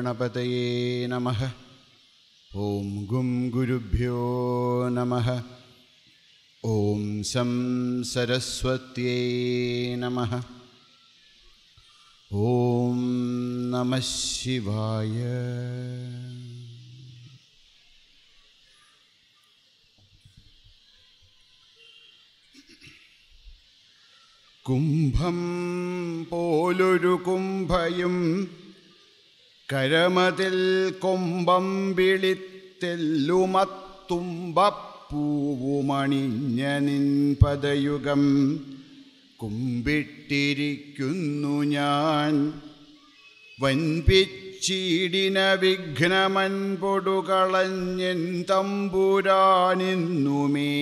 गणपतये नमः ॐ गुं गुरुभ्यो नमः ॐ सं सरस्वत्यै नमः ॐ नमः शिवाय कुम्भं पोलुरु कुम्भयुम् കരമതിൽ കൊമ്പം വിളിത്തെല്ലുമത്തുമ്പൂവുമണിഞ്ഞ നിൻപതയുഗം കുമ്പിട്ടിരിക്കുന്നു ഞാൻ വൻപിച്ചീടിന വിഘ്നമൻപൊടുകളഞ്ഞെൻ തമ്പുരാനിന്നുമേ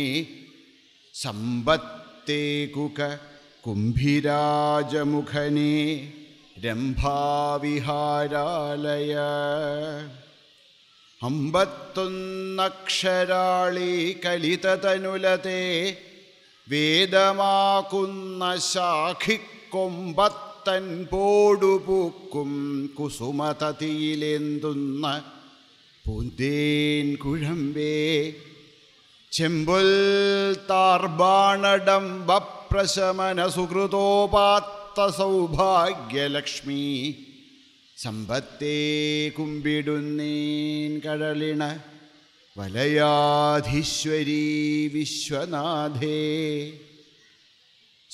സമ്പത്തേകുക കുംഭിരാജമുഖനേ രംഭാവിഹാരാലയ അമ്പത്തൊന്നക്ഷരാളി കലിതതനുലത്തെ വേദമാക്കുന്ന ശാഖിക്കൊമ്പത്തൻ പോടുപൂക്കും കുസുമതതിയിലെന്തുന്ന പൂന്തേൻ കുഴമ്പേ ചെമ്പുൽ താർബാണടംബപ്രശമന സുഹൃതോപാത്ത ഹസ്തസൗഭാഗ്യലക്ഷ്മി സമ്പത്തേ കുമ്പിടുന്നേൻ കഴലിണ വലയാധീശ്വരീ വിശ്വനാഥേ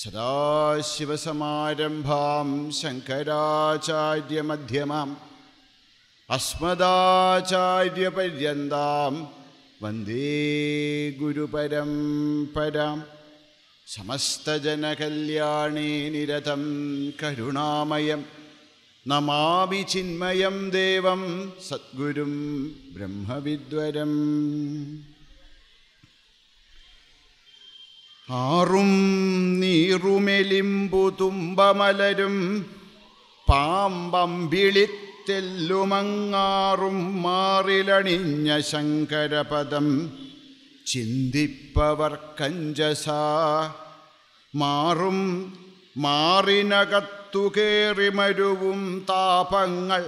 സദാശിവസമാരംഭാം ശങ്കരാചാര്യമധ്യമാം അസ്മദാചാര്യപര്യന്താം വന്ദേ ഗുരുപരംപരാം സമസ്തജനകല്യാണേ നിരതം കരുണാമയം നമാവി ചിന്മയം ദേവം സദ്ഗുരും ബ്രഹ്മവിദ്വരം ആറും നീറുമെലിമ്പുതുമ്പമലരും പാമ്പമ്പിളിത്തെല്ലുമങ്ങാറും മാറിലണിഞ്ഞ ശങ്കരപദം ചിന്തിപ്പവർ കഞ്ചസ മാറും മാറിനകത്തുകേറി മരുവും താപങ്ങൾ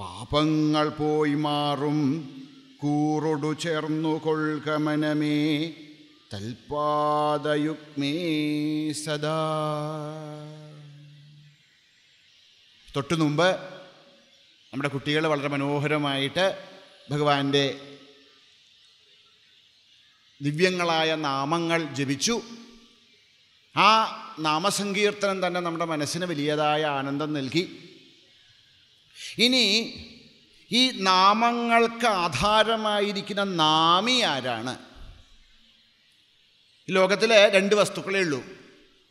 പാപങ്ങൾ പോയി മാറും കൂറുടു ചേർന്നുകൊൾകമനമേ മനമേ തൽപാദയുഗ്മേ സദാ തൊട്ടു മുമ്പ് നമ്മുടെ കുട്ടികൾ വളരെ മനോഹരമായിട്ട് ഭഗവാന്റെ ദിവ്യങ്ങളായ നാമങ്ങൾ ജപിച്ചു ആ നാമസങ്കീർത്തനം തന്നെ നമ്മുടെ മനസ്സിന് വലിയതായ ആനന്ദം നൽകി ഇനി ഈ നാമങ്ങൾക്ക് ആധാരമായിരിക്കുന്ന നാമി ആരാണ് ലോകത്തിലെ രണ്ട് വസ്തുക്കളേ ഉള്ളൂ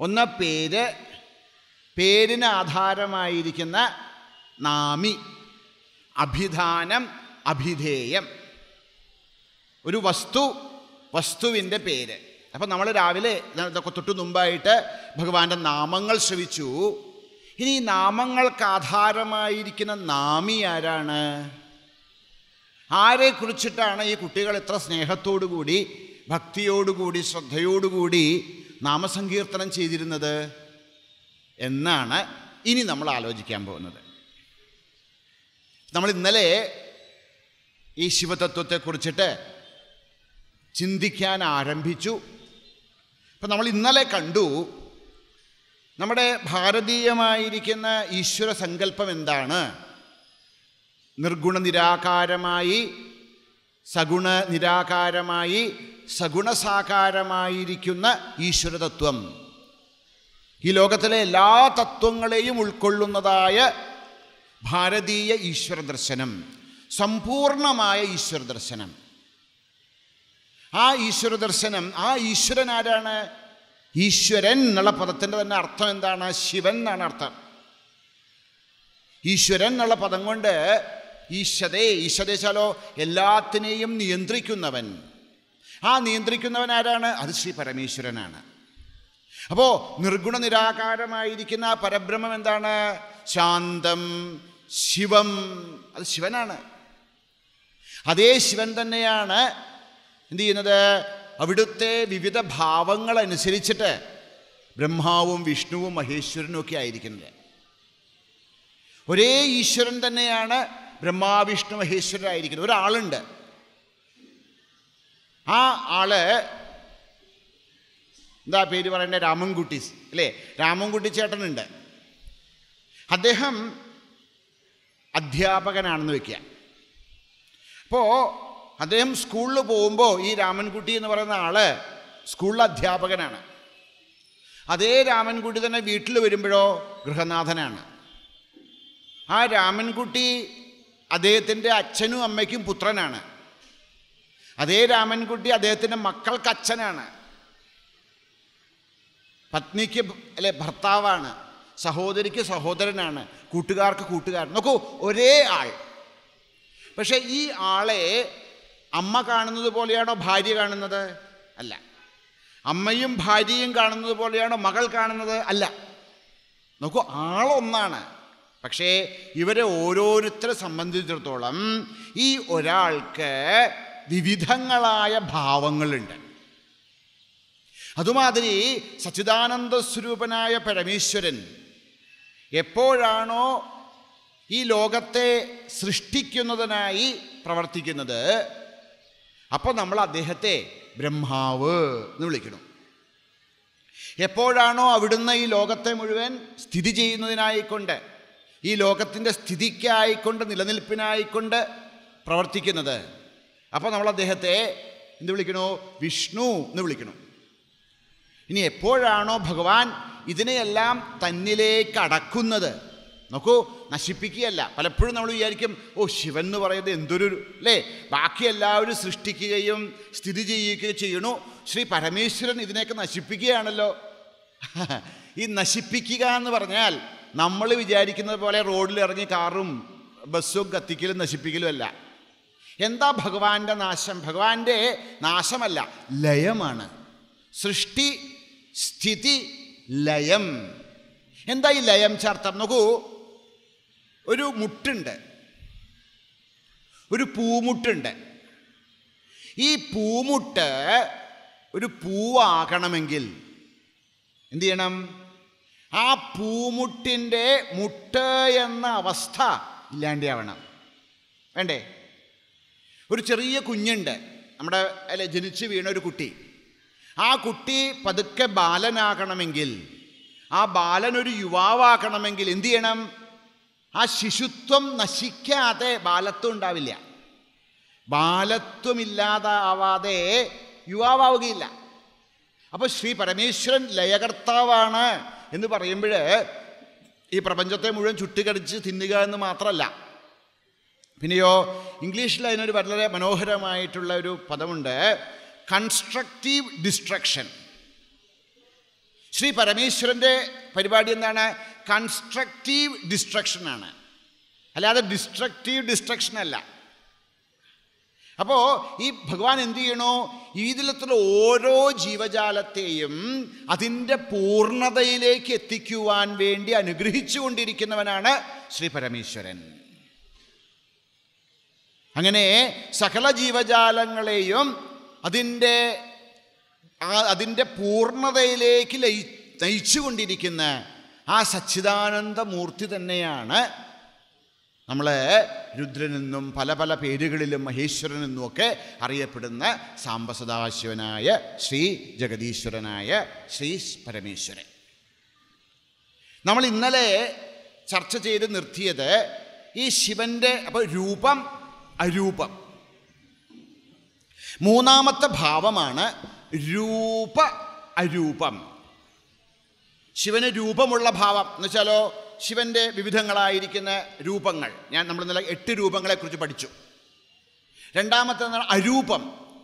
ഒന്ന് പേര് പേരിന് ആധാരമായിരിക്കുന്ന നാമി അഭിധാനം അഭിധേയം ഒരു വസ്തു വസ്തുവിൻ്റെ പേര് അപ്പം നമ്മൾ രാവിലെ തൊട്ടു മുമ്പായിട്ട് ഭഗവാന്റെ നാമങ്ങൾ ശ്രവിച്ചു ഇനി ഈ നാമങ്ങൾക്ക് ആധാരമായിരിക്കുന്ന നാമി ആരാണ് കുറിച്ചിട്ടാണ് ഈ കുട്ടികൾ ഇത്ര സ്നേഹത്തോടുകൂടി ഭക്തിയോടുകൂടി ശ്രദ്ധയോടുകൂടി നാമസങ്കീർത്തനം ചെയ്തിരുന്നത് എന്നാണ് ഇനി നമ്മൾ ആലോചിക്കാൻ പോകുന്നത് നമ്മൾ ഇന്നലെ ഈ ശിവതത്വത്തെക്കുറിച്ചിട്ട് ചിന്തിക്കാൻ ആരംഭിച്ചു ഇപ്പം നമ്മൾ ഇന്നലെ കണ്ടു നമ്മുടെ ഭാരതീയമായിരിക്കുന്ന ഈശ്വര സങ്കല്പം എന്താണ് നിർഗുണ നിരാകാരമായി സഗുണ നിരാകാരമായി സഗുണസാകാരമായിരിക്കുന്ന ഈശ്വരതത്വം ഈ ലോകത്തിലെ എല്ലാ തത്വങ്ങളെയും ഉൾക്കൊള്ളുന്നതായ ഭാരതീയ ഈശ്വര ദർശനം സമ്പൂർണമായ ഈശ്വര ദർശനം ആ ഈശ്വര ദർശനം ആ ഈശ്വരൻ ആരാണ് ഈശ്വരൻ എന്നുള്ള പദത്തിൻ്റെ തന്നെ അർത്ഥം എന്താണ് ശിവൻ എന്നാണ് അർത്ഥം ഈശ്വരൻ എന്നുള്ള പദം കൊണ്ട് ഈശ്വതേ ഈശ്വതേശാലോ എല്ലാത്തിനെയും നിയന്ത്രിക്കുന്നവൻ ആ നിയന്ത്രിക്കുന്നവൻ ആരാണ് അത് ശ്രീ പരമേശ്വരനാണ് അപ്പോൾ നിർഗുണ നിരാകാരമായിരിക്കുന്ന പരബ്രഹ്മം എന്താണ് ശാന്തം ശിവം അത് ശിവനാണ് അതേ ശിവൻ തന്നെയാണ് എന്തു ചെയ്യുന്നത് അവിടുത്തെ വിവിധ ഭാവങ്ങളനുസരിച്ചിട്ട് ബ്രഹ്മാവും വിഷ്ണുവും മഹേശ്വരനും ഒക്കെ ആയിരിക്കുന്നത് ഒരേ ഈശ്വരൻ തന്നെയാണ് ബ്രഹ്മാ വിഷ്ണു മഹേശ്വരനായിരിക്കുന്നത് ഒരാളുണ്ട് ആ ആള് എന്താ പേര് പറയേണ്ടത് രാമൻകുട്ടി അല്ലേ രാമൻകുട്ടി ചേട്ടനുണ്ട് അദ്ദേഹം അധ്യാപകനാണെന്ന് വയ്ക്കുക അപ്പോൾ അദ്ദേഹം സ്കൂളിൽ പോകുമ്പോൾ ഈ രാമൻകുട്ടി എന്ന് പറയുന്ന ആള് സ്കൂളിൽ അധ്യാപകനാണ് അതേ രാമൻകുട്ടി തന്നെ വീട്ടിൽ വരുമ്പോഴോ ഗൃഹനാഥനാണ് ആ രാമൻകുട്ടി അദ്ദേഹത്തിൻ്റെ അച്ഛനും അമ്മയ്ക്കും പുത്രനാണ് അതേ രാമൻകുട്ടി അദ്ദേഹത്തിൻ്റെ മക്കൾക്ക് അച്ഛനാണ് പത്നിക്ക് അല്ലെ ഭർത്താവാണ് സഹോദരിക്ക് സഹോദരനാണ് കൂട്ടുകാർക്ക് കൂട്ടുകാരൻ നോക്കൂ ഒരേ ആൾ പക്ഷേ ഈ ആളെ അമ്മ കാണുന്നത് പോലെയാണോ ഭാര്യ കാണുന്നത് അല്ല അമ്മയും ഭാര്യയും കാണുന്നത് പോലെയാണോ മകൾ കാണുന്നത് അല്ല നോക്കൂ ആളൊന്നാണ് പക്ഷേ ഇവരെ ഓരോരുത്തരെ സംബന്ധിച്ചിടത്തോളം ഈ ഒരാൾക്ക് വിവിധങ്ങളായ ഭാവങ്ങളുണ്ട് അതുമാതിരി സച്ചിദാനന്ദ സ്വരൂപനായ പരമേശ്വരൻ എപ്പോഴാണോ ഈ ലോകത്തെ സൃഷ്ടിക്കുന്നതിനായി പ്രവർത്തിക്കുന്നത് അപ്പോൾ നമ്മൾ അദ്ദേഹത്തെ ബ്രഹ്മാവ് എന്ന് വിളിക്കണം എപ്പോഴാണോ അവിടുന്ന് ഈ ലോകത്തെ മുഴുവൻ സ്ഥിതി ചെയ്യുന്നതിനായിക്കൊണ്ട് ഈ ലോകത്തിൻ്റെ സ്ഥിതിക്കായിക്കൊണ്ട് നിലനിൽപ്പിനായിക്കൊണ്ട് പ്രവർത്തിക്കുന്നത് അപ്പോൾ നമ്മൾ അദ്ദേഹത്തെ എന്ത് വിളിക്കണോ വിഷ്ണു എന്ന് വിളിക്കണം ഇനി എപ്പോഴാണോ ഭഗവാൻ ഇതിനെയെല്ലാം തന്നിലേക്ക് അടക്കുന്നത് നോക്കൂ നശിപ്പിക്കുകയല്ല പലപ്പോഴും നമ്മൾ വിചാരിക്കും ഓ ശിവൻ എന്ന് പറയുന്നത് എന്തൊരു അല്ലേ ബാക്കി എല്ലാവരും സൃഷ്ടിക്കുകയും സ്ഥിതി ചെയ്യുകയും ചെയ്യണു ശ്രീ പരമേശ്വരൻ ഇതിനെയൊക്കെ നശിപ്പിക്കുകയാണല്ലോ ഈ നശിപ്പിക്കുക എന്ന് പറഞ്ഞാൽ നമ്മൾ വിചാരിക്കുന്നത് പോലെ റോഡിൽ ഇറങ്ങി കാറും ബസ്സും കത്തിക്കലും നശിപ്പിക്കലും അല്ല എന്താ ഭഗവാന്റെ നാശം ഭഗവാന്റെ നാശമല്ല ലയമാണ് സൃഷ്ടി സ്ഥിതി ലയം എന്താ ഈ ലയം ചാർത്ഥം നോക്കൂ ഒരു മുട്ടുണ്ട് ഒരു പൂമുട്ടുണ്ട് ഈ പൂമുട്ട് ഒരു പൂവാകണമെങ്കിൽ എന്ത് ചെയ്യണം ആ പൂമുട്ടിൻ്റെ മുട്ട് എന്ന അവസ്ഥ ഇല്ലാണ്ടാവണം വേണ്ടേ ഒരു ചെറിയ കുഞ്ഞുണ്ട് നമ്മുടെ അല്ലെ ജനിച്ചു വീണ ഒരു കുട്ടി ആ കുട്ടി പതുക്കെ ബാലനാകണമെങ്കിൽ ആ ബാലൻ ഒരു യുവാവാകണമെങ്കിൽ എന്തു ചെയ്യണം ആ ശിശുത്വം നശിക്കാതെ ബാലത്വം ഉണ്ടാവില്ല ബാലത്വമില്ലാതാവാതെ യുവാവുകയില്ല അപ്പോൾ ശ്രീ പരമേശ്വരൻ ലയകർത്താവാണ് എന്ന് പറയുമ്പോൾ ഈ പ്രപഞ്ചത്തെ മുഴുവൻ ചുട്ടിക്കടിച്ച് തിന്നുക എന്ന് മാത്രമല്ല പിന്നെയോ ഇംഗ്ലീഷിൽ അതിനൊരു വളരെ മനോഹരമായിട്ടുള്ള ഒരു പദമുണ്ട് കൺസ്ട്രക്റ്റീവ് ഡിസ്ട്രക്ഷൻ ശ്രീ പരമേശ്വരൻ്റെ പരിപാടി എന്താണ് കൺസ്ട്രക്റ്റീവ് ഡിസ്ട്രക്ഷനാണ് അല്ലാതെ ഡിസ്ട്രക്റ്റീവ് ഡിസ്ട്രക്ഷൻ അല്ല അപ്പോൾ ഈ ഭഗവാൻ എന്തു ചെയ്യണോ ഇതിലത്തിലെ ഓരോ ജീവജാലത്തെയും അതിൻ്റെ പൂർണ്ണതയിലേക്ക് എത്തിക്കുവാൻ വേണ്ടി അനുഗ്രഹിച്ചു കൊണ്ടിരിക്കുന്നവനാണ് ശ്രീ പരമേശ്വരൻ അങ്ങനെ സകല ജീവജാലങ്ങളെയും അതിൻ്റെ അതിൻ്റെ പൂർണ്ണതയിലേക്ക് ലയി നയിച്ചുകൊണ്ടിരിക്കുന്ന ആ സച്ചിദാനന്ദ മൂർത്തി തന്നെയാണ് നമ്മളെ രുദ്രനെന്നും പല പല പേരുകളിലും മഹേശ്വരനെന്നും ഒക്കെ അറിയപ്പെടുന്ന സാമ്പസദാശിവനായ ശ്രീ ജഗദീശ്വരനായ ശ്രീ പരമേശ്വരൻ നമ്മൾ ഇന്നലെ ചർച്ച ചെയ്ത് നിർത്തിയത് ഈ ശിവൻ്റെ അപ്പോൾ രൂപം അരൂപം മൂന്നാമത്തെ ഭാവമാണ് രൂപ അരൂപം ശിവന് രൂപമുള്ള ഭാവം എന്ന് വെച്ചാലോ ശിവൻ്റെ വിവിധങ്ങളായിരിക്കുന്ന രൂപങ്ങൾ ഞാൻ നമ്മൾ ഇന്നലെ എട്ട് രൂപങ്ങളെക്കുറിച്ച് പഠിച്ചു രണ്ടാമത്തെ അരൂപം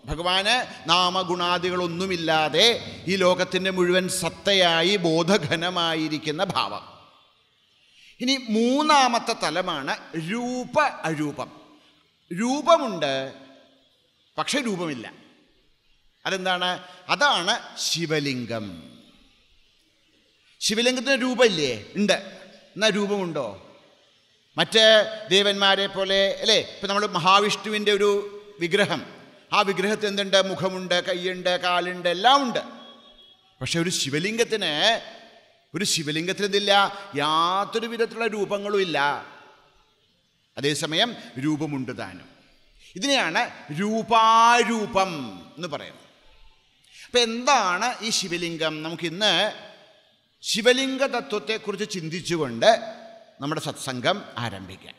ഭഗവാന് നാമഗുണാദികളൊന്നുമില്ലാതെ ഈ ലോകത്തിൻ്റെ മുഴുവൻ സത്തയായി ബോധഘനമായിരിക്കുന്ന ഭാവം ഇനി മൂന്നാമത്തെ തലമാണ് രൂപ അരൂപം രൂപമുണ്ട് പക്ഷെ രൂപമില്ല അതെന്താണ് അതാണ് ശിവലിംഗം ശിവലിംഗത്തിന് രൂപമില്ലേ ഉണ്ട് എന്നാൽ രൂപമുണ്ടോ മറ്റ് ദേവന്മാരെ പോലെ അല്ലേ ഇപ്പം നമ്മൾ മഹാവിഷ്ണുവിൻ്റെ ഒരു വിഗ്രഹം ആ വിഗ്രഹത്തിൽ എന്തുണ്ട് മുഖമുണ്ട് കൈയുണ്ട് കാലുണ്ട് എല്ലാം ഉണ്ട് പക്ഷെ ഒരു ശിവലിംഗത്തിന് ഒരു ശിവലിംഗത്തിന് ഇതില്ല യാതൊരു വിധത്തിലുള്ള രൂപങ്ങളും ഇല്ല അതേസമയം രൂപമുണ്ട് താനും ഇതിനെയാണ് രൂപാരൂപം എന്ന് പറയുന്നത് അപ്പം എന്താണ് ഈ ശിവലിംഗം നമുക്കിന്ന് ശിവലിംഗ തത്വത്തെക്കുറിച്ച് ചിന്തിച്ചുകൊണ്ട് നമ്മുടെ സത്സംഗം ആരംഭിക്കാം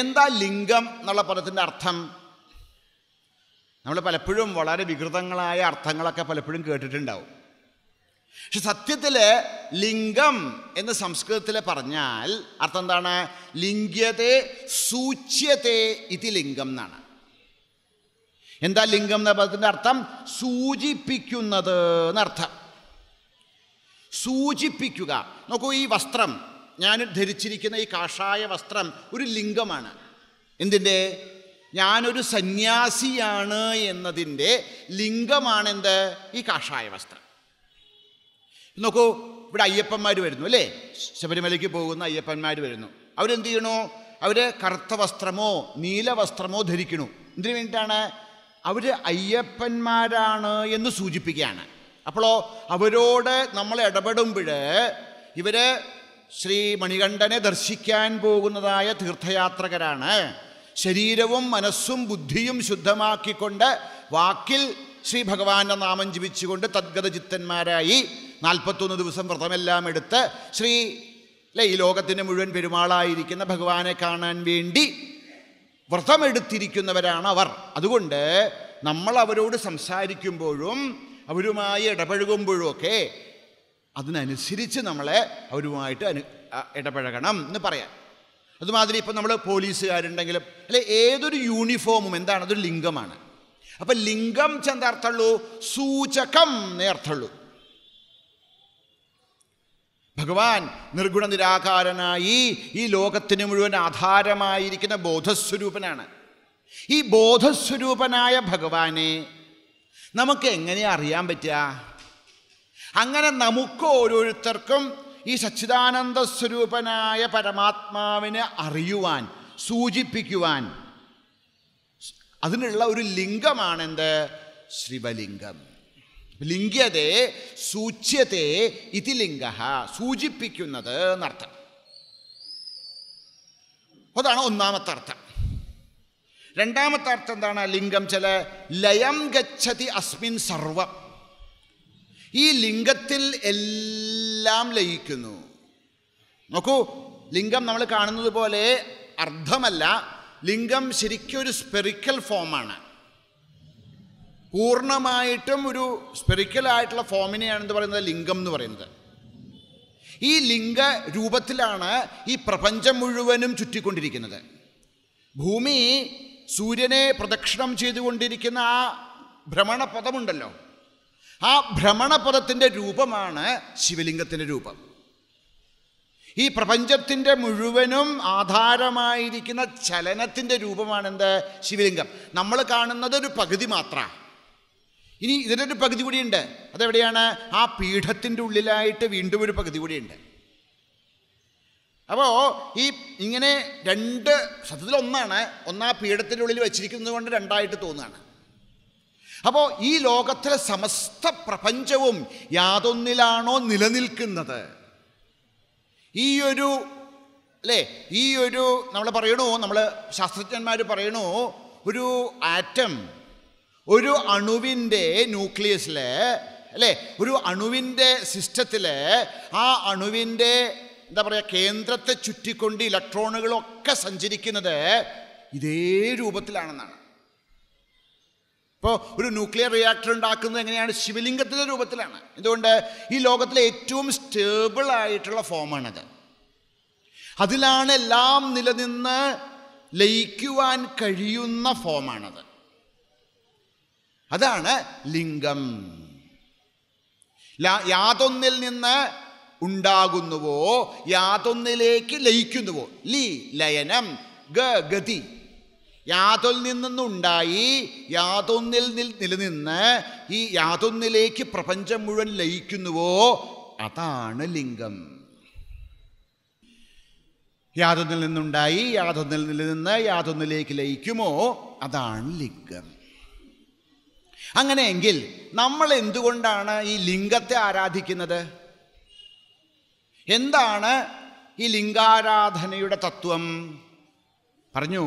എന്താ ലിംഗം എന്നുള്ള പദത്തിൻ്റെ അർത്ഥം നമ്മൾ പലപ്പോഴും വളരെ വികൃതങ്ങളായ അർത്ഥങ്ങളൊക്കെ പലപ്പോഴും കേട്ടിട്ടുണ്ടാവും പക്ഷെ സത്യത്തിൽ ലിംഗം എന്ന് സംസ്കൃതത്തിൽ പറഞ്ഞാൽ അർത്ഥം എന്താണ് ലിംഗ്യത്തെ സൂച്യത്തെ ഇതി ലിംഗം എന്നാണ് എന്താ ലിംഗം എന്ന പദത്തിൻ്റെ അർത്ഥം സൂചിപ്പിക്കുന്നത് എന്നർത്ഥം സൂചിപ്പിക്കുക നോക്കൂ ഈ വസ്ത്രം ഞാൻ ധരിച്ചിരിക്കുന്ന ഈ കാഷായ വസ്ത്രം ഒരു ലിംഗമാണ് എന്തിൻ്റെ ഞാനൊരു സന്യാസിയാണ് എന്നതിൻ്റെ ലിംഗമാണെന്ത് ഈ കാഷായ വസ്ത്രം നോക്കൂ ഇവിടെ അയ്യപ്പന്മാർ വരുന്നു അല്ലേ ശബരിമലയ്ക്ക് പോകുന്ന അയ്യപ്പന്മാർ വരുന്നു അവരെന്ത് ചെയ്യണോ അവർ കറുത്ത വസ്ത്രമോ നീല വസ്ത്രമോ ധരിക്കണു എന്തിനു വേണ്ടിയിട്ടാണ് അവർ അയ്യപ്പന്മാരാണ് എന്ന് സൂചിപ്പിക്കുകയാണ് അപ്പോഴോ അവരോട് നമ്മൾ ഇടപെടുമ്പോൾ ഇവർ ശ്രീ മണികണ്ഠനെ ദർശിക്കാൻ പോകുന്നതായ തീർത്ഥയാത്രകരാണ് ശരീരവും മനസ്സും ബുദ്ധിയും ശുദ്ധമാക്കിക്കൊണ്ട് വാക്കിൽ ശ്രീ ഭഗവാന്റെ നാമം ജപിച്ചുകൊണ്ട് ചിത്തന്മാരായി നാൽപ്പത്തൊന്ന് ദിവസം വ്രതമെല്ലാം എടുത്ത് ശ്രീ അല്ലെ ഈ ലോകത്തിന് മുഴുവൻ പെരുമാളായിരിക്കുന്ന ഭഗവാനെ കാണാൻ വേണ്ടി വ്രതമെടുത്തിരിക്കുന്നവരാണ് അവർ അതുകൊണ്ട് നമ്മൾ അവരോട് സംസാരിക്കുമ്പോഴും അവരുമായി ഇടപഴകുമ്പോഴുമൊക്കെ അതിനനുസരിച്ച് നമ്മളെ അവരുമായിട്ട് അനു ഇടപഴകണം എന്ന് പറയാം അതുമാതിരി ഇപ്പം നമ്മൾ പോലീസുകാരുണ്ടെങ്കിലും അല്ലെ ഏതൊരു യൂണിഫോമും എന്താണ് അതൊരു ലിംഗമാണ് അപ്പം ലിംഗം ചെന്തർത്ഥുള്ളൂ സൂചകം നേർത്തുള്ളൂ ഭഗവാൻ നിർഗുണ നിരാകാരനായി ഈ ലോകത്തിന് മുഴുവൻ ആധാരമായിരിക്കുന്ന ബോധസ്വരൂപനാണ് ഈ ബോധസ്വരൂപനായ ഭഗവാനെ നമുക്ക് എങ്ങനെ അറിയാൻ പറ്റുക അങ്ങനെ നമുക്ക് ഓരോരുത്തർക്കും ഈ സച്ചിദാനന്ദ സ്വരൂപനായ പരമാത്മാവിനെ അറിയുവാൻ സൂചിപ്പിക്കുവാൻ അതിനുള്ള ഒരു ലിംഗമാണെന്ത് ശിവലിംഗം ലിംഗ്യതേ സൂച്യതേ ഇതിലിംഗ സൂചിപ്പിക്കുന്നത് എന്നർത്ഥം അതാണ് ഒന്നാമത്തെ അർത്ഥം രണ്ടാമത്തെ അർത്ഥം എന്താണ് ലിംഗം ചില ലയം ഗച്ഛതി അസ്മിൻ സർവം ഈ ലിംഗത്തിൽ എല്ലാം ലയിക്കുന്നു നോക്കൂ ലിംഗം നമ്മൾ കാണുന്നത് പോലെ അർത്ഥമല്ല ലിംഗം ശരിക്കും ഒരു സ്പെറിക്കൽ ഫോമാണ് പൂർണ്ണമായിട്ടും ഒരു ആയിട്ടുള്ള ഫോമിനെയാണ് എന്ന് പറയുന്നത് ലിംഗം എന്ന് പറയുന്നത് ഈ ലിംഗ രൂപത്തിലാണ് ഈ പ്രപഞ്ചം മുഴുവനും ചുറ്റിക്കൊണ്ടിരിക്കുന്നത് ഭൂമി സൂര്യനെ പ്രദക്ഷിണം ചെയ്തുകൊണ്ടിരിക്കുന്ന ആ ഭ്രമണപഥമുണ്ടല്ലോ ആ ഭ്രമണപഥത്തിൻ്റെ രൂപമാണ് ശിവലിംഗത്തിൻ്റെ രൂപം ഈ പ്രപഞ്ചത്തിൻ്റെ മുഴുവനും ആധാരമായിരിക്കുന്ന ചലനത്തിൻ്റെ രൂപമാണെന്ത് ശിവലിംഗം നമ്മൾ കാണുന്നത് ഒരു പകുതി മാത്ര ഇനി ഇതിനൊരു പകുതി കൂടിയുണ്ട് അതെവിടെയാണ് ആ പീഠത്തിൻ്റെ ഉള്ളിലായിട്ട് വീണ്ടും ഒരു പകുതി കൂടിയുണ്ട് അപ്പോൾ ഈ ഇങ്ങനെ രണ്ട് സത്യത്തിൽ ഒന്നാണ് ഒന്നാ ഉള്ളിൽ വെച്ചിരിക്കുന്നത് കൊണ്ട് രണ്ടായിട്ട് തോന്നുകയാണ് അപ്പോൾ ഈ ലോകത്തിലെ സമസ്ത പ്രപഞ്ചവും യാതൊന്നിലാണോ നിലനിൽക്കുന്നത് ഈ ഒരു അല്ലേ ഈ ഒരു നമ്മൾ പറയണു നമ്മൾ ശാസ്ത്രജ്ഞന്മാർ പറയണു ഒരു ആറ്റം ഒരു അണുവിൻ്റെ ന്യൂക്ലിയസിൽ അല്ലേ ഒരു അണുവിൻ്റെ സിസ്റ്റത്തിൽ ആ അണുവിൻ്റെ എന്താ പറയുക കേന്ദ്രത്തെ ചുറ്റിക്കൊണ്ട് ഇലക്ട്രോണുകളൊക്കെ സഞ്ചരിക്കുന്നത് ഇതേ രൂപത്തിലാണെന്നാണ് ഇപ്പോൾ ഒരു ന്യൂക്ലിയർ റിയാക്ടർ ഉണ്ടാക്കുന്നത് എങ്ങനെയാണ് ശിവലിംഗത്തിൻ്റെ രൂപത്തിലാണ് എന്തുകൊണ്ട് ഈ ലോകത്തിലെ ഏറ്റവും സ്റ്റേബിൾ ആയിട്ടുള്ള ഫോമാണത് അതിലാണ് എല്ലാം നിലനിന്ന് ലയിക്കുവാൻ കഴിയുന്ന ഫോമാണത് അതാണ് ലിംഗം യാതൊന്നിൽ നിന്ന് ഉണ്ടാകുന്നുവോ യാതൊന്നിലേക്ക് ലയിക്കുന്നുവോ ലി ലയനം ഗതി യാതൊൽ നിന്നുണ്ടായി യാതൊന്നിൽ നിലനിന്ന് ഈ യാതൊന്നിലേക്ക് പ്രപഞ്ചം മുഴുവൻ ലയിക്കുന്നുവോ അതാണ് ലിംഗം യാതൊന്നിൽ നിന്നുണ്ടായി യാതൊന്നിൽ നിന്ന് യാതൊന്നിലേക്ക് ലയിക്കുമോ അതാണ് ലിംഗം അങ്ങനെയെങ്കിൽ നമ്മൾ എന്തുകൊണ്ടാണ് ഈ ലിംഗത്തെ ആരാധിക്കുന്നത് എന്താണ് ഈ ലിംഗാരാധനയുടെ തത്വം പറഞ്ഞു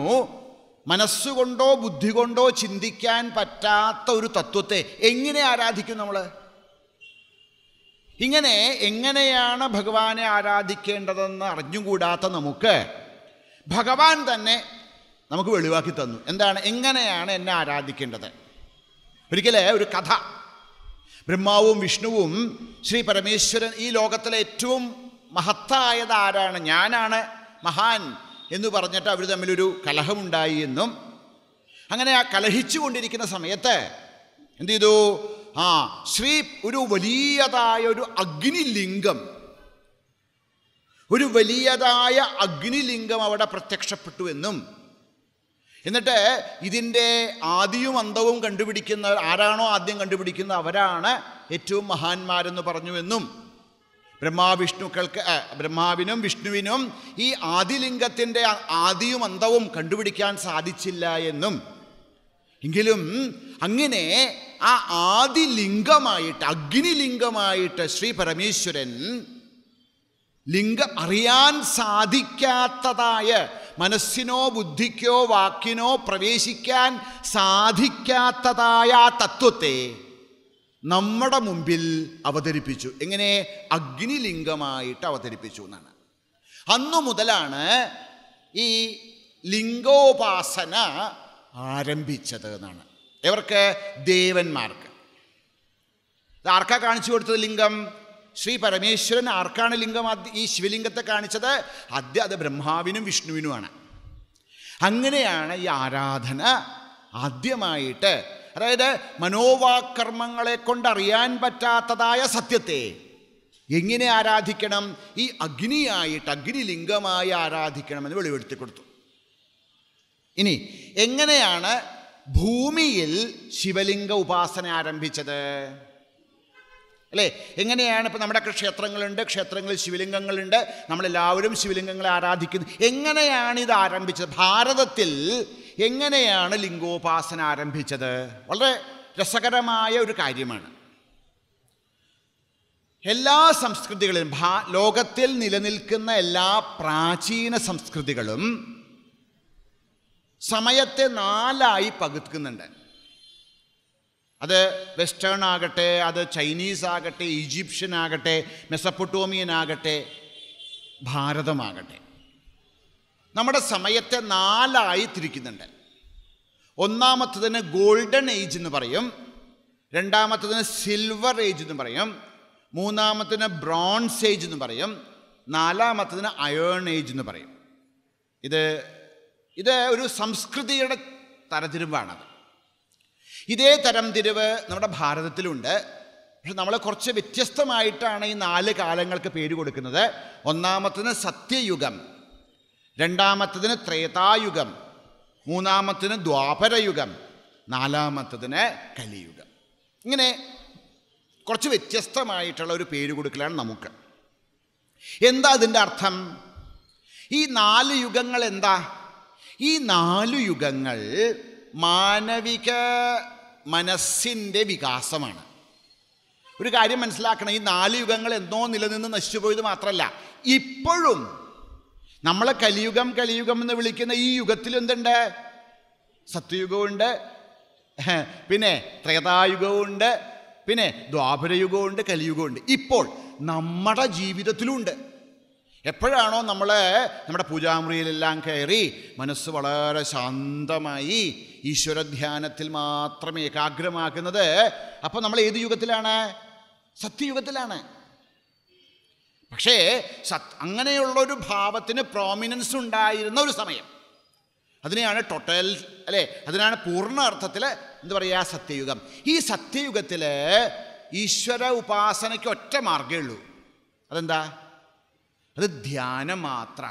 മനസ്സുകൊണ്ടോ ബുദ്ധി കൊണ്ടോ ചിന്തിക്കാൻ പറ്റാത്ത ഒരു തത്വത്തെ എങ്ങനെ ആരാധിക്കും നമ്മൾ ഇങ്ങനെ എങ്ങനെയാണ് ഭഗവാനെ ആരാധിക്കേണ്ടതെന്ന് അറിഞ്ഞുകൂടാത്ത നമുക്ക് ഭഗവാൻ തന്നെ നമുക്ക് വെളിവാക്കി തന്നു എന്താണ് എങ്ങനെയാണ് എന്നെ ആരാധിക്കേണ്ടത് ഒരിക്കലേ ഒരു കഥ ബ്രഹ്മാവും വിഷ്ണുവും ശ്രീ പരമേശ്വരൻ ഈ ലോകത്തിലെ ഏറ്റവും മഹത്തായത് ആരാണ് ഞാനാണ് മഹാൻ എന്ന് പറഞ്ഞിട്ട് അവർ തമ്മിലൊരു കലഹമുണ്ടായി എന്നും അങ്ങനെ ആ കലഹിച്ചു കൊണ്ടിരിക്കുന്ന സമയത്ത് എന്ത് ചെയ്തു ആ ശ്രീ ഒരു വലിയതായ ഒരു അഗ്നിലിംഗം ഒരു വലിയതായ അഗ്നിലിംഗം അവിടെ പ്രത്യക്ഷപ്പെട്ടു എന്നും എന്നിട്ട് ഇതിൻ്റെ ആദിയും അന്തവും കണ്ടുപിടിക്കുന്ന ആരാണോ ആദ്യം കണ്ടുപിടിക്കുന്ന അവരാണ് ഏറ്റവും മഹാന്മാരെന്ന് പറഞ്ഞുവെന്നും ബ്രഹ്മാവിഷ്ണുക്കൾക്ക് ബ്രഹ്മാവിനും വിഷ്ണുവിനും ഈ ആദിലിംഗത്തിൻ്റെ ആദിയും അന്തവും കണ്ടുപിടിക്കാൻ സാധിച്ചില്ല എന്നും എങ്കിലും അങ്ങനെ ആ ആദിലിംഗമായിട്ട് അഗ്നിലിംഗമായിട്ട് ശ്രീ പരമേശ്വരൻ ലിംഗം അറിയാൻ സാധിക്കാത്തതായ മനസ്സിനോ ബുദ്ധിക്കോ വാക്കിനോ പ്രവേശിക്കാൻ സാധിക്കാത്തതായ തത്വത്തെ നമ്മുടെ മുമ്പിൽ അവതരിപ്പിച്ചു എങ്ങനെ അഗ്നിലിംഗമായിട്ട് അവതരിപ്പിച്ചു എന്നാണ് അന്നു മുതലാണ് ഈ ലിംഗോപാസന ആരംഭിച്ചത് എന്നാണ് എവർക്ക് ദേവന്മാർക്ക് ആർക്കാ കാണിച്ചു കൊടുത്തത് ലിംഗം ശ്രീ പരമേശ്വരൻ ആർക്കാണ് ലിംഗം ഈ ശിവലിംഗത്തെ കാണിച്ചത് ആദ്യം അത് ബ്രഹ്മാവിനും വിഷ്ണുവിനുമാണ് അങ്ങനെയാണ് ഈ ആരാധന ആദ്യമായിട്ട് അതായത് മനോവാകർമ്മങ്ങളെ കൊണ്ട് അറിയാൻ പറ്റാത്തതായ സത്യത്തെ എങ്ങനെ ആരാധിക്കണം ഈ അഗ്നിയായിട്ട് അഗ്നിലിംഗമായി ആരാധിക്കണമെന്ന് വെളിപ്പെടുത്തി കൊടുത്തു ഇനി എങ്ങനെയാണ് ഭൂമിയിൽ ശിവലിംഗ ഉപാസന ആരംഭിച്ചത് അല്ലേ എങ്ങനെയാണ് ഇപ്പം നമ്മുടെ ക്ഷേത്രങ്ങളുണ്ട് ക്ഷേത്രങ്ങളിൽ ശിവലിംഗങ്ങളുണ്ട് നമ്മളെല്ലാവരും ശിവലിംഗങ്ങളെ ആരാധിക്കുന്നു എങ്ങനെയാണ് ഇത് ആരംഭിച്ചത് ഭാരതത്തിൽ എങ്ങനെയാണ് ലിംഗോപാസന ആരംഭിച്ചത് വളരെ രസകരമായ ഒരു കാര്യമാണ് എല്ലാ സംസ്കൃതികളിലും ലോകത്തിൽ നിലനിൽക്കുന്ന എല്ലാ പ്രാചീന സംസ്കൃതികളും സമയത്തെ നാലായി പകുക്കുന്നുണ്ട് അത് വെസ്റ്റേൺ ആകട്ടെ അത് ചൈനീസ് ആകട്ടെ ഈജിപ്ഷ്യൻ ആകട്ടെ മെസപ്പൊട്ടോമിയൻ ആകട്ടെ ഭാരതമാകട്ടെ നമ്മുടെ സമയത്തെ നാലായി തിരിക്കുന്നുണ്ട് ഒന്നാമത്തതിന് ഗോൾഡൻ ഏജ് എന്ന് പറയും രണ്ടാമത്തതിന് സിൽവർ ഏജ് എന്ന് പറയും മൂന്നാമത്തതിന് ബ്രോൺസ് ഏജ് എന്ന് പറയും നാലാമത്തതിന് അയേൺ ഏജ് എന്ന് പറയും ഇത് ഇത് ഒരു സംസ്കൃതിയുടെ തരംതിരിവാണത് ഇതേ തരം തരംതിരിവ് നമ്മുടെ ഭാരതത്തിലുണ്ട് പക്ഷെ നമ്മൾ കുറച്ച് വ്യത്യസ്തമായിട്ടാണ് ഈ നാല് കാലങ്ങൾക്ക് പേര് കൊടുക്കുന്നത് ഒന്നാമത്തതിന് സത്യയുഗം രണ്ടാമത്തതിന് ത്രേതായുഗം മൂന്നാമത്തതിന് ദ്വാപരയുഗം നാലാമത്തതിന് കലിയുഗം ഇങ്ങനെ കുറച്ച് വ്യത്യസ്തമായിട്ടുള്ള ഒരു പേര് കൊടുക്കലാണ് നമുക്ക് എന്താ അതിൻ്റെ അർത്ഥം ഈ നാല് യുഗങ്ങൾ എന്താ ഈ നാല് യുഗങ്ങൾ മാനവിക മനസ്സിൻ്റെ വികാസമാണ് ഒരു കാര്യം മനസ്സിലാക്കണം ഈ നാല് യുഗങ്ങൾ എന്നോ നിലനിന്ന് നശിച്ചുപോയത് മാത്രമല്ല ഇപ്പോഴും നമ്മളെ കലിയുഗം കലിയുഗം എന്ന് വിളിക്കുന്ന ഈ യുഗത്തിൽ എന്തുണ്ട് സത്യയുഗമുണ്ട് പിന്നെ ത്രേതായുഗമുണ്ട് പിന്നെ ദ്വാപരയുഗമുണ്ട് കലിയുഗമുണ്ട് ഇപ്പോൾ നമ്മുടെ ജീവിതത്തിലുമുണ്ട് എപ്പോഴാണോ നമ്മൾ നമ്മുടെ പൂജാമുറിയിലെല്ലാം കയറി മനസ്സ് വളരെ ശാന്തമായി ഈശ്വരധ്യാനത്തിൽ മാത്രം ഏകാഗ്രമാക്കുന്നത് അപ്പോൾ നമ്മൾ ഏത് യുഗത്തിലാണ് സത്യയുഗത്തിലാണ് പക്ഷേ സത് അങ്ങനെയുള്ളൊരു ഭാവത്തിന് പ്രോമിനൻസ് ഉണ്ടായിരുന്ന ഒരു സമയം അതിനെയാണ് ടോട്ടൽ അല്ലേ അതിനാണ് പൂർണ്ണ അർത്ഥത്തിൽ എന്താ പറയുക സത്യയുഗം ഈ സത്യയുഗത്തിൽ ഈശ്വര ഉപാസനയ്ക്ക് ഒറ്റ മാർഗമേ ഉള്ളൂ അതെന്താ അത് ധ്യാനം മാത്ര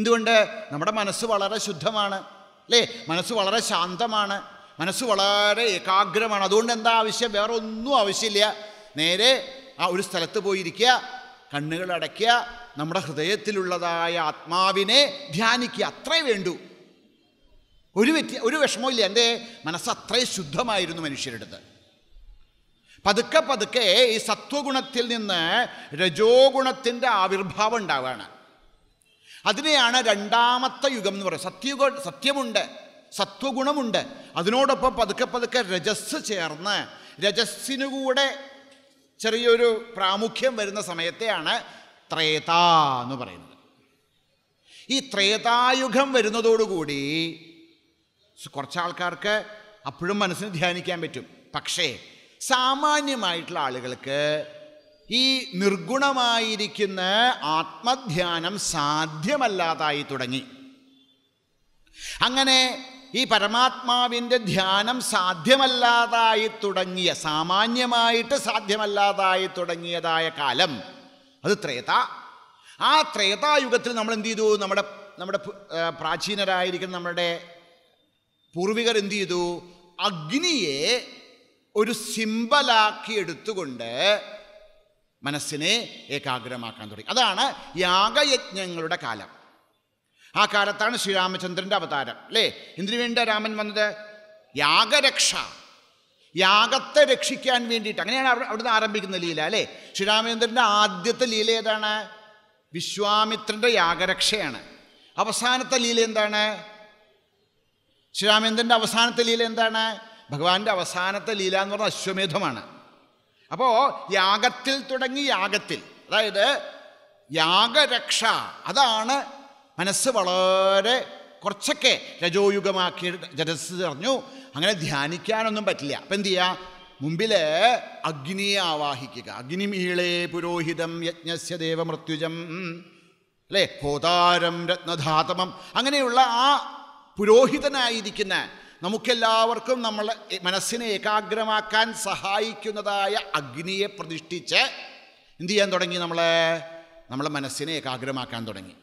എന്തുകൊണ്ട് നമ്മുടെ മനസ്സ് വളരെ ശുദ്ധമാണ് അല്ലേ മനസ്സ് വളരെ ശാന്തമാണ് മനസ്സ് വളരെ ഏകാഗ്രമാണ് അതുകൊണ്ട് എന്താ ആവശ്യം വേറെ ഒന്നും ആവശ്യമില്ല നേരെ ആ ഒരു സ്ഥലത്ത് പോയിരിക്കുക കണ്ണുകൾ നമ്മുടെ ഹൃദയത്തിലുള്ളതായ ആത്മാവിനെ ധ്യാനിക്കുക അത്രേ വേണ്ടു ഒരു വ്യത്യ ഒരു വിഷമമില്ല എൻ്റെ മനസ്സ് അത്രയും ശുദ്ധമായിരുന്നു മനുഷ്യരുടെ അടുത്ത് പതുക്കെ പതുക്കെ ഈ സത്വഗുണത്തിൽ നിന്ന് രജോ ഗുണത്തിൻ്റെ ആവിർഭാവം ഉണ്ടാവുകയാണ് അതിനെയാണ് രണ്ടാമത്തെ യുഗം എന്ന് പറയുന്നത് സത്യയുഗ സത്യമുണ്ട് സത്വഗുണമുണ്ട് അതിനോടൊപ്പം പതുക്കെ പതുക്കെ രജസ് ചേർന്ന് രജസ്സിനു കൂടെ ചെറിയൊരു പ്രാമുഖ്യം വരുന്ന സമയത്തെയാണ് ത്രേത എന്ന് പറയുന്നത് ഈ ത്രേതായുഗം വരുന്നതോടുകൂടി കുറച്ച് ആൾക്കാർക്ക് അപ്പോഴും മനസ്സിന് ധ്യാനിക്കാൻ പറ്റും പക്ഷേ സാമാന്യമായിട്ടുള്ള ആളുകൾക്ക് ഈ നിർഗുണമായിരിക്കുന്ന ആത്മധ്യാനം സാധ്യമല്ലാതായി തുടങ്ങി അങ്ങനെ ഈ പരമാത്മാവിൻ്റെ ധ്യാനം സാധ്യമല്ലാതായി തുടങ്ങിയ സാമാന്യമായിട്ട് സാധ്യമല്ലാതായി തുടങ്ങിയതായ കാലം അത് ത്രേത ആ ത്രേതായുഗത്തിൽ നമ്മൾ എന്ത് ചെയ്തു നമ്മുടെ നമ്മുടെ പ്രാചീനരായിരിക്കുന്ന നമ്മുടെ പൂർവികർ എന്ത് ചെയ്തു അഗ്നിയെ ഒരു സിമ്പലാക്കി എടുത്തുകൊണ്ട് മനസ്സിനെ ഏകാഗ്രമാക്കാൻ തുടങ്ങി അതാണ് യാഗയജ്ഞങ്ങളുടെ കാലം ആ കാലത്താണ് ശ്രീരാമചന്ദ്രൻ്റെ അവതാരം അല്ലേ എന്തിനു വേണ്ടിയാണ് രാമൻ വന്നത് യാഗരക്ഷ യാഗത്തെ രക്ഷിക്കാൻ വേണ്ടിയിട്ട് അങ്ങനെയാണ് അവിടുന്ന് ആരംഭിക്കുന്ന ലീല അല്ലേ ശ്രീരാമചന്ദ്രൻ്റെ ആദ്യത്തെ ലീല ഏതാണ് വിശ്വാമിത്രൻ്റെ യാഗരക്ഷയാണ് അവസാനത്തെ ലീല എന്താണ് ശ്രീരാമചന്ദ്രൻ്റെ അവസാനത്തെ ലീല എന്താണ് ഭഗവാന്റെ അവസാനത്തെ ലീല എന്ന് പറഞ്ഞാൽ അശ്വമേധമാണ് അപ്പോൾ യാഗത്തിൽ തുടങ്ങി യാഗത്തിൽ അതായത് യാഗരക്ഷ അതാണ് മനസ്സ് വളരെ കുറച്ചൊക്കെ രജോയുഗമാക്കി രജസ് അറിഞ്ഞു അങ്ങനെ ധ്യാനിക്കാനൊന്നും പറ്റില്ല അപ്പം എന്തു ചെയ്യുക മുമ്പിൽ അഗ്നിയെ ആവാഹിക്കുക അഗ്നിമീളേ പുരോഹിതം യജ്ഞസ്യ ദേവമൃത്യുജം അല്ലേ കോതാരം രത്നധാതമം അങ്ങനെയുള്ള ആ പുരോഹിതനായിരിക്കുന്ന നമുക്കെല്ലാവർക്കും നമ്മളെ മനസ്സിനെ ഏകാഗ്രമാക്കാൻ സഹായിക്കുന്നതായ അഗ്നിയെ പ്രതിഷ്ഠിച്ച് എന്തു ചെയ്യാൻ തുടങ്ങി നമ്മളെ നമ്മളെ മനസ്സിനെ ഏകാഗ്രമാക്കാൻ തുടങ്ങി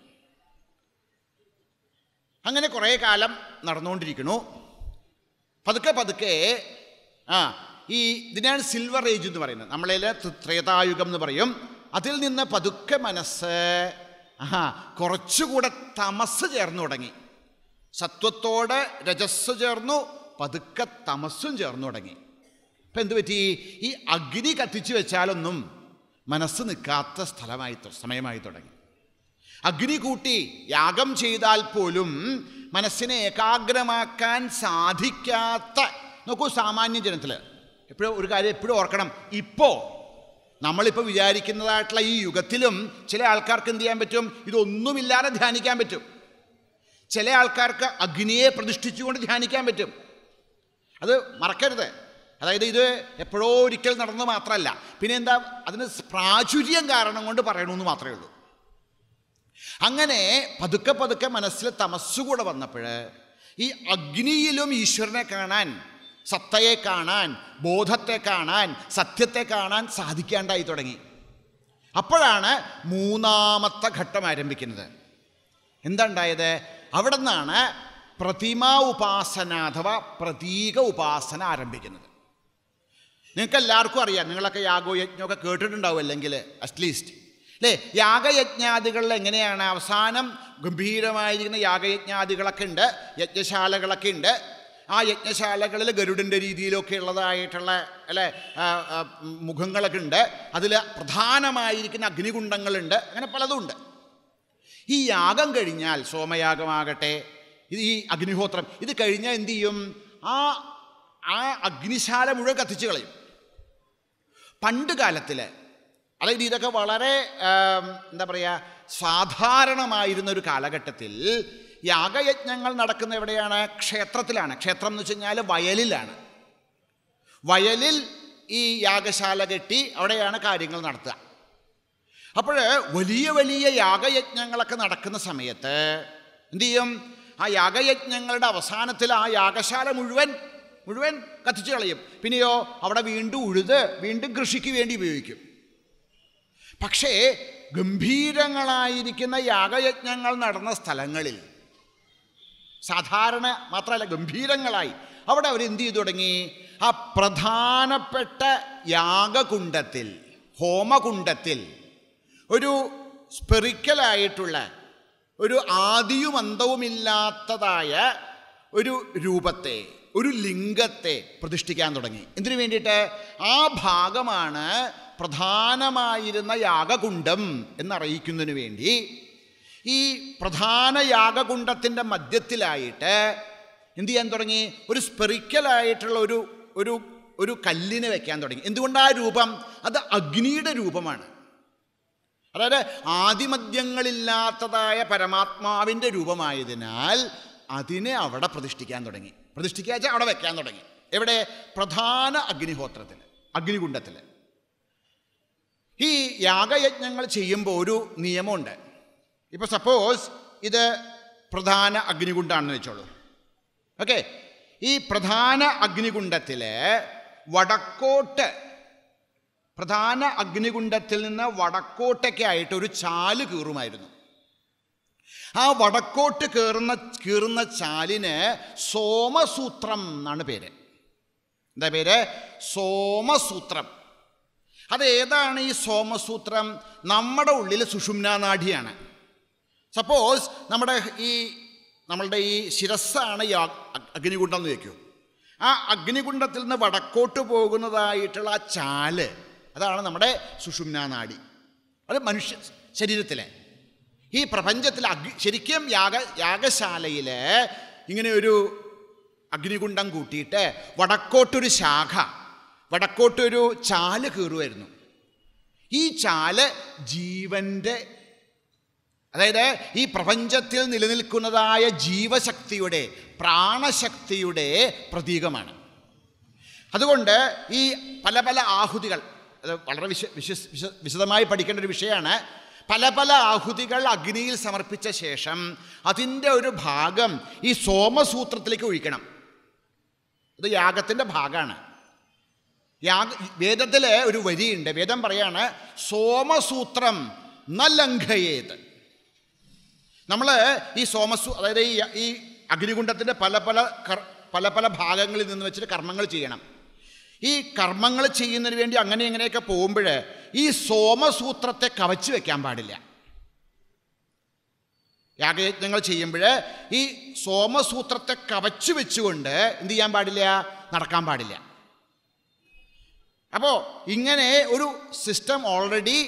അങ്ങനെ കുറേ കാലം നടന്നുകൊണ്ടിരിക്കുന്നു പതുക്കെ പതുക്കെ ആ ഈ ഇതിനാണ് സിൽവർ ഏജ് എന്ന് പറയുന്നത് നമ്മളതിൽ ത്രേതായുഗം എന്ന് പറയും അതിൽ നിന്ന് പതുക്കെ മനസ്സ് ആ കുറച്ചുകൂടെ തമസ് ചേർന്നു തുടങ്ങി സത്വത്തോടെ രജസ് ചേർന്നു പതുക്കെ തമസ്സും ചേർന്നു തുടങ്ങി ഇപ്പം എന്ത് പറ്റി ഈ അഗ്നി കത്തിച്ചു വെച്ചാലൊന്നും മനസ്സ് നിൽക്കാത്ത സ്ഥലമായി സമയമായി തുടങ്ങി അഗ്നി കൂട്ടി യാഗം ചെയ്താൽ പോലും മനസ്സിനെ ഏകാഗ്രമാക്കാൻ സാധിക്കാത്ത നോക്കൂ സാമാന്യ ജനത്തിൽ എപ്പോഴും ഒരു കാര്യം എപ്പോഴും ഓർക്കണം ഇപ്പോൾ നമ്മളിപ്പോൾ വിചാരിക്കുന്നതായിട്ടുള്ള ഈ യുഗത്തിലും ചില ആൾക്കാർക്ക് എന്ത് ചെയ്യാൻ പറ്റും ഇതൊന്നുമില്ലാതെ ധ്യാനിക്കാൻ പറ്റും ചില ആൾക്കാർക്ക് അഗ്നിയെ പ്രതിഷ്ഠിച്ചുകൊണ്ട് ധ്യാനിക്കാൻ പറ്റും അത് മറക്കരുത് അതായത് ഇത് എപ്പോഴോ ഒരിക്കൽ നടന്നു മാത്രമല്ല പിന്നെ എന്താ അതിന് പ്രാചുര്യം കാരണം കൊണ്ട് പറയണമെന്ന് മാത്രമേ ഉള്ളൂ അങ്ങനെ പതുക്കെ പതുക്കെ മനസ്സിൽ തമസ്സുകൂടെ വന്നപ്പോൾ ഈ അഗ്നിയിലും ഈശ്വരനെ കാണാൻ സത്തയെ കാണാൻ ബോധത്തെ കാണാൻ സത്യത്തെ കാണാൻ സാധിക്കാണ്ടായി തുടങ്ങി അപ്പോഴാണ് മൂന്നാമത്തെ ഘട്ടം ആരംഭിക്കുന്നത് എന്തുണ്ടായത് അവിടെ നിന്നാണ് പ്രതിമാ ഉപാസന അഥവാ പ്രതീക ഉപാസന ആരംഭിക്കുന്നത് നിങ്ങൾക്ക് എല്ലാവർക്കും അറിയാം നിങ്ങളൊക്കെ യാഗോ യജ്ഞമൊക്കെ കേട്ടിട്ടുണ്ടാവും അല്ലെങ്കിൽ അറ്റ്ലീസ്റ്റ് അല്ലേ യാഗയജ്ഞാദികൾ എങ്ങനെയാണ് അവസാനം ഗംഭീരമായിരിക്കുന്ന യാഗയജ്ഞാദികളൊക്കെ ഉണ്ട് യജ്ഞശാലകളൊക്കെ ഉണ്ട് ആ യജ്ഞശാലകളിൽ ഗരുഡൻ്റെ രീതിയിലൊക്കെ ഉള്ളതായിട്ടുള്ള അല്ലേ മുഖങ്ങളൊക്കെ ഉണ്ട് അതിൽ പ്രധാനമായിരിക്കുന്ന അഗ്നികുണ്ഡങ്ങളുണ്ട് അങ്ങനെ ഉണ്ട് ഈ യാഗം കഴിഞ്ഞാൽ സോമയാഗമാകട്ടെ ഇത് ഈ അഗ്നിഹോത്രം ഇത് കഴിഞ്ഞാൽ എന്തു ചെയ്യും ആ ആ അഗ്നിശാല മുഴുവൻ കത്തിച്ച് കളയും പണ്ട് കാലത്തിൽ അതായത് ഇതൊക്കെ വളരെ എന്താ പറയുക സാധാരണമായിരുന്ന ഒരു കാലഘട്ടത്തിൽ യാഗയജ്ഞങ്ങൾ നടക്കുന്ന എവിടെയാണ് ക്ഷേത്രത്തിലാണ് ക്ഷേത്രം എന്ന് വെച്ച് കഴിഞ്ഞാൽ വയലിലാണ് വയലിൽ ഈ യാഗശാല കെട്ടി അവിടെയാണ് കാര്യങ്ങൾ നടത്തുക അപ്പോൾ വലിയ വലിയ യാഗയജ്ഞങ്ങളൊക്കെ നടക്കുന്ന സമയത്ത് എന്തു ചെയ്യും ആ യാഗയജ്ഞങ്ങളുടെ അവസാനത്തിൽ ആ യാഗശാല മുഴുവൻ മുഴുവൻ കത്തിച്ചു കളയും പിന്നെയോ അവിടെ വീണ്ടും ഉഴുത് വീണ്ടും കൃഷിക്ക് വേണ്ടി ഉപയോഗിക്കും പക്ഷേ ഗംഭീരങ്ങളായിരിക്കുന്ന യാഗയജ്ഞങ്ങൾ നടന്ന സ്ഥലങ്ങളിൽ സാധാരണ മാത്രമല്ല ഗംഭീരങ്ങളായി അവിടെ അവർ എന്ത് ചെയ്തു തുടങ്ങി ആ പ്രധാനപ്പെട്ട യാഗകുണ്ടത്തിൽ ഹോമകുണ്ടത്തിൽ ഒരു സ്പെറിക്കലായിട്ടുള്ള ഒരു ആദിയും അന്തവുമില്ലാത്തതായ ഒരു രൂപത്തെ ഒരു ലിംഗത്തെ പ്രതിഷ്ഠിക്കാൻ തുടങ്ങി എന്തിനു വേണ്ടിയിട്ട് ആ ഭാഗമാണ് പ്രധാനമായിരുന്ന യാഗകുണ്ടം എന്നറിയിക്കുന്നതിന് വേണ്ടി ഈ പ്രധാന യാഗകുണ്ടത്തിൻ്റെ മധ്യത്തിലായിട്ട് എന്തു ചെയ്യാൻ തുടങ്ങി ഒരു സ്പെറിക്കലായിട്ടുള്ള ഒരു ഒരു ഒരു കല്ലിനെ വെക്കാൻ തുടങ്ങി എന്തുകൊണ്ട് ആ രൂപം അത് അഗ്നിയുടെ രൂപമാണ് അതായത് ആദിമദ്യങ്ങളില്ലാത്തതായ പരമാത്മാവിൻ്റെ രൂപമായതിനാൽ അതിനെ അവിടെ പ്രതിഷ്ഠിക്കാൻ തുടങ്ങി പ്രതിഷ്ഠിക്കുക അവിടെ വെക്കാൻ തുടങ്ങി എവിടെ പ്രധാന അഗ്നിഹോത്രത്തിൽ അഗ്നികുണ്ടത്തിൽ ഈ യാഗയജ്ഞങ്ങൾ ചെയ്യുമ്പോൾ ഒരു നിയമമുണ്ട് ഇപ്പോൾ സപ്പോസ് ഇത് പ്രധാന അഗ്നികുണ്ടാണെന്ന് വെച്ചോളൂ ഓക്കെ ഈ പ്രധാന അഗ്നികുണ്ടത്തിൽ വടക്കോട്ട് പ്രധാന അഗ്നികുണ്ടത്തിൽ നിന്ന് വടക്കോട്ടൊക്കെ ഒരു ചാല് കീറുമായിരുന്നു ആ വടക്കോട്ട് കയറുന്ന കീറുന്ന ചാലിന് സോമസൂത്രം എന്നാണ് പേര് എന്താ പേര് സോമസൂത്രം അത് ഏതാണ് ഈ സോമസൂത്രം നമ്മുടെ ഉള്ളിൽ സുഷുമ്ന നാഡിയാണ് സപ്പോസ് നമ്മുടെ ഈ നമ്മളുടെ ഈ ശിരസ്സാണ് ഈ അഗ്നികുണ്ഡം എന്ന് വയ്ക്കൂ ആ അഗ്നികുണ്ഡത്തിൽ നിന്ന് വടക്കോട്ട് പോകുന്നതായിട്ടുള്ള ആ ചാല് അതാണ് നമ്മുടെ സുഷുമ്ന നാഡി അത് മനുഷ്യ ശരീരത്തിലെ ഈ പ്രപഞ്ചത്തിൽ അഗ്നി ശരിക്കും യാഗ യാഗശാലയിൽ ഇങ്ങനെ ഒരു അഗ്നികുണ്ഡം കൂട്ടിയിട്ട് വടക്കോട്ടൊരു ശാഖ വടക്കോട്ടൊരു ചാല് കയറുമായിരുന്നു ഈ ചാല് ജീവൻ്റെ അതായത് ഈ പ്രപഞ്ചത്തിൽ നിലനിൽക്കുന്നതായ ജീവശക്തിയുടെ പ്രാണശക്തിയുടെ പ്രതീകമാണ് അതുകൊണ്ട് ഈ പല പല ആഹുതികൾ അത് വളരെ വിശ വിശ വിശ വിശദമായി പഠിക്കേണ്ട ഒരു വിഷയമാണ് പല പല ആഹുതികൾ അഗ്നിയിൽ സമർപ്പിച്ച ശേഷം അതിൻ്റെ ഒരു ഭാഗം ഈ സോമസൂത്രത്തിലേക്ക് ഒഴിക്കണം അത് യാഗത്തിൻ്റെ ഭാഗമാണ് യാഗ വേദത്തിൽ ഒരു വരിയുണ്ട് വേദം പറയാണ് സോമസൂത്രം നലംഘയേത് നമ്മൾ ഈ സോമസൂ അതായത് ഈ ഈ അഗ്നികുണ്ഡത്തിൻ്റെ പല പല പല പല ഭാഗങ്ങളിൽ നിന്ന് വെച്ചിട്ട് കർമ്മങ്ങൾ ചെയ്യണം ഈ കർമ്മങ്ങൾ ചെയ്യുന്നതിന് വേണ്ടി അങ്ങനെ ഇങ്ങനെയൊക്കെ പോകുമ്പോൾ ഈ സോമസൂത്രത്തെ കവച്ച് വെക്കാൻ പാടില്ല യാഗയജ്ഞങ്ങൾ ചെയ്യുമ്പോൾ ഈ സോമസൂത്രത്തെ കവച്ചു വെച്ചുകൊണ്ട് എന്ത് ചെയ്യാൻ പാടില്ല നടക്കാൻ പാടില്ല അപ്പോൾ ഇങ്ങനെ ഒരു സിസ്റ്റം ഓൾറെഡി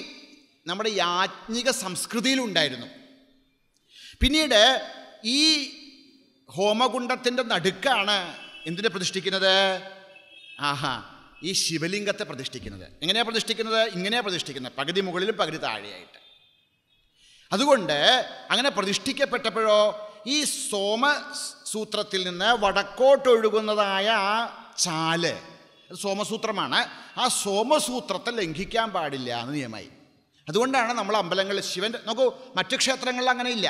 നമ്മുടെ യാജ്ഞിക സംസ്കൃതിയിലുണ്ടായിരുന്നു പിന്നീട് ഈ ഹോമകുണ്ടത്തിൻ്റെ നടുക്കാണ് എന്തിനെ പ്രതിഷ്ഠിക്കുന്നത് ആഹാ ഈ ശിവലിംഗത്തെ പ്രതിഷ്ഠിക്കുന്നത് എങ്ങനെയാണ് പ്രതിഷ്ഠിക്കുന്നത് ഇങ്ങനെയാണ് പ്രതിഷ്ഠിക്കുന്നത് പകുതി മുകളിലും പകുതി താഴെയായിട്ട് അതുകൊണ്ട് അങ്ങനെ പ്രതിഷ്ഠിക്കപ്പെട്ടപ്പോഴോ ഈ സോമസൂത്രത്തിൽ നിന്ന് വടക്കോട്ടൊഴുകുന്നതായ ആ ചാല് സോമസൂത്രമാണ് ആ സോമസൂത്രത്തെ ലംഘിക്കാൻ പാടില്ല എന്ന് നിയമമായി അതുകൊണ്ടാണ് നമ്മൾ അമ്പലങ്ങളിൽ ശിവൻ്റെ നോക്കൂ മറ്റു ക്ഷേത്രങ്ങളിൽ അങ്ങനെ ഇല്ല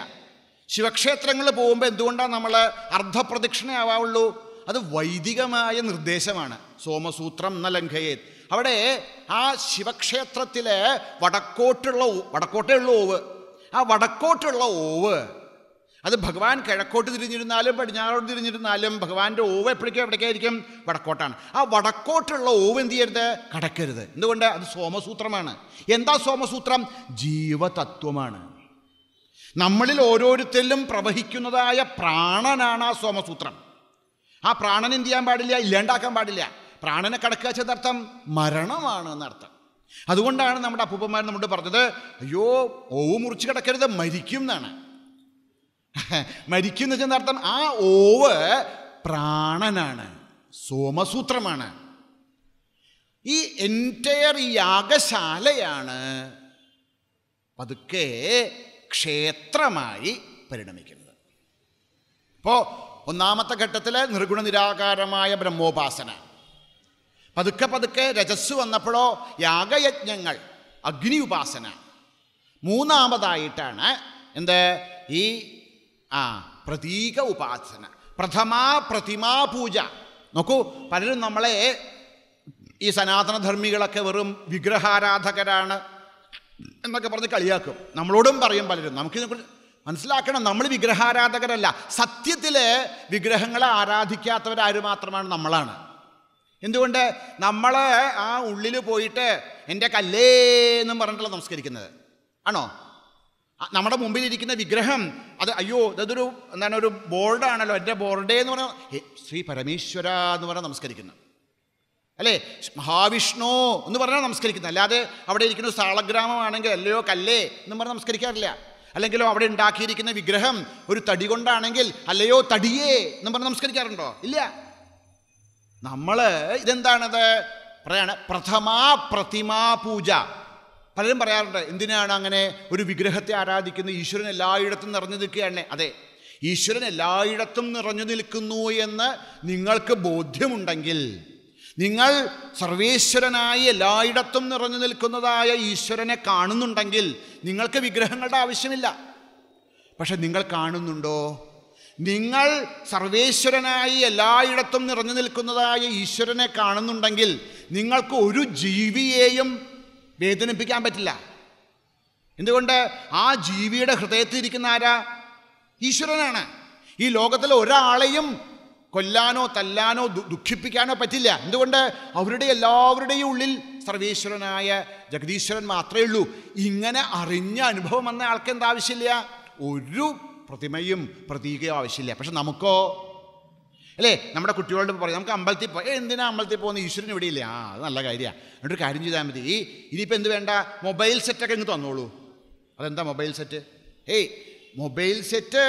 ശിവക്ഷേത്രങ്ങൾ പോകുമ്പോൾ എന്തുകൊണ്ടാണ് നമ്മൾ അർദ്ധപ്രദക്ഷിണയാവുള്ളൂ അത് വൈദികമായ നിർദ്ദേശമാണ് സോമസൂത്രം എന്ന ലംഘയെ അവിടെ ആ ശിവക്ഷേത്രത്തിലെ വടക്കോട്ടുള്ള വടക്കോട്ടേ ഉള്ള ഓവ് ആ വടക്കോട്ടുള്ള ഓവ് അത് ഭഗവാൻ കിഴക്കോട്ട് തിരിഞ്ഞിരുന്നാലും പടിഞ്ഞാറോട്ട് തിരിഞ്ഞിരുന്നാലും ഭഗവാന്റെ ഓവ് എപ്പോഴേക്കും എവിടേക്കായിരിക്കും വടക്കോട്ടാണ് ആ വടക്കോട്ടുള്ള ഓവ് എന്ത് ചെയ്യരുത് കടക്കരുത് എന്തുകൊണ്ട് അത് സോമസൂത്രമാണ് എന്താ സോമസൂത്രം ജീവതത്വമാണ് നമ്മളിൽ ഓരോരുത്തരിലും പ്രവഹിക്കുന്നതായ പ്രാണനാണ് ആ സോമസൂത്രം ആ പ്രാണൻ എന്ത് ചെയ്യാൻ പാടില്ല ഇല്ലാണ്ടാക്കാൻ പാടില്ല പ്രാണനെ കടക്കുക ചെന്നർത്ഥം മരണമാണ് എന്നർത്ഥം അതുകൊണ്ടാണ് നമ്മുടെ അപ്പൂപ്പന്മാർ നമ്മോട് പറഞ്ഞത് അയ്യോ ഓവ് മുറിച്ച് കിടക്കരുത് മരിക്കും എന്നാണ് മരിക്കുന്ന എന്ന് അർത്ഥം ആ ഓവ് പ്രാണനാണ് സോമസൂത്രമാണ് ഈ എൻറ്റയർ യാഗശാലയാണ് പതുക്കെ ക്ഷേത്രമായി പരിണമിക്കുന്നത് അപ്പോൾ ഒന്നാമത്തെ ഘട്ടത്തിൽ നിർഗുണ നിരാകാരമായ ബ്രഹ്മോപാസന പതുക്കെ പതുക്കെ രജസ് വന്നപ്പോഴോ യാഗയജ്ഞങ്ങൾ അഗ്നി ഉപാസന മൂന്നാമതായിട്ടാണ് എന്ത് ഈ ആ പ്രതീക ഉപാസന പ്രഥമാ പ്രതിമാ പൂജ നോക്കൂ പലരും നമ്മളെ ഈ സനാതനധർമ്മികളൊക്കെ വെറും വിഗ്രഹാരാധകരാണ് എന്നൊക്കെ പറഞ്ഞ് കളിയാക്കും നമ്മളോടും പറയും പലരും നമുക്കിതിനെക്കുറിച്ച് മനസ്സിലാക്കണം നമ്മൾ വിഗ്രഹാരാധകരല്ല സത്യത്തിൽ വിഗ്രഹങ്ങളെ ആരാധിക്കാത്തവരാര് മാത്രമാണ് നമ്മളാണ് എന്തുകൊണ്ട് നമ്മൾ ആ ഉള്ളിൽ പോയിട്ട് എൻ്റെ കല്ലേ എന്നും പറഞ്ഞിട്ടുള്ള നമസ്കരിക്കുന്നത് ആണോ നമ്മുടെ മുമ്പിലിരിക്കുന്ന വിഗ്രഹം അത് അയ്യോ അതൊരു എന്താണ് ഒരു ബോർഡാണല്ലോ എൻ്റെ ബോർഡേ എന്ന് പറഞ്ഞാൽ ശ്രീ പരമേശ്വര എന്ന് പറഞ്ഞാൽ നമസ്കരിക്കുന്നു അല്ലേ മഹാവിഷ്ണു എന്ന് പറഞ്ഞാൽ നമസ്കരിക്കുന്നു അല്ലാതെ അവിടെ ഇരിക്കുന്ന സാളഗ്രാമമാണെങ്കിൽ അല്ലയോ കല്ലേ എന്ന് പറഞ്ഞ് നമസ്കരിക്കാറില്ല അല്ലെങ്കിലോ അവിടെ ഉണ്ടാക്കിയിരിക്കുന്ന വിഗ്രഹം ഒരു തടി കൊണ്ടാണെങ്കിൽ അല്ലയോ തടിയേ എന്ന് പറഞ്ഞ് നമസ്കരിക്കാറുണ്ടോ ഇല്ല നമ്മൾ ഇതെന്താണത് പറയാണ് പ്രഥമാ പ്രതിമാ പൂജ പലരും പറയാറുണ്ട് എന്തിനാണ് അങ്ങനെ ഒരു വിഗ്രഹത്തെ ആരാധിക്കുന്നത് ഈശ്വരൻ എല്ലായിടത്തും നിറഞ്ഞു നിൽക്കുകയാണ് അതെ ഈശ്വരൻ എല്ലായിടത്തും നിറഞ്ഞു നിൽക്കുന്നു എന്ന് നിങ്ങൾക്ക് ബോധ്യമുണ്ടെങ്കിൽ നിങ്ങൾ സർവേശ്വരനായി എല്ലായിടത്തും നിറഞ്ഞു നിൽക്കുന്നതായ ഈശ്വരനെ കാണുന്നുണ്ടെങ്കിൽ നിങ്ങൾക്ക് വിഗ്രഹങ്ങളുടെ ആവശ്യമില്ല പക്ഷെ നിങ്ങൾ കാണുന്നുണ്ടോ നിങ്ങൾ സർവേശ്വരനായി എല്ലായിടത്തും നിറഞ്ഞു നിൽക്കുന്നതായ ഈശ്വരനെ കാണുന്നുണ്ടെങ്കിൽ നിങ്ങൾക്ക് ഒരു ജീവിയെയും വേദനിപ്പിക്കാൻ പറ്റില്ല എന്തുകൊണ്ട് ആ ജീവിയുടെ ഹൃദയത്തിൽ ഇരിക്കുന്ന ആരാ ഈശ്വരനാണ് ഈ ലോകത്തിലെ ഒരാളെയും കൊല്ലാനോ തല്ലാനോ ദുഃഖിപ്പിക്കാനോ പറ്റില്ല എന്തുകൊണ്ട് അവരുടെ എല്ലാവരുടെയും ഉള്ളിൽ സർവീശ്വരനായ ജഗദീശ്വരൻ മാത്രമേ ഉള്ളൂ ഇങ്ങനെ അറിഞ്ഞ അനുഭവം വന്ന ആൾക്ക് എന്താവശ്യമില്ല ഒരു പ്രതിമയും പ്രതീകയും ആവശ്യമില്ല പക്ഷെ നമുക്കോ അല്ലേ നമ്മുടെ കുട്ടികളോട് പറയും നമുക്ക് അമ്പലത്തിൽ പോയി എന്തിനാ അമ്പലത്തിൽ പോകുന്നത് ഈശ്വരൻ ഇവിടെയില്ല ആ അത് നല്ല കാര്യമാണ് എന്നിട്ടൊരു കാര്യം ചെയ്താൽ മതി ഈ ഇനിയിപ്പോൾ എന്ത് വേണ്ട മൊബൈൽ സെറ്റൊക്കെ ഇങ്ങ് തന്നോളൂ അതെന്താ മൊബൈൽ സെറ്റ് ഏയ് മൊബൈൽ സെറ്റ്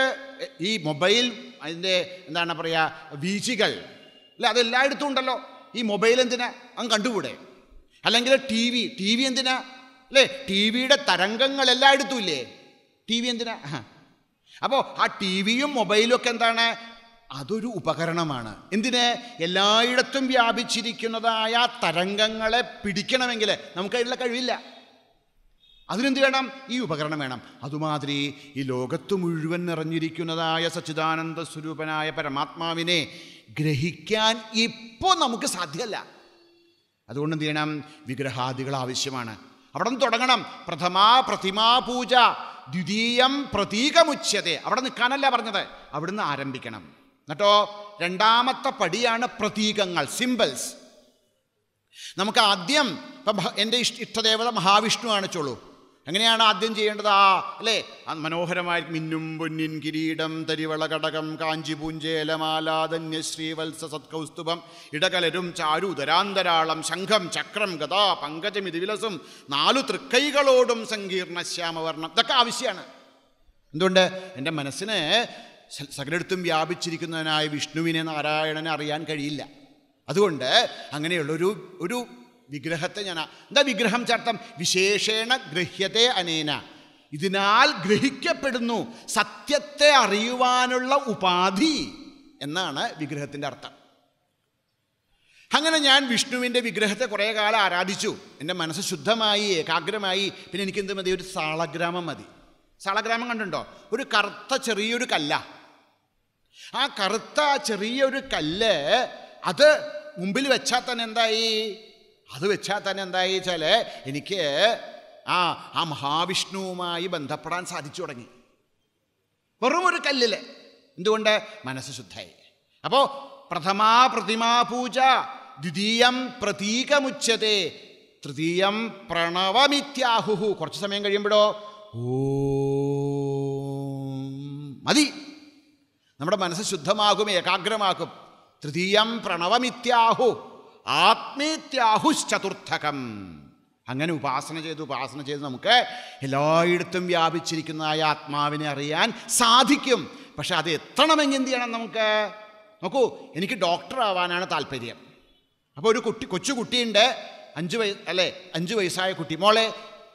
ഈ മൊബൈൽ അതിൻ്റെ എന്താണ് പറയുക വീശികൾ അല്ല അതെല്ലായിടത്തും ഉണ്ടല്ലോ ഈ മൊബൈൽ എന്തിനാ അങ്ങ് കണ്ടുകൂടെ അല്ലെങ്കിൽ ടി വി ടി വി എന്തിനാ അല്ലേ ടി വിയുടെ തരംഗങ്ങൾ എല്ലായിടത്തും ഇല്ലേ ടി വി എന്തിനാ അപ്പോൾ ആ ടി വിയും മൊബൈലും ഒക്കെ എന്താണ് അതൊരു ഉപകരണമാണ് എന്തിന് എല്ലായിടത്തും വ്യാപിച്ചിരിക്കുന്നതായ തരംഗങ്ങളെ പിടിക്കണമെങ്കിൽ നമുക്കതിനുള്ള കഴിവില്ല അതിനെന്ത് വേണം ഈ ഉപകരണം വേണം അതുമാതിരി ഈ ലോകത്ത് മുഴുവൻ നിറഞ്ഞിരിക്കുന്നതായ സച്ചിദാനന്ദ സ്വരൂപനായ പരമാത്മാവിനെ ഗ്രഹിക്കാൻ ഇപ്പോൾ നമുക്ക് സാധ്യമല്ല അതുകൊണ്ട് എന്ത് ചെയ്യണം വിഗ്രഹാദികൾ ആവശ്യമാണ് അവിടെ നിന്ന് തുടങ്ങണം പ്രഥമാ പ്രതിമാ പൂജ ദ്വിതീയം പ്രതീകമുച്ചതേ അവിടെ നിൽക്കാനല്ല പറഞ്ഞത് അവിടുന്ന് ആരംഭിക്കണം എന്നിട്ടോ രണ്ടാമത്തെ പടിയാണ് പ്രതീകങ്ങൾ സിമ്പിൾസ് നമുക്ക് ആദ്യം ഇപ്പം എൻ്റെ ഇഷ്ട ഇഷ്ടദേവത മഹാവിഷ്ണു കാണിച്ചോളൂ എങ്ങനെയാണ് ആദ്യം ചെയ്യേണ്ടത് ആ അല്ലേ മനോഹരമായി മിന്നും പൊന്നിൻ കിരീടം തരിവള ഘടകം കാഞ്ചി പൂഞ്ചേലമാലാധന്യ വത്സ സത്കൗസ്തുഭം ഇടകലരും ചാരു ധരാന്തരാളം ശംഖം ചക്രം ഗതാ പങ്കജം ഇതിവിലസും നാലു തൃക്കൈകളോടും സങ്കീർണ ശ്യാമവർണം ഇതൊക്കെ ആവശ്യമാണ് എന്തുകൊണ്ട് എൻ്റെ മനസ്സിനെ സകലയിടത്തും വ്യാപിച്ചിരിക്കുന്നതിനായ വിഷ്ണുവിനെ നാരായണനെ അറിയാൻ കഴിയില്ല അതുകൊണ്ട് അങ്ങനെയുള്ളൊരു ഒരു ഒരു വിഗ്രഹത്തെ ഞാൻ എന്താ വിഗ്രഹം ചാർത്ഥം വിശേഷേണ ഗ്രഹ്യത്തെ അനേന ഇതിനാൽ ഗ്രഹിക്കപ്പെടുന്നു സത്യത്തെ അറിയുവാനുള്ള ഉപാധി എന്നാണ് വിഗ്രഹത്തിൻ്റെ അർത്ഥം അങ്ങനെ ഞാൻ വിഷ്ണുവിൻ്റെ വിഗ്രഹത്തെ കുറേ കാലം ആരാധിച്ചു എൻ്റെ മനസ്സ് ശുദ്ധമായി ഏകാഗ്രമായി പിന്നെ എനിക്കെന്ത് മതി ഒരു സാളഗ്രാമം മതി സാളഗ്രാമം കണ്ടുണ്ടോ ഒരു കറുത്ത ചെറിയൊരു കല്ല ആ കറുത്ത ചെറിയൊരു കല്ല് അത് മുമ്പിൽ വെച്ചാൽ തന്നെ എന്തായി അത് വെച്ചാൽ തന്നെ എന്തായി വെച്ചാൽ എനിക്ക് ആ ആ മഹാവിഷ്ണുവുമായി ബന്ധപ്പെടാൻ സാധിച്ചു തുടങ്ങി വെറും ഒരു കല്ലിൽ എന്തുകൊണ്ട് മനസ്സ് ശുദ്ധായി അപ്പോൾ പ്രഥമാ പൂജ ദ്വിതീയം പ്രതീകമുച്ചതേ തൃതീയം പ്രണവമിത്യാഹുഹു കുറച്ച് സമയം കഴിയുമ്പോഴോ ഓ മതി നമ്മുടെ മനസ്സ് ശുദ്ധമാകും ഏകാഗ്രമാകും തൃതീയം പ്രണവമിത്യാഹു ആത്മീത്യാഹുശ്ചതുർത്ഥകം അങ്ങനെ ഉപാസന ചെയ്ത് ഉപാസന ചെയ്ത് നമുക്ക് എല്ലായിടത്തും വ്യാപിച്ചിരിക്കുന്നതായ ആത്മാവിനെ അറിയാൻ സാധിക്കും പക്ഷെ അത് എത്തണമെങ്കിൽ എന്ത് ചെയ്യണം നമുക്ക് നോക്കൂ എനിക്ക് ഡോക്ടർ ആവാനാണ് താല്പര്യം അപ്പോൾ ഒരു കുട്ടി കൊച്ചു കുട്ടിയുണ്ട് അഞ്ച് വയസ്സ് അല്ലേ അഞ്ച് വയസ്സായ കുട്ടി മോളെ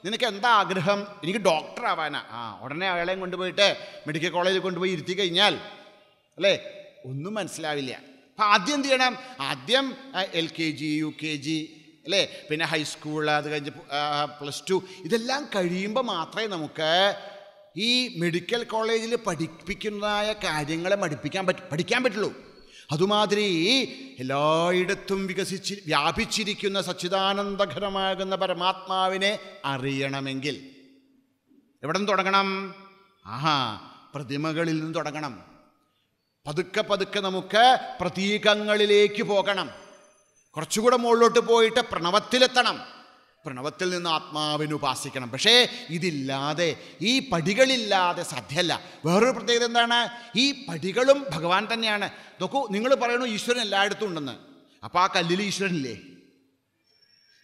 നിനക്ക് എന്താ ആഗ്രഹം എനിക്ക് ഡോക്ടർ ആവാനാ ആ ഉടനെ അയാളെയും കൊണ്ടുപോയിട്ട് മെഡിക്കൽ കോളേജിൽ കൊണ്ടുപോയി ഇരുത്തി കഴിഞ്ഞാൽ അല്ലേ ഒന്നും മനസ്സിലാവില്ല അപ്പം ആദ്യം എന്ത് ചെയ്യണം ആദ്യം L K G U K G അല്ലേ പിന്നെ ഹൈസ്കൂൾ അത് കഴിഞ്ഞ് പ്ലസ് ടു ഇതെല്ലാം കഴിയുമ്പോൾ മാത്രമേ നമുക്ക് ഈ മെഡിക്കൽ കോളേജിൽ പഠിപ്പിക്കുന്നതായ കാര്യങ്ങളെ പഠിപ്പിക്കാൻ പറ്റും പഠിക്കാൻ പറ്റുള്ളൂ അതുമാതിരി എല്ലായിടത്തും വികസിച്ച് വ്യാപിച്ചിരിക്കുന്ന സച്ചിദാനന്ദഘരമാകുന്ന പരമാത്മാവിനെ അറിയണമെങ്കിൽ എവിടെ നിന്ന് തുടങ്ങണം ആഹാ പ്രതിമകളിൽ നിന്ന് തുടങ്ങണം പതുക്കെ പതുക്കെ നമുക്ക് പ്രതീകങ്ങളിലേക്ക് പോകണം കുറച്ചുകൂടെ മുകളിലോട്ട് പോയിട്ട് പ്രണവത്തിലെത്തണം പ്രണവത്തിൽ നിന്ന് ആത്മാവിന് ഉപാസിക്കണം പക്ഷേ ഇതില്ലാതെ ഈ പടികളില്ലാതെ സാധ്യമല്ല വേറൊരു പ്രത്യേകത എന്താണ് ഈ പടികളും ഭഗവാൻ തന്നെയാണ് നോക്കൂ നിങ്ങൾ പറയണു ഈശ്വരൻ എല്ലായിടത്തും ഉണ്ടെന്ന് അപ്പോൾ ആ കല്ലിൽ ഈശ്വരനില്ലേ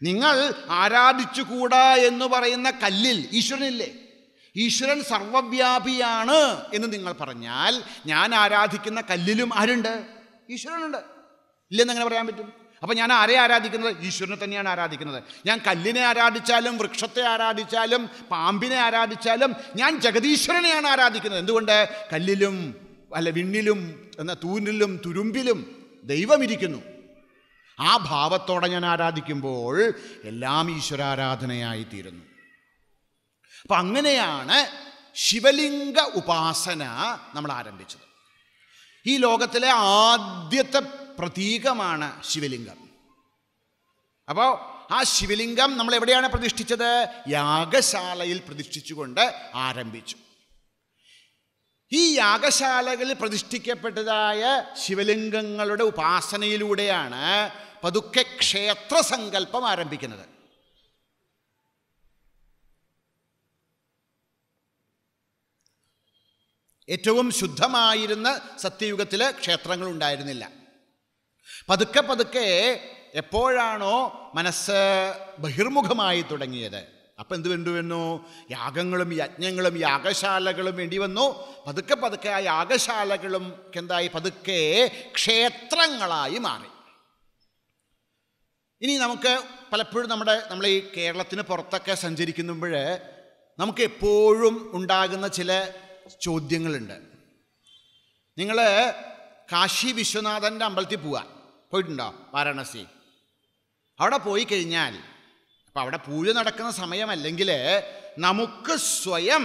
നിങ്ങൾ ആരാധിച്ചുകൂടാ എന്ന് പറയുന്ന കല്ലിൽ ഈശ്വരനില്ലേ ഈശ്വരൻ സർവവ്യാപിയാണ് എന്ന് നിങ്ങൾ പറഞ്ഞാൽ ഞാൻ ആരാധിക്കുന്ന കല്ലിലും ആരുണ്ട് ഈശ്വരനുണ്ട് ഇല്ലെന്ന് അങ്ങനെ പറയാൻ പറ്റും അപ്പം ഞാൻ ആരെ ആരാധിക്കുന്നത് ഈശ്വരനെ തന്നെയാണ് ആരാധിക്കുന്നത് ഞാൻ കല്ലിനെ ആരാധിച്ചാലും വൃക്ഷത്തെ ആരാധിച്ചാലും പാമ്പിനെ ആരാധിച്ചാലും ഞാൻ ജഗതീശ്വരനെയാണ് ആരാധിക്കുന്നത് എന്തുകൊണ്ട് കല്ലിലും അല്ല വിണ്ണിലും എന്ന തൂനിലും തുരുമ്പിലും ദൈവമിരിക്കുന്നു ആ ഭാവത്തോടെ ഞാൻ ആരാധിക്കുമ്പോൾ എല്ലാം ഈശ്വരാരാധനയായിത്തീരുന്നു തീരുന്നു അപ്പം അങ്ങനെയാണ് ശിവലിംഗ ഉപാസന നമ്മൾ ആരംഭിച്ചത് ഈ ലോകത്തിലെ ആദ്യത്തെ പ്രതീകമാണ് ശിവലിംഗം അപ്പോൾ ആ ശിവലിംഗം നമ്മൾ എവിടെയാണ് പ്രതിഷ്ഠിച്ചത് യാഗശാലയിൽ പ്രതിഷ്ഠിച്ചുകൊണ്ട് ആരംഭിച്ചു ഈ യാഗശാലകളിൽ പ്രതിഷ്ഠിക്കപ്പെട്ടതായ ശിവലിംഗങ്ങളുടെ ഉപാസനയിലൂടെയാണ് പതുക്കെ സങ്കല്പം ആരംഭിക്കുന്നത് ഏറ്റവും ശുദ്ധമായിരുന്ന സത്യയുഗത്തിൽ ക്ഷേത്രങ്ങൾ ഉണ്ടായിരുന്നില്ല പതുക്കെ പതുക്കെ എപ്പോഴാണോ മനസ്സ് ബഹിർമുഖമായി തുടങ്ങിയത് അപ്പം എന്ത് വേണ്ടി വന്നു യാഗങ്ങളും യജ്ഞങ്ങളും യാഗശാലകളും വേണ്ടി വന്നു പതുക്കെ പതുക്കെ ആ യാഗശാലകളും എന്തായി പതുക്കെ ക്ഷേത്രങ്ങളായി മാറി ഇനി നമുക്ക് പലപ്പോഴും നമ്മുടെ നമ്മൾ ഈ കേരളത്തിന് പുറത്തൊക്കെ സഞ്ചരിക്കുമ്പോൾ നമുക്ക് എപ്പോഴും ഉണ്ടാകുന്ന ചില ചോദ്യങ്ങളുണ്ട് നിങ്ങൾ കാശി വിശ്വനാഥൻ്റെ അമ്പലത്തിൽ പോവാ പോയിട്ടുണ്ടോ വാരാണസി അവിടെ പോയി കഴിഞ്ഞാൽ അപ്പം അവിടെ പൂജ നടക്കുന്ന സമയമല്ലെങ്കിൽ നമുക്ക് സ്വയം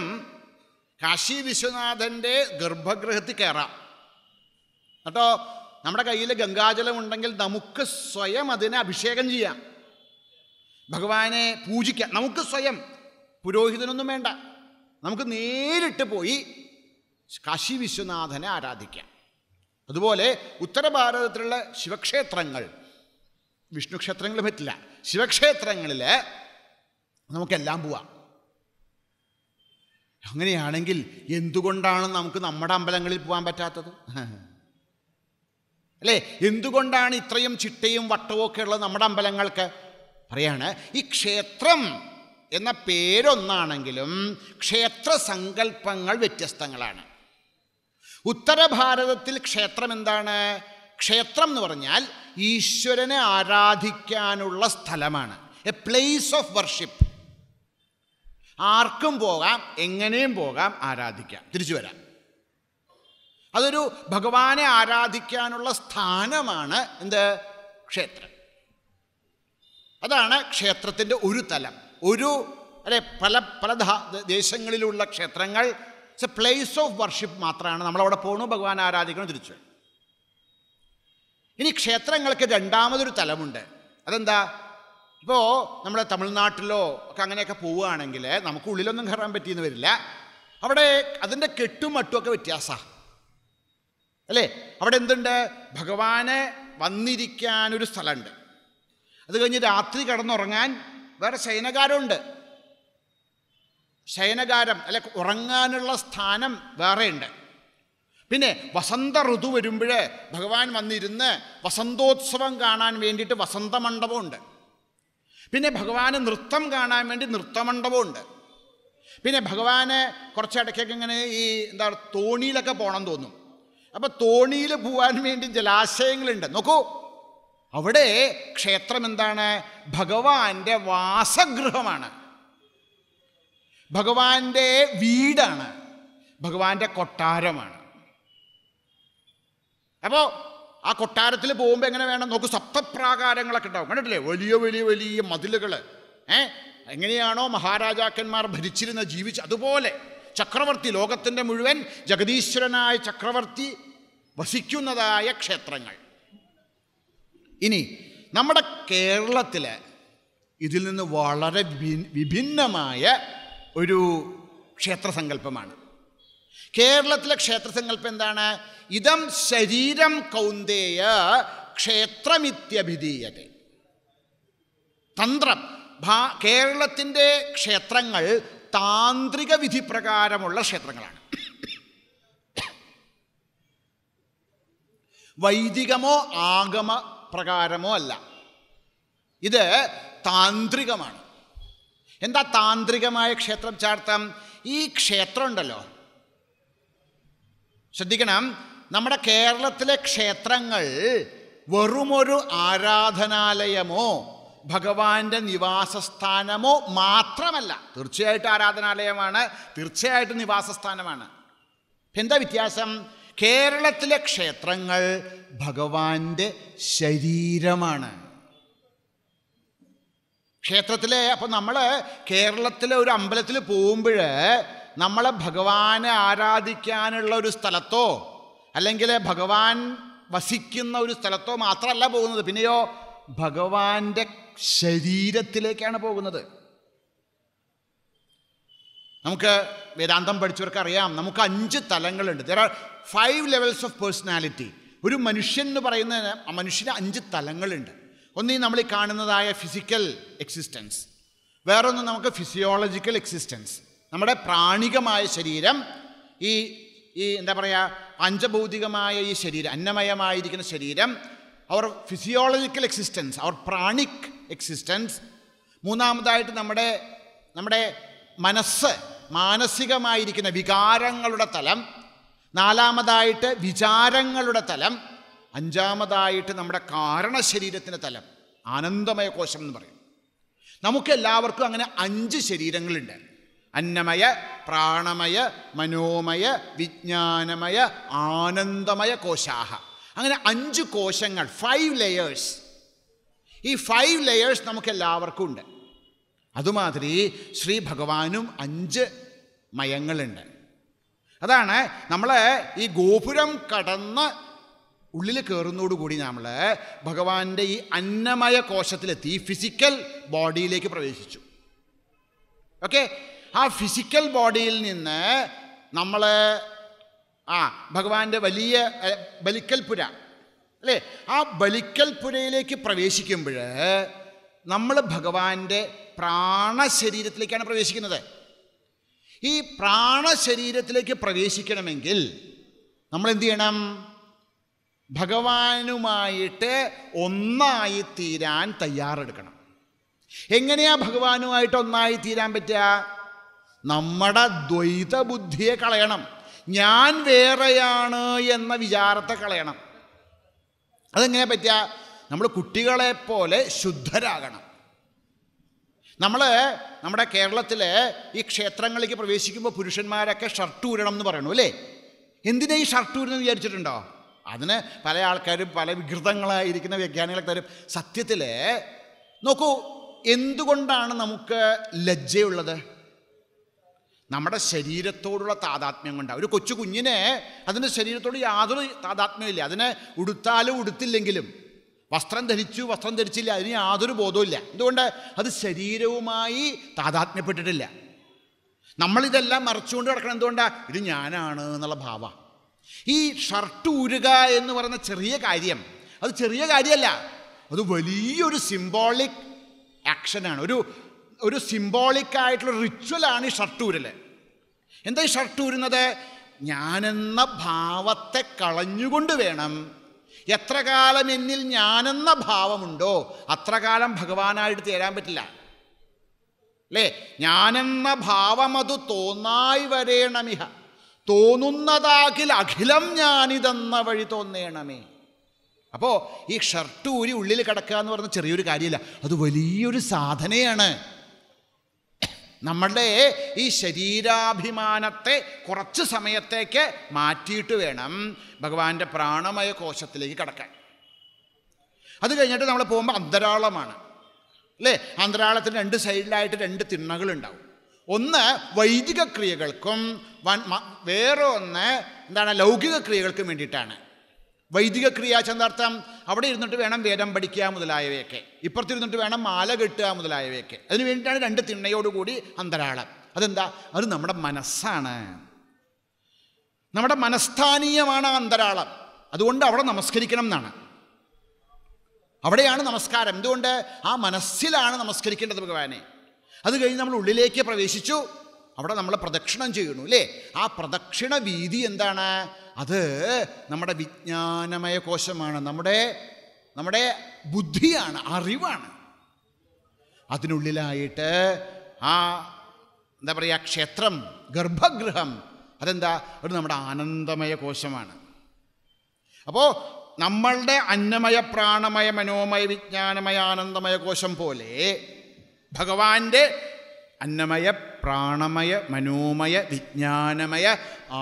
കാശി വിശ്വനാഥൻ്റെ ഗർഭഗൃഹത്തിൽ കയറാം കേട്ടോ നമ്മുടെ കയ്യിൽ ഗംഗാജലം ഉണ്ടെങ്കിൽ നമുക്ക് സ്വയം അതിനെ അഭിഷേകം ചെയ്യാം ഭഗവാനെ പൂജിക്കാം നമുക്ക് സ്വയം പുരോഹിതനൊന്നും വേണ്ട നമുക്ക് നേരിട്ട് പോയി കാശി വിശ്വനാഥനെ ആരാധിക്കാം അതുപോലെ ഉത്തരഭാരതത്തിലുള്ള ശിവക്ഷേത്രങ്ങൾ വിഷ്ണു ക്ഷേത്രങ്ങൾ പറ്റില്ല ശിവക്ഷേത്രങ്ങളിൽ നമുക്കെല്ലാം പോവാം അങ്ങനെയാണെങ്കിൽ എന്തുകൊണ്ടാണ് നമുക്ക് നമ്മുടെ അമ്പലങ്ങളിൽ പോകാൻ പറ്റാത്തത് അല്ലേ എന്തുകൊണ്ടാണ് ഇത്രയും ചിട്ടയും വട്ടവും ഒക്കെ ഉള്ളത് നമ്മുടെ അമ്പലങ്ങൾക്ക് പറയാണ് ഈ ക്ഷേത്രം എന്ന പേരൊന്നാണെങ്കിലും സങ്കല്പങ്ങൾ വ്യത്യസ്തങ്ങളാണ് ഉത്തരഭാരതത്തിൽ ക്ഷേത്രം എന്താണ് ക്ഷേത്രം എന്ന് പറഞ്ഞാൽ ഈശ്വരനെ ആരാധിക്കാനുള്ള സ്ഥലമാണ് എ പ്ലേസ് ഓഫ് വർഷിപ്പ് ആർക്കും പോകാം എങ്ങനെയും പോകാം ആരാധിക്കാം തിരിച്ചു വരാം അതൊരു ഭഗവാനെ ആരാധിക്കാനുള്ള സ്ഥാനമാണ് എന്ത് ക്ഷേത്രം അതാണ് ക്ഷേത്രത്തിൻ്റെ ഒരു തലം ഒരു അല്ലെ പല പല ദേശങ്ങളിലുള്ള ക്ഷേത്രങ്ങൾ it's a place of worship മാത്രമാണ് നമ്മളവിടെ പോകണു ഭഗവാൻ ആരാധിക്കണം തിരിച്ചു ഇനി ക്ഷേത്രങ്ങൾക്ക് രണ്ടാമതൊരു തലമുണ്ട് അതെന്താ ഇപ്പോൾ നമ്മുടെ തമിഴ്നാട്ടിലോ ഒക്കെ അങ്ങനെയൊക്കെ പോവുകയാണെങ്കിൽ നമുക്ക് ഉള്ളിലൊന്നും കയറാൻ പറ്റിയെന്ന് വരില്ല അവിടെ അതിൻ്റെ ഒക്കെ വ്യത്യാസമാണ് അല്ലേ അവിടെ എന്തുണ്ട് ഭഗവാന് വന്നിരിക്കാനൊരു സ്ഥലമുണ്ട് അത് കഴിഞ്ഞ് രാത്രി കടന്നുറങ്ങാൻ വേറെ ശയനകാരമുണ്ട് ശയനകാരം അല്ലെ ഉറങ്ങാനുള്ള സ്ഥാനം വേറെയുണ്ട് പിന്നെ വസന്ത ഋതു വരുമ്പോൾ ഭഗവാൻ വന്നിരുന്ന് വസന്തോത്സവം കാണാൻ വേണ്ടിയിട്ട് വസന്തമണ്ഡപമുണ്ട് പിന്നെ ഭഗവാന് നൃത്തം കാണാൻ വേണ്ടി നൃത്തമണ്ഡപമുണ്ട് പിന്നെ ഭഗവാന് കുറച്ച് ഇടയ്ക്കൊക്കെ ഇങ്ങനെ ഈ എന്താ തോണിയിലൊക്കെ പോകണം തോന്നും അപ്പോൾ തോണിയിൽ പോകാൻ വേണ്ടി ജലാശയങ്ങളുണ്ട് നോക്കൂ അവിടെ ക്ഷേത്രം എന്താണ് ഭഗവാന്റെ വാസഗൃഹമാണ് ഭഗവാന്റെ വീടാണ് ഭഗവാന്റെ കൊട്ടാരമാണ് അപ്പോൾ ആ കൊട്ടാരത്തിൽ പോകുമ്പോൾ എങ്ങനെ വേണം നോക്കൂ സപ്തപ്രാകാരങ്ങളൊക്കെ ഉണ്ടാവും കണ്ടിട്ടില്ലേ വലിയ വലിയ വലിയ മതിലുകൾ ഏ എങ്ങനെയാണോ മഹാരാജാക്കന്മാർ ഭരിച്ചിരുന്ന ജീവിച്ച് അതുപോലെ ചക്രവർത്തി ലോകത്തിൻ്റെ മുഴുവൻ ജഗദീശ്വരനായ ചക്രവർത്തി വസിക്കുന്നതായ ക്ഷേത്രങ്ങൾ ഇനി നമ്മുടെ കേരളത്തിൽ ഇതിൽ നിന്ന് വളരെ വിഭിന്നമായ ഒരു ക്ഷേത്രസങ്കല്പമാണ് കേരളത്തിലെ ക്ഷേത്രസങ്കല്പം എന്താണ് ഇതം ശരീരം കൗന്ദേയ ക്ഷേത്രമിത്യഭിധീയത തന്ത്രം ഭാ കേരളത്തിൻ്റെ ക്ഷേത്രങ്ങൾ താന്ത്രിക വിധി പ്രകാരമുള്ള ക്ഷേത്രങ്ങളാണ് വൈദികമോ ആഗമ പ്രകാരമോ അല്ല ഇത് താന്ത്രികമാണ് എന്താ താന്ത്രികമായ ക്ഷേത്രം ചാർത്ഥം ഈ ക്ഷേത്രം ഉണ്ടല്ലോ ശ്രദ്ധിക്കണം നമ്മുടെ കേരളത്തിലെ ക്ഷേത്രങ്ങൾ വെറുമൊരു ആരാധനാലയമോ ഭഗവാന്റെ നിവാസസ്ഥാനമോ മാത്രമല്ല തീർച്ചയായിട്ടും ആരാധനാലയമാണ് തീർച്ചയായിട്ടും നിവാസസ്ഥാനമാണ് എന്താ വ്യത്യാസം കേരളത്തിലെ ക്ഷേത്രങ്ങൾ ഭഗവാന്റെ ശരീരമാണ് ക്ഷേത്രത്തിലെ അപ്പം നമ്മൾ കേരളത്തിലെ ഒരു അമ്പലത്തിൽ പോകുമ്പോൾ നമ്മളെ ഭഗവാനെ ആരാധിക്കാനുള്ള ഒരു സ്ഥലത്തോ അല്ലെങ്കിൽ ഭഗവാൻ വസിക്കുന്ന ഒരു സ്ഥലത്തോ മാത്രമല്ല പോകുന്നത് പിന്നെയോ ഭഗവാന്റെ ശരീരത്തിലേക്കാണ് പോകുന്നത് നമുക്ക് വേദാന്തം പഠിച്ചവർക്ക് അറിയാം നമുക്ക് അഞ്ച് തലങ്ങളുണ്ട് there are five levels of personality ഒരു മനുഷ്യൻ എന്ന് ആ മനുഷ്യന് അഞ്ച് തലങ്ങളുണ്ട് ഒന്നീ നമ്മൾ ഈ കാണുന്നതായ ഫിസിക്കൽ എക്സിസ്റ്റൻസ് വേറൊന്ന് നമുക്ക് ഫിസിയോളജിക്കൽ എക്സിസ്റ്റൻസ് നമ്മുടെ പ്രാണികമായ ശരീരം ഈ ഈ എന്താ പറയുക പഞ്ചഭൗതികമായ ഈ ശരീരം അന്നമയമായിരിക്കുന്ന ശരീരം അവർ ഫിസിയോളജിക്കൽ എക്സിസ്റ്റൻസ് അവർ പ്രാണിക് എക്സിസ്റ്റൻസ് മൂന്നാമതായിട്ട് നമ്മുടെ നമ്മുടെ മനസ്സ് മാനസികമായിരിക്കുന്ന വികാരങ്ങളുടെ തലം നാലാമതായിട്ട് വിചാരങ്ങളുടെ തലം അഞ്ചാമതായിട്ട് നമ്മുടെ കാരണശരീരത്തിൻ്റെ തലം ആനന്ദമയ കോശം എന്ന് പറയും നമുക്കെല്ലാവർക്കും അങ്ങനെ അഞ്ച് ശരീരങ്ങളുണ്ട് അന്നമയ പ്രാണമയ മനോമയ വിജ്ഞാനമയ ആനന്ദമയ കോശാഹ അങ്ങനെ അഞ്ച് കോശങ്ങൾ ഫൈവ് ലെയേഴ്സ് ഈ ഫൈവ് ലെയേഴ്സ് നമുക്കെല്ലാവർക്കും ഉണ്ട് അതുമാതിരി ശ്രീ ഭഗവാനും അഞ്ച് മയങ്ങളുണ്ട് അതാണ് നമ്മൾ ഈ ഗോപുരം കടന്ന് ഉള്ളിൽ കയറുന്നതോടുകൂടി നമ്മൾ ഭഗവാന്റെ ഈ അന്നമയ കോശത്തിലെത്തി ഫിസിക്കൽ ബോഡിയിലേക്ക് പ്രവേശിച്ചു ഓക്കെ ആ ഫിസിക്കൽ ബോഡിയിൽ നിന്ന് നമ്മൾ ആ ഭഗവാന്റെ വലിയ ബലിക്കൽപുര അല്ലേ ആ ബലിക്കൽപുരയിലേക്ക് പ്രവേശിക്കുമ്പോൾ നമ്മൾ ഭഗവാന്റെ പ്രാണശരീരത്തിലേക്കാണ് പ്രവേശിക്കുന്നത് ഈ പ്രാണശരീരത്തിലേക്ക് പ്രവേശിക്കണമെങ്കിൽ നമ്മൾ എന്ത് ചെയ്യണം ഭഗവാനുമായിട്ട് ഒന്നായി തീരാൻ തയ്യാറെടുക്കണം എങ്ങനെയാ ഭഗവാനുമായിട്ട് ഒന്നായി തീരാൻ പറ്റുക നമ്മുടെ ദ്വൈത ബുദ്ധിയെ കളയണം ഞാൻ വേറെയാണ് എന്ന വിചാരത്തെ കളയണം അതെങ്ങനെ പറ്റുക നമ്മൾ കുട്ടികളെപ്പോലെ ശുദ്ധരാകണം നമ്മൾ നമ്മുടെ കേരളത്തിൽ ഈ ക്ഷേത്രങ്ങളിലേക്ക് പ്രവേശിക്കുമ്പോൾ പുരുഷന്മാരൊക്കെ ഷർട്ട് ഊരണം എന്ന് പറയണു അല്ലേ എന്തിനാ ഈ ഷർട്ട് ഊരണം വിചാരിച്ചിട്ടുണ്ടോ അതിന് പല ആൾക്കാരും പല വികൃതങ്ങളായിരിക്കുന്ന വ്യാഖ്യാനങ്ങളൊക്കെ തരും സത്യത്തിൽ നോക്കൂ എന്തുകൊണ്ടാണ് നമുക്ക് ലജ്ജയുള്ളത് നമ്മുടെ ശരീരത്തോടുള്ള താതാത്മ്യം കൊണ്ടാണ് ഒരു കൊച്ചു കുഞ്ഞിനെ അതിൻ്റെ ശരീരത്തോട് യാതൊരു താതാത്മ്യമില്ല അതിനെ ഉടുത്താലും ഉടുത്തില്ലെങ്കിലും വസ്ത്രം ധരിച്ചു വസ്ത്രം ധരിച്ചില്ല അതിന് യാതൊരു ബോധവുമില്ല എന്തുകൊണ്ട് അത് ശരീരവുമായി താതാത്മ്യപ്പെട്ടിട്ടില്ല നമ്മളിതെല്ലാം മറച്ചുകൊണ്ട് കിടക്കണം എന്തുകൊണ്ടാണ് ഇത് ഞാനാണ് എന്നുള്ള ഭാവ ഈ ഷർട്ട് ഊരുക എന്ന് പറയുന്ന ചെറിയ കാര്യം അത് ചെറിയ കാര്യമല്ല അത് വലിയൊരു സിംബോളിക് ആക്ഷനാണ് ഒരു ഒരു സിംബോളിക് ആയിട്ടുള്ള റിച്വലാണ് ഈ ഷർട്ട് ഊരൽ എന്താ ഈ ഷർട്ട് ഊരുന്നത് ഞാനെന്ന ഭാവത്തെ കളഞ്ഞുകൊണ്ട് വേണം എത്ര കാലം എന്നിൽ ഞാനെന്ന ഭാവമുണ്ടോ അത്ര കാലം ഭഗവാനായിട്ട് തേരാൻ പറ്റില്ല അല്ലേ ഞാനെന്ന ഭാവമതു തോന്നായി വരേണമിഹ തോന്നുന്നതാകിൽ അഖിലം ഞാനിതെന്ന വഴി തോന്നേണമേ അപ്പോൾ ഈ ഷർട്ട് ഊരി ഉള്ളിൽ കിടക്കുക എന്ന് പറഞ്ഞ ചെറിയൊരു കാര്യമില്ല അത് വലിയൊരു സാധനയാണ് നമ്മളുടെ ഈ ശരീരാഭിമാനത്തെ കുറച്ച് സമയത്തേക്ക് മാറ്റിയിട്ട് വേണം ഭഗവാന്റെ പ്രാണമയ കോശത്തിലേക്ക് കടക്കാൻ അത് കഴിഞ്ഞിട്ട് നമ്മൾ പോകുമ്പോൾ അന്തരാളമാണ് അല്ലേ അന്തരാളത്തിന് രണ്ട് സൈഡിലായിട്ട് രണ്ട് തിണ്ണകളുണ്ടാവും ഒന്ന് വൈദിക ക്രിയകൾക്കും വൻ വേറെ ഒന്ന് എന്താണ് ലൗകിക ക്രിയകൾക്കും വേണ്ടിയിട്ടാണ് വൈദിക ക്രിയാചെന്നർത്ഥം അവിടെ ഇരുന്നിട്ട് വേണം വേദം പഠിക്കുക മുതലായവയൊക്കെ ഇപ്പുറത്തിരുന്നിട്ട് വേണം മാല കെട്ടുക മുതലായവയൊക്കെ അതിനു വേണ്ടിയിട്ടാണ് രണ്ട് തിണ്ണയോടുകൂടി അന്തരാളം അതെന്താ അത് നമ്മുടെ മനസ്സാണ് നമ്മുടെ മനസ്ഥാനീയമാണ് അന്തരാളം അതുകൊണ്ട് അവിടെ നമസ്കരിക്കണം എന്നാണ് അവിടെയാണ് നമസ്കാരം എന്തുകൊണ്ട് ആ മനസ്സിലാണ് നമസ്കരിക്കേണ്ടത് ഭഗവാനെ അത് കഴിഞ്ഞ് നമ്മൾ ഉള്ളിലേക്ക് പ്രവേശിച്ചു അവിടെ നമ്മൾ പ്രദക്ഷിണം ചെയ്യണു അല്ലേ ആ പ്രദക്ഷിണ വീതി എന്താണ് അത് നമ്മുടെ വിജ്ഞാനമയ കോശമാണ് നമ്മുടെ നമ്മുടെ ബുദ്ധിയാണ് അറിവാണ് അതിനുള്ളിലായിട്ട് ആ എന്താ പറയുക ക്ഷേത്രം ഗർഭഗൃഹം അതെന്താ ഒരു നമ്മുടെ ആനന്ദമയ കോശമാണ് അപ്പോൾ നമ്മളുടെ അന്നമയ പ്രാണമയ മനോമയ വിജ്ഞാനമയ ആനന്ദമയ കോശം പോലെ ഭഗവാന്റെ അന്നമയ പ്രാണമയ മനോമയ വിജ്ഞാനമയ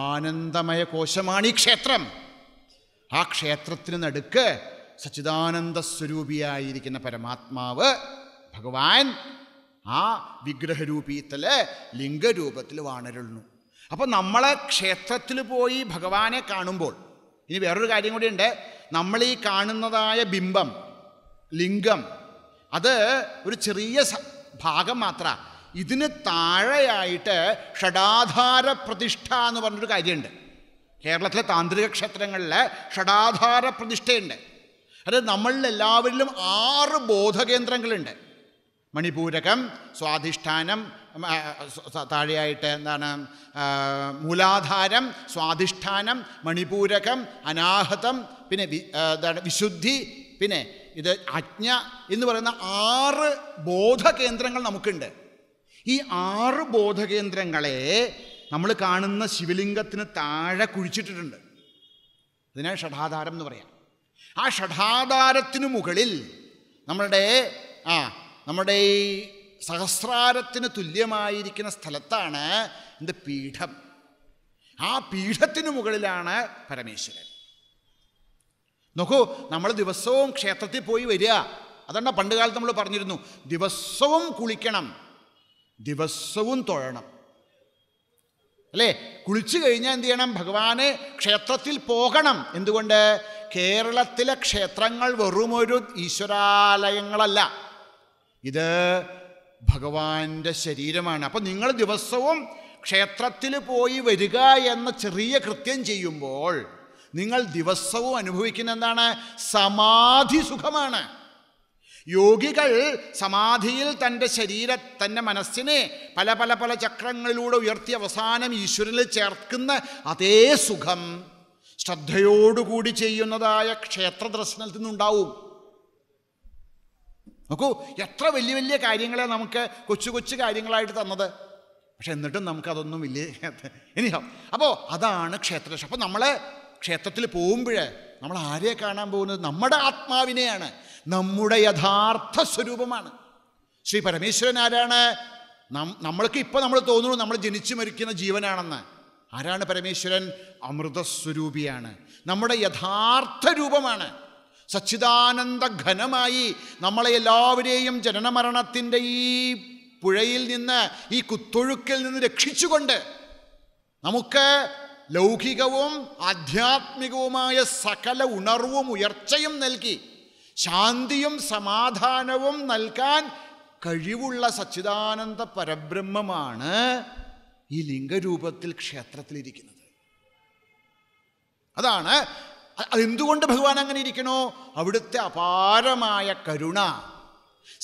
ആനന്ദമയ കോശമാണ് ഈ ക്ഷേത്രം ആ ക്ഷേത്രത്തിന് നടുക്ക് സച്ചിദാനന്ദ സ്വരൂപിയായിരിക്കുന്ന പരമാത്മാവ് ഭഗവാൻ ആ വിഗ്രഹരൂപീത്തിൽ ലിംഗരൂപത്തിൽ വാണരുള്ളു അപ്പോൾ നമ്മളെ ക്ഷേത്രത്തിൽ പോയി ഭഗവാനെ കാണുമ്പോൾ ഇനി വേറൊരു കാര്യം കൂടിയുണ്ട് നമ്മൾ ഈ കാണുന്നതായ ബിംബം ലിംഗം അത് ഒരു ചെറിയ ഭാഗം മാത്രമാണ് ഇതിന് താഴെയായിട്ട് ഷടാധാര പ്രതിഷ്ഠ എന്ന് പറഞ്ഞൊരു കാര്യമുണ്ട് കേരളത്തിലെ താന്ത്രിക ക്ഷേത്രങ്ങളിൽ ഷടാധാര പ്രതിഷ്ഠയുണ്ട് അത് നമ്മളിൽ എല്ലാവരിലും ആറ് ബോധകേന്ദ്രങ്ങളുണ്ട് മണിപൂരകം സ്വാധിഷ്ഠാനം താഴെയായിട്ട് എന്താണ് മൂലാധാരം സ്വാധിഷ്ഠാനം മണിപൂരകം അനാഹതം പിന്നെ എന്താണ് വിശുദ്ധി പിന്നെ ഇത് അജ്ഞ എന്ന് പറയുന്ന ആറ് ബോധകേന്ദ്രങ്ങൾ നമുക്കുണ്ട് ഈ ആറ് ബോധകേന്ദ്രങ്ങളെ നമ്മൾ കാണുന്ന ശിവലിംഗത്തിന് താഴെ കുഴിച്ചിട്ടിട്ടുണ്ട് അതിനെ ഷഠാധാരം എന്ന് പറയാം ആ ഷഠാധാരത്തിനു മുകളിൽ നമ്മളുടെ ആ നമ്മുടെ ഈ സഹസ്രാരത്തിന് തുല്യമായിരിക്കുന്ന സ്ഥലത്താണ് എൻ്റെ പീഠം ആ പീഠത്തിനു മുകളിലാണ് പരമേശ്വരൻ നോക്കൂ നമ്മൾ ദിവസവും ക്ഷേത്രത്തിൽ പോയി വരിക അതുകൊണ്ടാണ് പണ്ട് കാലത്ത് നമ്മൾ പറഞ്ഞിരുന്നു ദിവസവും കുളിക്കണം ദിവസവും തൊഴണം അല്ലേ കുളിച്ചു കഴിഞ്ഞാൽ എന്ത് ചെയ്യണം ഭഗവാന് ക്ഷേത്രത്തിൽ പോകണം എന്തുകൊണ്ട് കേരളത്തിലെ ക്ഷേത്രങ്ങൾ വെറുമൊരു ഈശ്വരാലയങ്ങളല്ല ഇത് ഭഗവാന്റെ ശരീരമാണ് അപ്പോൾ നിങ്ങൾ ദിവസവും ക്ഷേത്രത്തിൽ പോയി വരിക എന്ന ചെറിയ കൃത്യം ചെയ്യുമ്പോൾ നിങ്ങൾ ദിവസവും അനുഭവിക്കുന്ന എന്താണ് സമാധി സുഖമാണ് യോഗികൾ സമാധിയിൽ തൻ്റെ ശരീര തൻ്റെ മനസ്സിനെ പല പല പല ചക്രങ്ങളിലൂടെ ഉയർത്തി അവസാനം ഈശ്വരനിൽ ചേർക്കുന്ന അതേ സുഖം ശ്രദ്ധയോടുകൂടി ചെയ്യുന്നതായ ക്ഷേത്ര ദർശനത്തിൽ നിന്നുണ്ടാവും നോക്കൂ എത്ര വലിയ വലിയ കാര്യങ്ങളെ നമുക്ക് കൊച്ചു കൊച്ചു കാര്യങ്ങളായിട്ട് തന്നത് പക്ഷെ എന്നിട്ടും നമുക്കതൊന്നും വലിയ ഇനിയോ അപ്പോൾ അതാണ് ക്ഷേത്രദർശനം അപ്പോൾ നമ്മൾ ക്ഷേത്രത്തിൽ പോകുമ്പോഴേ നമ്മൾ ആരെ കാണാൻ പോകുന്നത് നമ്മുടെ ആത്മാവിനെയാണ് നമ്മുടെ യഥാർത്ഥ സ്വരൂപമാണ് ശ്രീ പരമേശ്വരൻ ആരാണ് നമ്മൾക്ക് ഇപ്പോൾ നമ്മൾ തോന്നുന്നു നമ്മൾ ജനിച്ചു മരിക്കുന്ന ജീവനാണെന്ന് ആരാണ് പരമേശ്വരൻ അമൃതസ്വരൂപിയാണ് നമ്മുടെ യഥാർത്ഥ രൂപമാണ് സച്ചിദാനന്ദ ഘനമായി നമ്മളെ എല്ലാവരെയും ജനനമരണത്തിൻ്റെ ഈ പുഴയിൽ നിന്ന് ഈ കുത്തൊഴുക്കിൽ നിന്ന് രക്ഷിച്ചുകൊണ്ട് നമുക്ക് ലൗകികവും ആധ്യാത്മികവുമായ സകല ഉണർവും ഉയർച്ചയും നൽകി ശാന്തിയും സമാധാനവും നൽകാൻ കഴിവുള്ള സച്ചിദാനന്ദ പരബ്രഹ്മമാണ് ഈ ലിംഗരൂപത്തിൽ ക്ഷേത്രത്തിലിരിക്കുന്നത് അതാണ് അതെന്തുകൊണ്ട് ഭഗവാൻ അങ്ങനെ ഇരിക്കണോ അവിടുത്തെ അപാരമായ കരുണ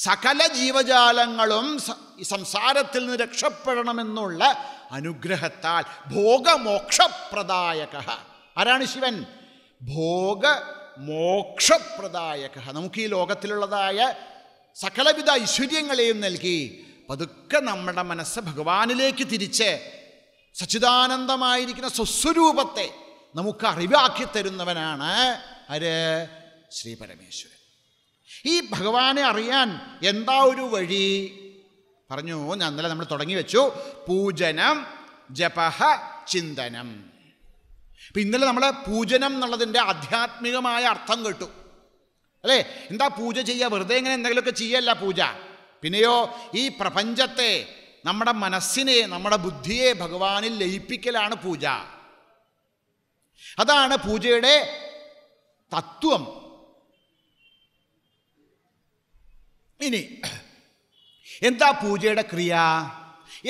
സകല ജീവജാലങ്ങളും സംസാരത്തിൽ നിന്ന് രക്ഷപ്പെടണമെന്നുള്ള അനുഗ്രഹത്താൽ ഭോഗമോക്ഷപ്രദായക ആരാണ് ശിവൻ ഭോഗ മോക്ഷപ്രദായക നമുക്ക് ഈ ലോകത്തിലുള്ളതായ സകലവിധ ഐശ്വര്യങ്ങളെയും നൽകി പതുക്കെ നമ്മുടെ മനസ്സ് ഭഗവാനിലേക്ക് തിരിച്ച് സച്ചിദാനന്ദമായിരിക്കുന്ന സ്വസ്വരൂപത്തെ നമുക്ക് അറിവാക്കി തരുന്നവനാണ് ആര് ശ്രീ പരമേശ്വരൻ ഈ ഭഗവാനെ അറിയാൻ എന്താ ഒരു വഴി പറഞ്ഞു ഞാൻ അന്നലെ നമ്മൾ തുടങ്ങി വെച്ചു പൂജനം ജപഹ ചിന്തനം ഇപ്പം ഇന്നലെ നമ്മൾ പൂജനം എന്നുള്ളതിൻ്റെ ആധ്യാത്മികമായ അർത്ഥം കേട്ടു അല്ലേ എന്താ പൂജ ചെയ്യുക വെറുതെ ഇങ്ങനെ എന്തെങ്കിലുമൊക്കെ ചെയ്യല്ല പൂജ പിന്നെയോ ഈ പ്രപഞ്ചത്തെ നമ്മുടെ മനസ്സിനെ നമ്മുടെ ബുദ്ധിയെ ഭഗവാനിൽ ലയിപ്പിക്കലാണ് പൂജ അതാണ് പൂജയുടെ തത്വം ഇനി എന്താ പൂജയുടെ ക്രിയ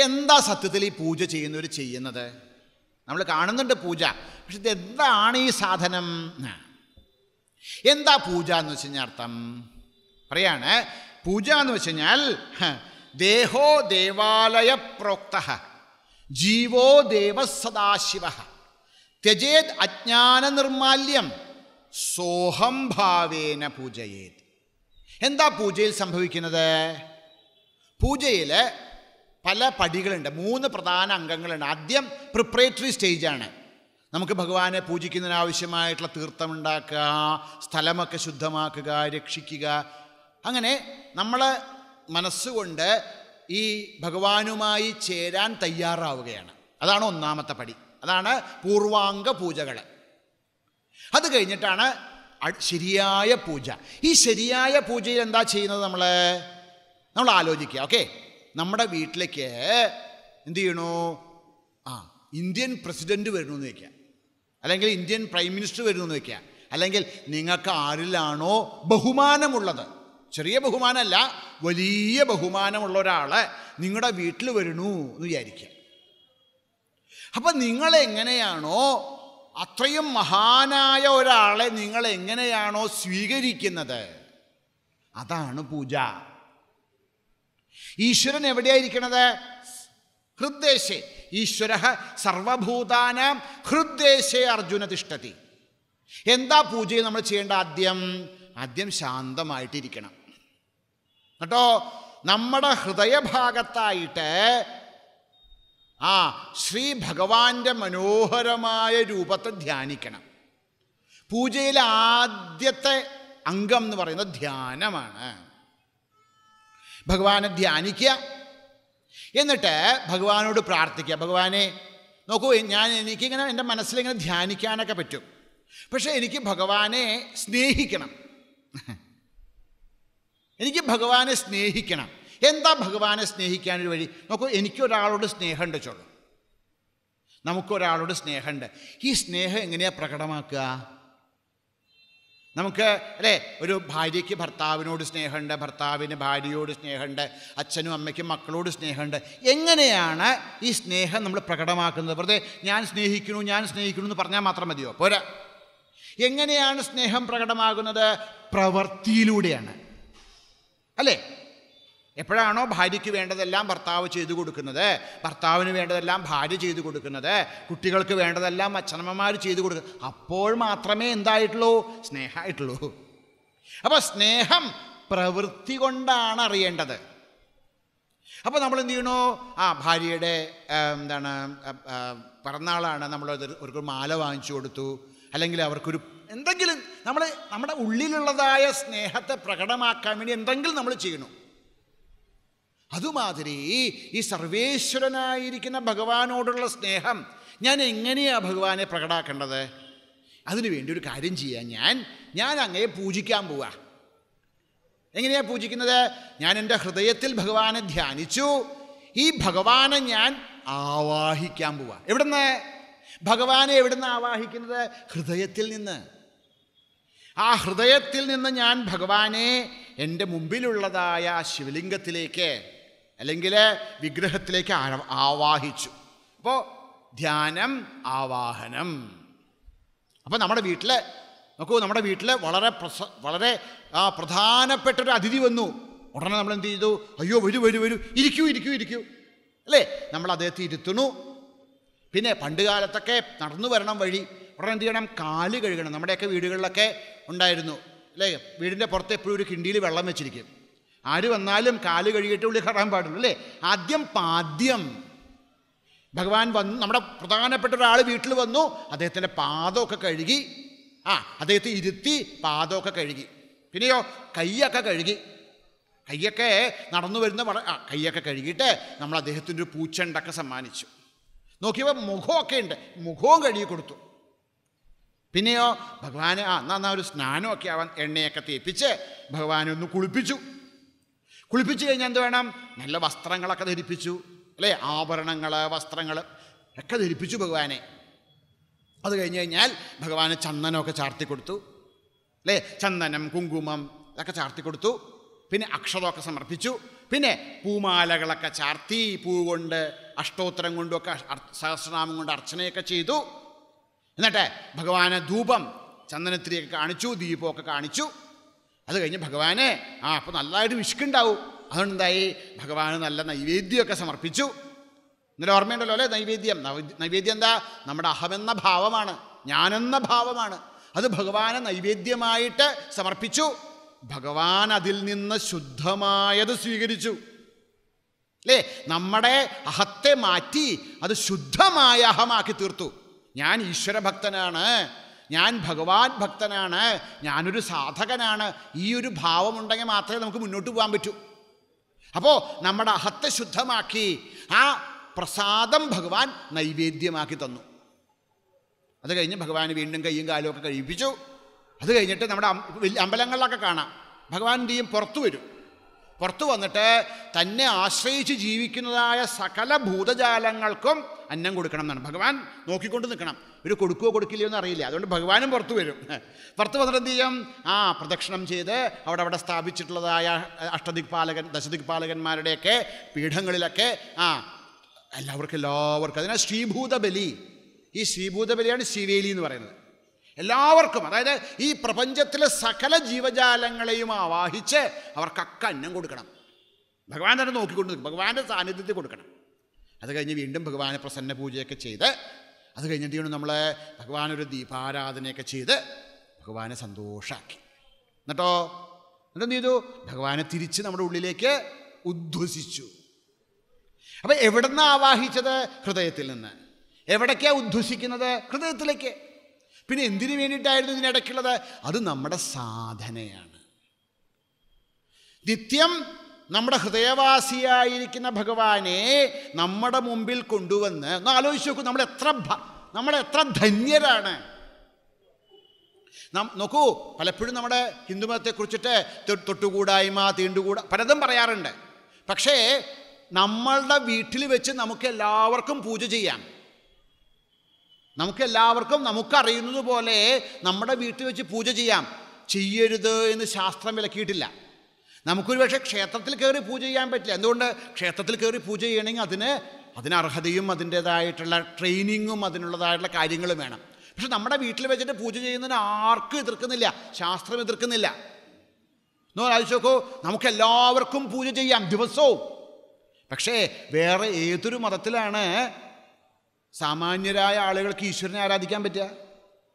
എന്താ സത്യത്തിൽ ഈ പൂജ ചെയ്യുന്നവർ ചെയ്യുന്നത് നമ്മൾ കാണുന്നുണ്ട് പൂജ പക്ഷെ ഇതെന്താണ് എന്താണ് ഈ സാധനം എന്താ പൂജ എന്ന് വെച്ച് കഴിഞ്ഞാൽ അർത്ഥം പറയാണ് പൂജ എന്ന് വെച്ച് കഴിഞ്ഞാൽ ദേഹോ ദേവാലയ പ്രോക്ത ജീവോ ദേവ സദാശിവ ത്യജേത് അജ്ഞാന നിർമാല്യം സോഹം ഭാവേന പൂജയേത് എന്താ പൂജയിൽ സംഭവിക്കുന്നത് പൂജയിൽ പല പടികളുണ്ട് മൂന്ന് പ്രധാന അംഗങ്ങളുണ്ട് ആദ്യം പ്രിപ്പറേറ്ററി സ്റ്റേജാണ് നമുക്ക് ഭഗവാനെ പൂജിക്കുന്നതിനാവശ്യമായിട്ടുള്ള തീർത്ഥമുണ്ടാക്കുക സ്ഥലമൊക്കെ ശുദ്ധമാക്കുക രക്ഷിക്കുക അങ്ങനെ നമ്മൾ മനസ്സുകൊണ്ട് ഈ ഭഗവാനുമായി ചേരാൻ തയ്യാറാവുകയാണ് അതാണ് ഒന്നാമത്തെ പടി അതാണ് പൂർവാംഗ പൂജകൾ അത് കഴിഞ്ഞിട്ടാണ് ശരിയായ പൂജ ഈ ശരിയായ പൂജയിൽ എന്താ ചെയ്യുന്നത് നമ്മൾ നമ്മൾ ആലോചിക്കുക ഓക്കെ നമ്മുടെ വീട്ടിലേക്ക് എന്ത് ചെയ്യണു ആ ഇന്ത്യൻ പ്രസിഡൻറ്റ് എന്ന് വയ്ക്കുക അല്ലെങ്കിൽ ഇന്ത്യൻ പ്രൈം മിനിസ്റ്റർ എന്ന് വയ്ക്കുക അല്ലെങ്കിൽ നിങ്ങൾക്ക് ആരിലാണോ ബഹുമാനമുള്ളത് ചെറിയ ബഹുമാനമല്ല വലിയ ബഹുമാനമുള്ള ഒരാൾ നിങ്ങളുടെ വീട്ടിൽ വരണു എന്ന് വിചാരിക്കുക അപ്പം നിങ്ങളെങ്ങനെയാണോ അത്രയും മഹാനായ ഒരാളെ നിങ്ങൾ എങ്ങനെയാണോ സ്വീകരിക്കുന്നത് അതാണ് പൂജ ഈശ്വരൻ എവിടെയായിരിക്കണത് ഹൃദ്ദേശേ ഈശ്വര സർവഭൂതാനാം ഹൃദ്ദേശേ അർജുന തിഷ്ടതി എന്താ പൂജയിൽ നമ്മൾ ചെയ്യേണ്ട ആദ്യം ആദ്യം ശാന്തമായിട്ടിരിക്കണം കേട്ടോ നമ്മുടെ ഹൃദയഭാഗത്തായിട്ട് ആ ശ്രീ ഭഗവാന്റെ മനോഹരമായ രൂപത്തെ ധ്യാനിക്കണം പൂജയിലെ ആദ്യത്തെ അംഗം എന്ന് പറയുന്നത് ധ്യാനമാണ് ഭഗവാനെ ധ്യാനിക്കുക എന്നിട്ട് ഭഗവാനോട് പ്രാർത്ഥിക്കുക ഭഗവാനെ നോക്കൂ ഞാൻ എനിക്കിങ്ങനെ എൻ്റെ മനസ്സിലിങ്ങനെ ധ്യാനിക്കാനൊക്കെ പറ്റും പക്ഷേ എനിക്ക് ഭഗവാനെ സ്നേഹിക്കണം എനിക്ക് ഭഗവാനെ സ്നേഹിക്കണം എന്താ ഭഗവാനെ സ്നേഹിക്കാനൊരു വഴി നോക്കൂ എനിക്കൊരാളോട് സ്നേഹമുണ്ട് ചോളു നമുക്കൊരാളോട് സ്നേഹമുണ്ട് ഈ സ്നേഹം എങ്ങനെയാണ് പ്രകടമാക്കുക നമുക്ക് അല്ലേ ഒരു ഭാര്യയ്ക്ക് ഭർത്താവിനോട് സ്നേഹമുണ്ട് ഭർത്താവിന് ഭാര്യയോട് സ്നേഹമുണ്ട് അച്ഛനും അമ്മയ്ക്കും മക്കളോട് സ്നേഹമുണ്ട് എങ്ങനെയാണ് ഈ സ്നേഹം നമ്മൾ പ്രകടമാക്കുന്നത് വെറുതെ ഞാൻ സ്നേഹിക്കുന്നു ഞാൻ സ്നേഹിക്കുന്നു എന്ന് പറഞ്ഞാൽ മാത്രം മതിയോ പോരാ എങ്ങനെയാണ് സ്നേഹം പ്രകടമാകുന്നത് പ്രവൃത്തിയിലൂടെയാണ് അല്ലേ എപ്പോഴാണോ ഭാര്യയ്ക്ക് വേണ്ടതെല്ലാം ഭർത്താവ് ചെയ്തു കൊടുക്കുന്നത് ഭർത്താവിന് വേണ്ടതെല്ലാം ഭാര്യ ചെയ്തു കൊടുക്കുന്നത് കുട്ടികൾക്ക് വേണ്ടതെല്ലാം അച്ഛനമ്മമാർ ചെയ്തു കൊടുക്കുക അപ്പോൾ മാത്രമേ എന്തായിട്ടുള്ളൂ സ്നേഹമായിട്ടുള്ളൂ അപ്പോൾ സ്നേഹം പ്രവൃത്തി കൊണ്ടാണ് അറിയേണ്ടത് അപ്പോൾ നമ്മൾ എന്ത് ചെയ്യണോ ആ ഭാര്യയുടെ എന്താണ് പിറന്നാളാണ് നമ്മൾ അവർക്ക് മാല വാങ്ങിച്ചു കൊടുത്തു അല്ലെങ്കിൽ അവർക്കൊരു എന്തെങ്കിലും നമ്മൾ നമ്മുടെ ഉള്ളിലുള്ളതായ സ്നേഹത്തെ പ്രകടമാക്കാൻ വേണ്ടി എന്തെങ്കിലും നമ്മൾ ചെയ്യണം അതുമാതിരി ഈ സർവേശ്വരനായിരിക്കുന്ന ഭഗവാനോടുള്ള സ്നേഹം ഞാൻ എങ്ങനെയാണ് ഭഗവാനെ പ്രകടാക്കേണ്ടത് അതിനുവേണ്ടി ഒരു കാര്യം ചെയ്യാം ഞാൻ ഞാൻ അങ്ങയെ പൂജിക്കാൻ പോവാ എങ്ങനെയാണ് പൂജിക്കുന്നത് ഞാൻ എൻ്റെ ഹൃദയത്തിൽ ഭഗവാനെ ധ്യാനിച്ചു ഈ ഭഗവാനെ ഞാൻ ആവാഹിക്കാൻ പോവാ എവിടുന്ന് ഭഗവാനെ എവിടുന്ന് ആവാഹിക്കുന്നത് ഹൃദയത്തിൽ നിന്ന് ആ ഹൃദയത്തിൽ നിന്ന് ഞാൻ ഭഗവാനെ എൻ്റെ മുമ്പിലുള്ളതായ ശിവലിംഗത്തിലേക്ക് അല്ലെങ്കിൽ വിഗ്രഹത്തിലേക്ക് ആവാഹിച്ചു അപ്പോൾ ധ്യാനം ആവാഹനം അപ്പോൾ നമ്മുടെ വീട്ടിൽ നോക്കൂ നമ്മുടെ വീട്ടിൽ വളരെ പ്രസ വളരെ പ്രധാനപ്പെട്ടൊരു അതിഥി വന്നു ഉടനെ നമ്മൾ എന്ത് ചെയ്തു അയ്യോ വരൂ വരൂ വരൂ ഇരിക്കൂ ഇരിക്കൂ ഇരിക്കൂ അല്ലേ നമ്മൾ അദ്ദേഹത്തെ ഇരുത്തുന്നു പിന്നെ പണ്ട് കാലത്തൊക്കെ നടന്നു വരണം വഴി ഉടനെ എന്ത് ചെയ്യണം കാല് കഴുകണം നമ്മുടെയൊക്കെ വീടുകളിലൊക്കെ ഉണ്ടായിരുന്നു അല്ലേ വീടിൻ്റെ പുറത്ത് എപ്പോഴും ഒരു കിണ്ടിയിൽ വെള്ളം വെച്ചിരിക്കും ആര് വന്നാലും കാല് കഴുകിയിട്ട് ഉള്ളിൽ കയറാൻ പാടുള്ളൂ അല്ലേ ആദ്യം പാദ്യം ഭഗവാൻ വന്നു നമ്മുടെ പ്രധാനപ്പെട്ട ഒരാൾ വീട്ടിൽ വന്നു അദ്ദേഹത്തിൻ്റെ പാദമൊക്കെ കഴുകി ആ അദ്ദേഹത്തെ ഇരുത്തി പാദമൊക്കെ കഴുകി പിന്നെയോ കൈയൊക്കെ കഴുകി കൈയൊക്കെ നടന്നു വരുന്ന വള ആ കൈയൊക്കെ കഴുകിയിട്ട് നമ്മൾ അദ്ദേഹത്തിൻ്റെ ഒരു പൂച്ചണ്ടൊക്കെ സമ്മാനിച്ചു നോക്കിയപ്പോൾ മുഖമൊക്കെ ഉണ്ട് മുഖവും കഴുകി കൊടുത്തു പിന്നെയോ ഭഗവാന് ആ എന്നാൽ ഒരു സ്നാനമൊക്കെ ആവാൻ എണ്ണയൊക്കെ തേപ്പിച്ച് ഭഗവാനെ ഒന്ന് കുളിപ്പിച്ചു കുളിപ്പിച്ചു കഴിഞ്ഞാൽ എന്ത് വേണം നല്ല വസ്ത്രങ്ങളൊക്കെ ധരിപ്പിച്ചു അല്ലേ ആഭരണങ്ങൾ വസ്ത്രങ്ങൾ ഒക്കെ ധരിപ്പിച്ചു ഭഗവാനെ അത് കഴിഞ്ഞ് കഴിഞ്ഞാൽ ഭഗവാന് ചന്ദനമൊക്കെ ചാർത്തി കൊടുത്തു അല്ലേ ചന്ദനം കുങ്കുമം ഇതൊക്കെ ചാർത്തി കൊടുത്തു പിന്നെ അക്ഷതമൊക്കെ സമർപ്പിച്ചു പിന്നെ പൂമാലകളൊക്കെ ചാർത്തി പൂ കൊണ്ട് അഷ്ടോത്തരം കൊണ്ടുമൊക്കെ സഹസ്രനാമം കൊണ്ട് അർച്ചനയൊക്കെ ചെയ്തു എന്നിട്ട് ഭഗവാനെ ധൂപം ചന്ദനത്തിരിയൊക്കെ കാണിച്ചു ദീപമൊക്കെ കാണിച്ചു അത് കഴിഞ്ഞ് ഭഗവാനെ ആ അപ്പോൾ നല്ലതായിട്ട് വിശുക്കുണ്ടാവും അതുകൊണ്ട് ഭഗവാന് നല്ല നൈവേദ്യമൊക്കെ സമർപ്പിച്ചു ഇന്നലെ ഓർമ്മയുണ്ടല്ലോ അല്ലേ നൈവേദ്യം നൈവേദ്യം എന്താ നമ്മുടെ അഹമെന്ന ഭാവമാണ് ഞാനെന്ന ഭാവമാണ് അത് ഭഗവാനെ നൈവേദ്യമായിട്ട് സമർപ്പിച്ചു ഭഗവാൻ അതിൽ നിന്ന് ശുദ്ധമായത് സ്വീകരിച്ചു അല്ലേ നമ്മുടെ അഹത്തെ മാറ്റി അത് ശുദ്ധമായ അഹമാക്കി തീർത്തു ഞാൻ ഈശ്വരഭക്തനാണ് ഞാൻ ഭഗവാൻ ഭക്തനാണ് ഞാനൊരു സാധകനാണ് ഈ ഒരു ഉണ്ടെങ്കിൽ മാത്രമേ നമുക്ക് മുന്നോട്ട് പോകാൻ പറ്റൂ അപ്പോൾ നമ്മുടെ അഹത്തെ ശുദ്ധമാക്കി ആ പ്രസാദം ഭഗവാൻ നൈവേദ്യമാക്കി തന്നു അത് കഴിഞ്ഞ് ഭഗവാൻ വീണ്ടും കയ്യും കാലും ഒക്കെ കഴിപ്പിച്ചു അത് കഴിഞ്ഞിട്ട് നമ്മുടെ അമ്പലങ്ങളിലൊക്കെ കാണാം ഭഗവാൻ എന്ത് ചെയ്യും പുറത്തു വരും പുറത്തു വന്നിട്ട് തന്നെ ആശ്രയിച്ച് ജീവിക്കുന്നതായ സകല ഭൂതജാലങ്ങൾക്കും അന്നം കൊടുക്കണം എന്നാണ് ഭഗവാൻ നോക്കിക്കൊണ്ട് നിൽക്കണം ഇവർ കൊടുക്കുകയോ കൊടുക്കില്ലയോ എന്ന് അറിയില്ല അതുകൊണ്ട് ഭഗവാനും പുറത്തു വരും പുറത്ത് വന്നിട്ട് എന്ത് ചെയ്യും ആ പ്രദക്ഷിണം ചെയ്ത് അവിടെ അവിടെ സ്ഥാപിച്ചിട്ടുള്ളതായ അഷ്ടദിക്പാലകൻ ദശദിക്പാലകന്മാരുടെയൊക്കെ പീഠങ്ങളിലൊക്കെ ആ എല്ലാവർക്കും എല്ലാവർക്കും അതിനാ ശ്രീഭൂത ബലി ഈ ശ്രീഭൂത ബലിയാണ് ശിവേലി എന്ന് പറയുന്നത് എല്ലാവർക്കും അതായത് ഈ പ്രപഞ്ചത്തിലെ സകല ജീവജാലങ്ങളെയും ആവാഹിച്ച് അവർക്കൊക്കെ അന്നം കൊടുക്കണം ഭഗവാൻ തന്നെ നോക്കിക്കൊണ്ട് ഭഗവാന്റെ സാന്നിധ്യത്തിൽ കൊടുക്കണം അത് കഴിഞ്ഞ് വീണ്ടും ഭഗവാനെ പ്രസന്ന പൂജയൊക്കെ ചെയ്ത് അത് കഴിഞ്ഞിട്ട് നമ്മളെ ഭഗവാൻ ഒരു ദീപാരാധനയൊക്കെ ചെയ്ത് ഭഗവാനെ സന്തോഷാക്കി എന്നിട്ടോ എന്ത് ചെയ്തു ഭഗവാനെ തിരിച്ച് നമ്മുടെ ഉള്ളിലേക്ക് ഉദ്ധ്വസിച്ചു അപ്പം എവിടെ നിന്ന് ആവാഹിച്ചത് ഹൃദയത്തിൽ നിന്ന് എവിടേക്കാണ് ഉദ്ധ്വസിക്കുന്നത് ഹൃദയത്തിലേക്ക് പിന്നെ എന്തിനു വേണ്ടിയിട്ടായിരുന്നു ഇതിനിടയ്ക്കുള്ളത് അത് നമ്മുടെ സാധനയാണ് നിത്യം നമ്മുടെ ഹൃദയവാസിയായിരിക്കുന്ന ഭഗവാനെ നമ്മുടെ മുമ്പിൽ കൊണ്ടുവന്ന് ഒന്ന് ആലോചിച്ച് നോക്കൂ നമ്മൾ എത്ര നമ്മൾ എത്ര ധന്യരാണ് നോക്കൂ പലപ്പോഴും നമ്മുടെ കുറിച്ചിട്ട് തൊട്ടുകൂടായ്മ തീണ്ടുകൂടാ പലതും പറയാറുണ്ട് പക്ഷേ നമ്മളുടെ വീട്ടിൽ വെച്ച് നമുക്ക് എല്ലാവർക്കും പൂജ ചെയ്യാം നമുക്ക് എല്ലാവർക്കും നമുക്കറിയുന്നത് പോലെ നമ്മുടെ വീട്ടിൽ വെച്ച് പൂജ ചെയ്യാം ചെയ്യരുത് എന്ന് ശാസ്ത്രം വിലക്കിയിട്ടില്ല നമുക്കൊരു പക്ഷേ ക്ഷേത്രത്തിൽ കയറി പൂജ ചെയ്യാൻ പറ്റില്ല എന്തുകൊണ്ട് ക്ഷേത്രത്തിൽ കയറി പൂജ ചെയ്യണമെങ്കിൽ അതിന് അതിന് അർഹതയും അതിൻ്റേതായിട്ടുള്ള ട്രെയിനിങ്ങും അതിനുള്ളതായിട്ടുള്ള കാര്യങ്ങളും വേണം പക്ഷെ നമ്മുടെ വീട്ടിൽ വെച്ചിട്ട് പൂജ ചെയ്യുന്നതിന് ആർക്കും എതിർക്കുന്നില്ല ശാസ്ത്രം എതിർക്കുന്നില്ല എന്ന് ആലോചിച്ച് നോക്കൂ നമുക്ക് എല്ലാവർക്കും പൂജ ചെയ്യാം ദിവസവും പക്ഷേ വേറെ ഏതൊരു മതത്തിലാണ് സാമാന്യരായ ആളുകൾക്ക് ഈശ്വരനെ ആരാധിക്കാൻ പറ്റുക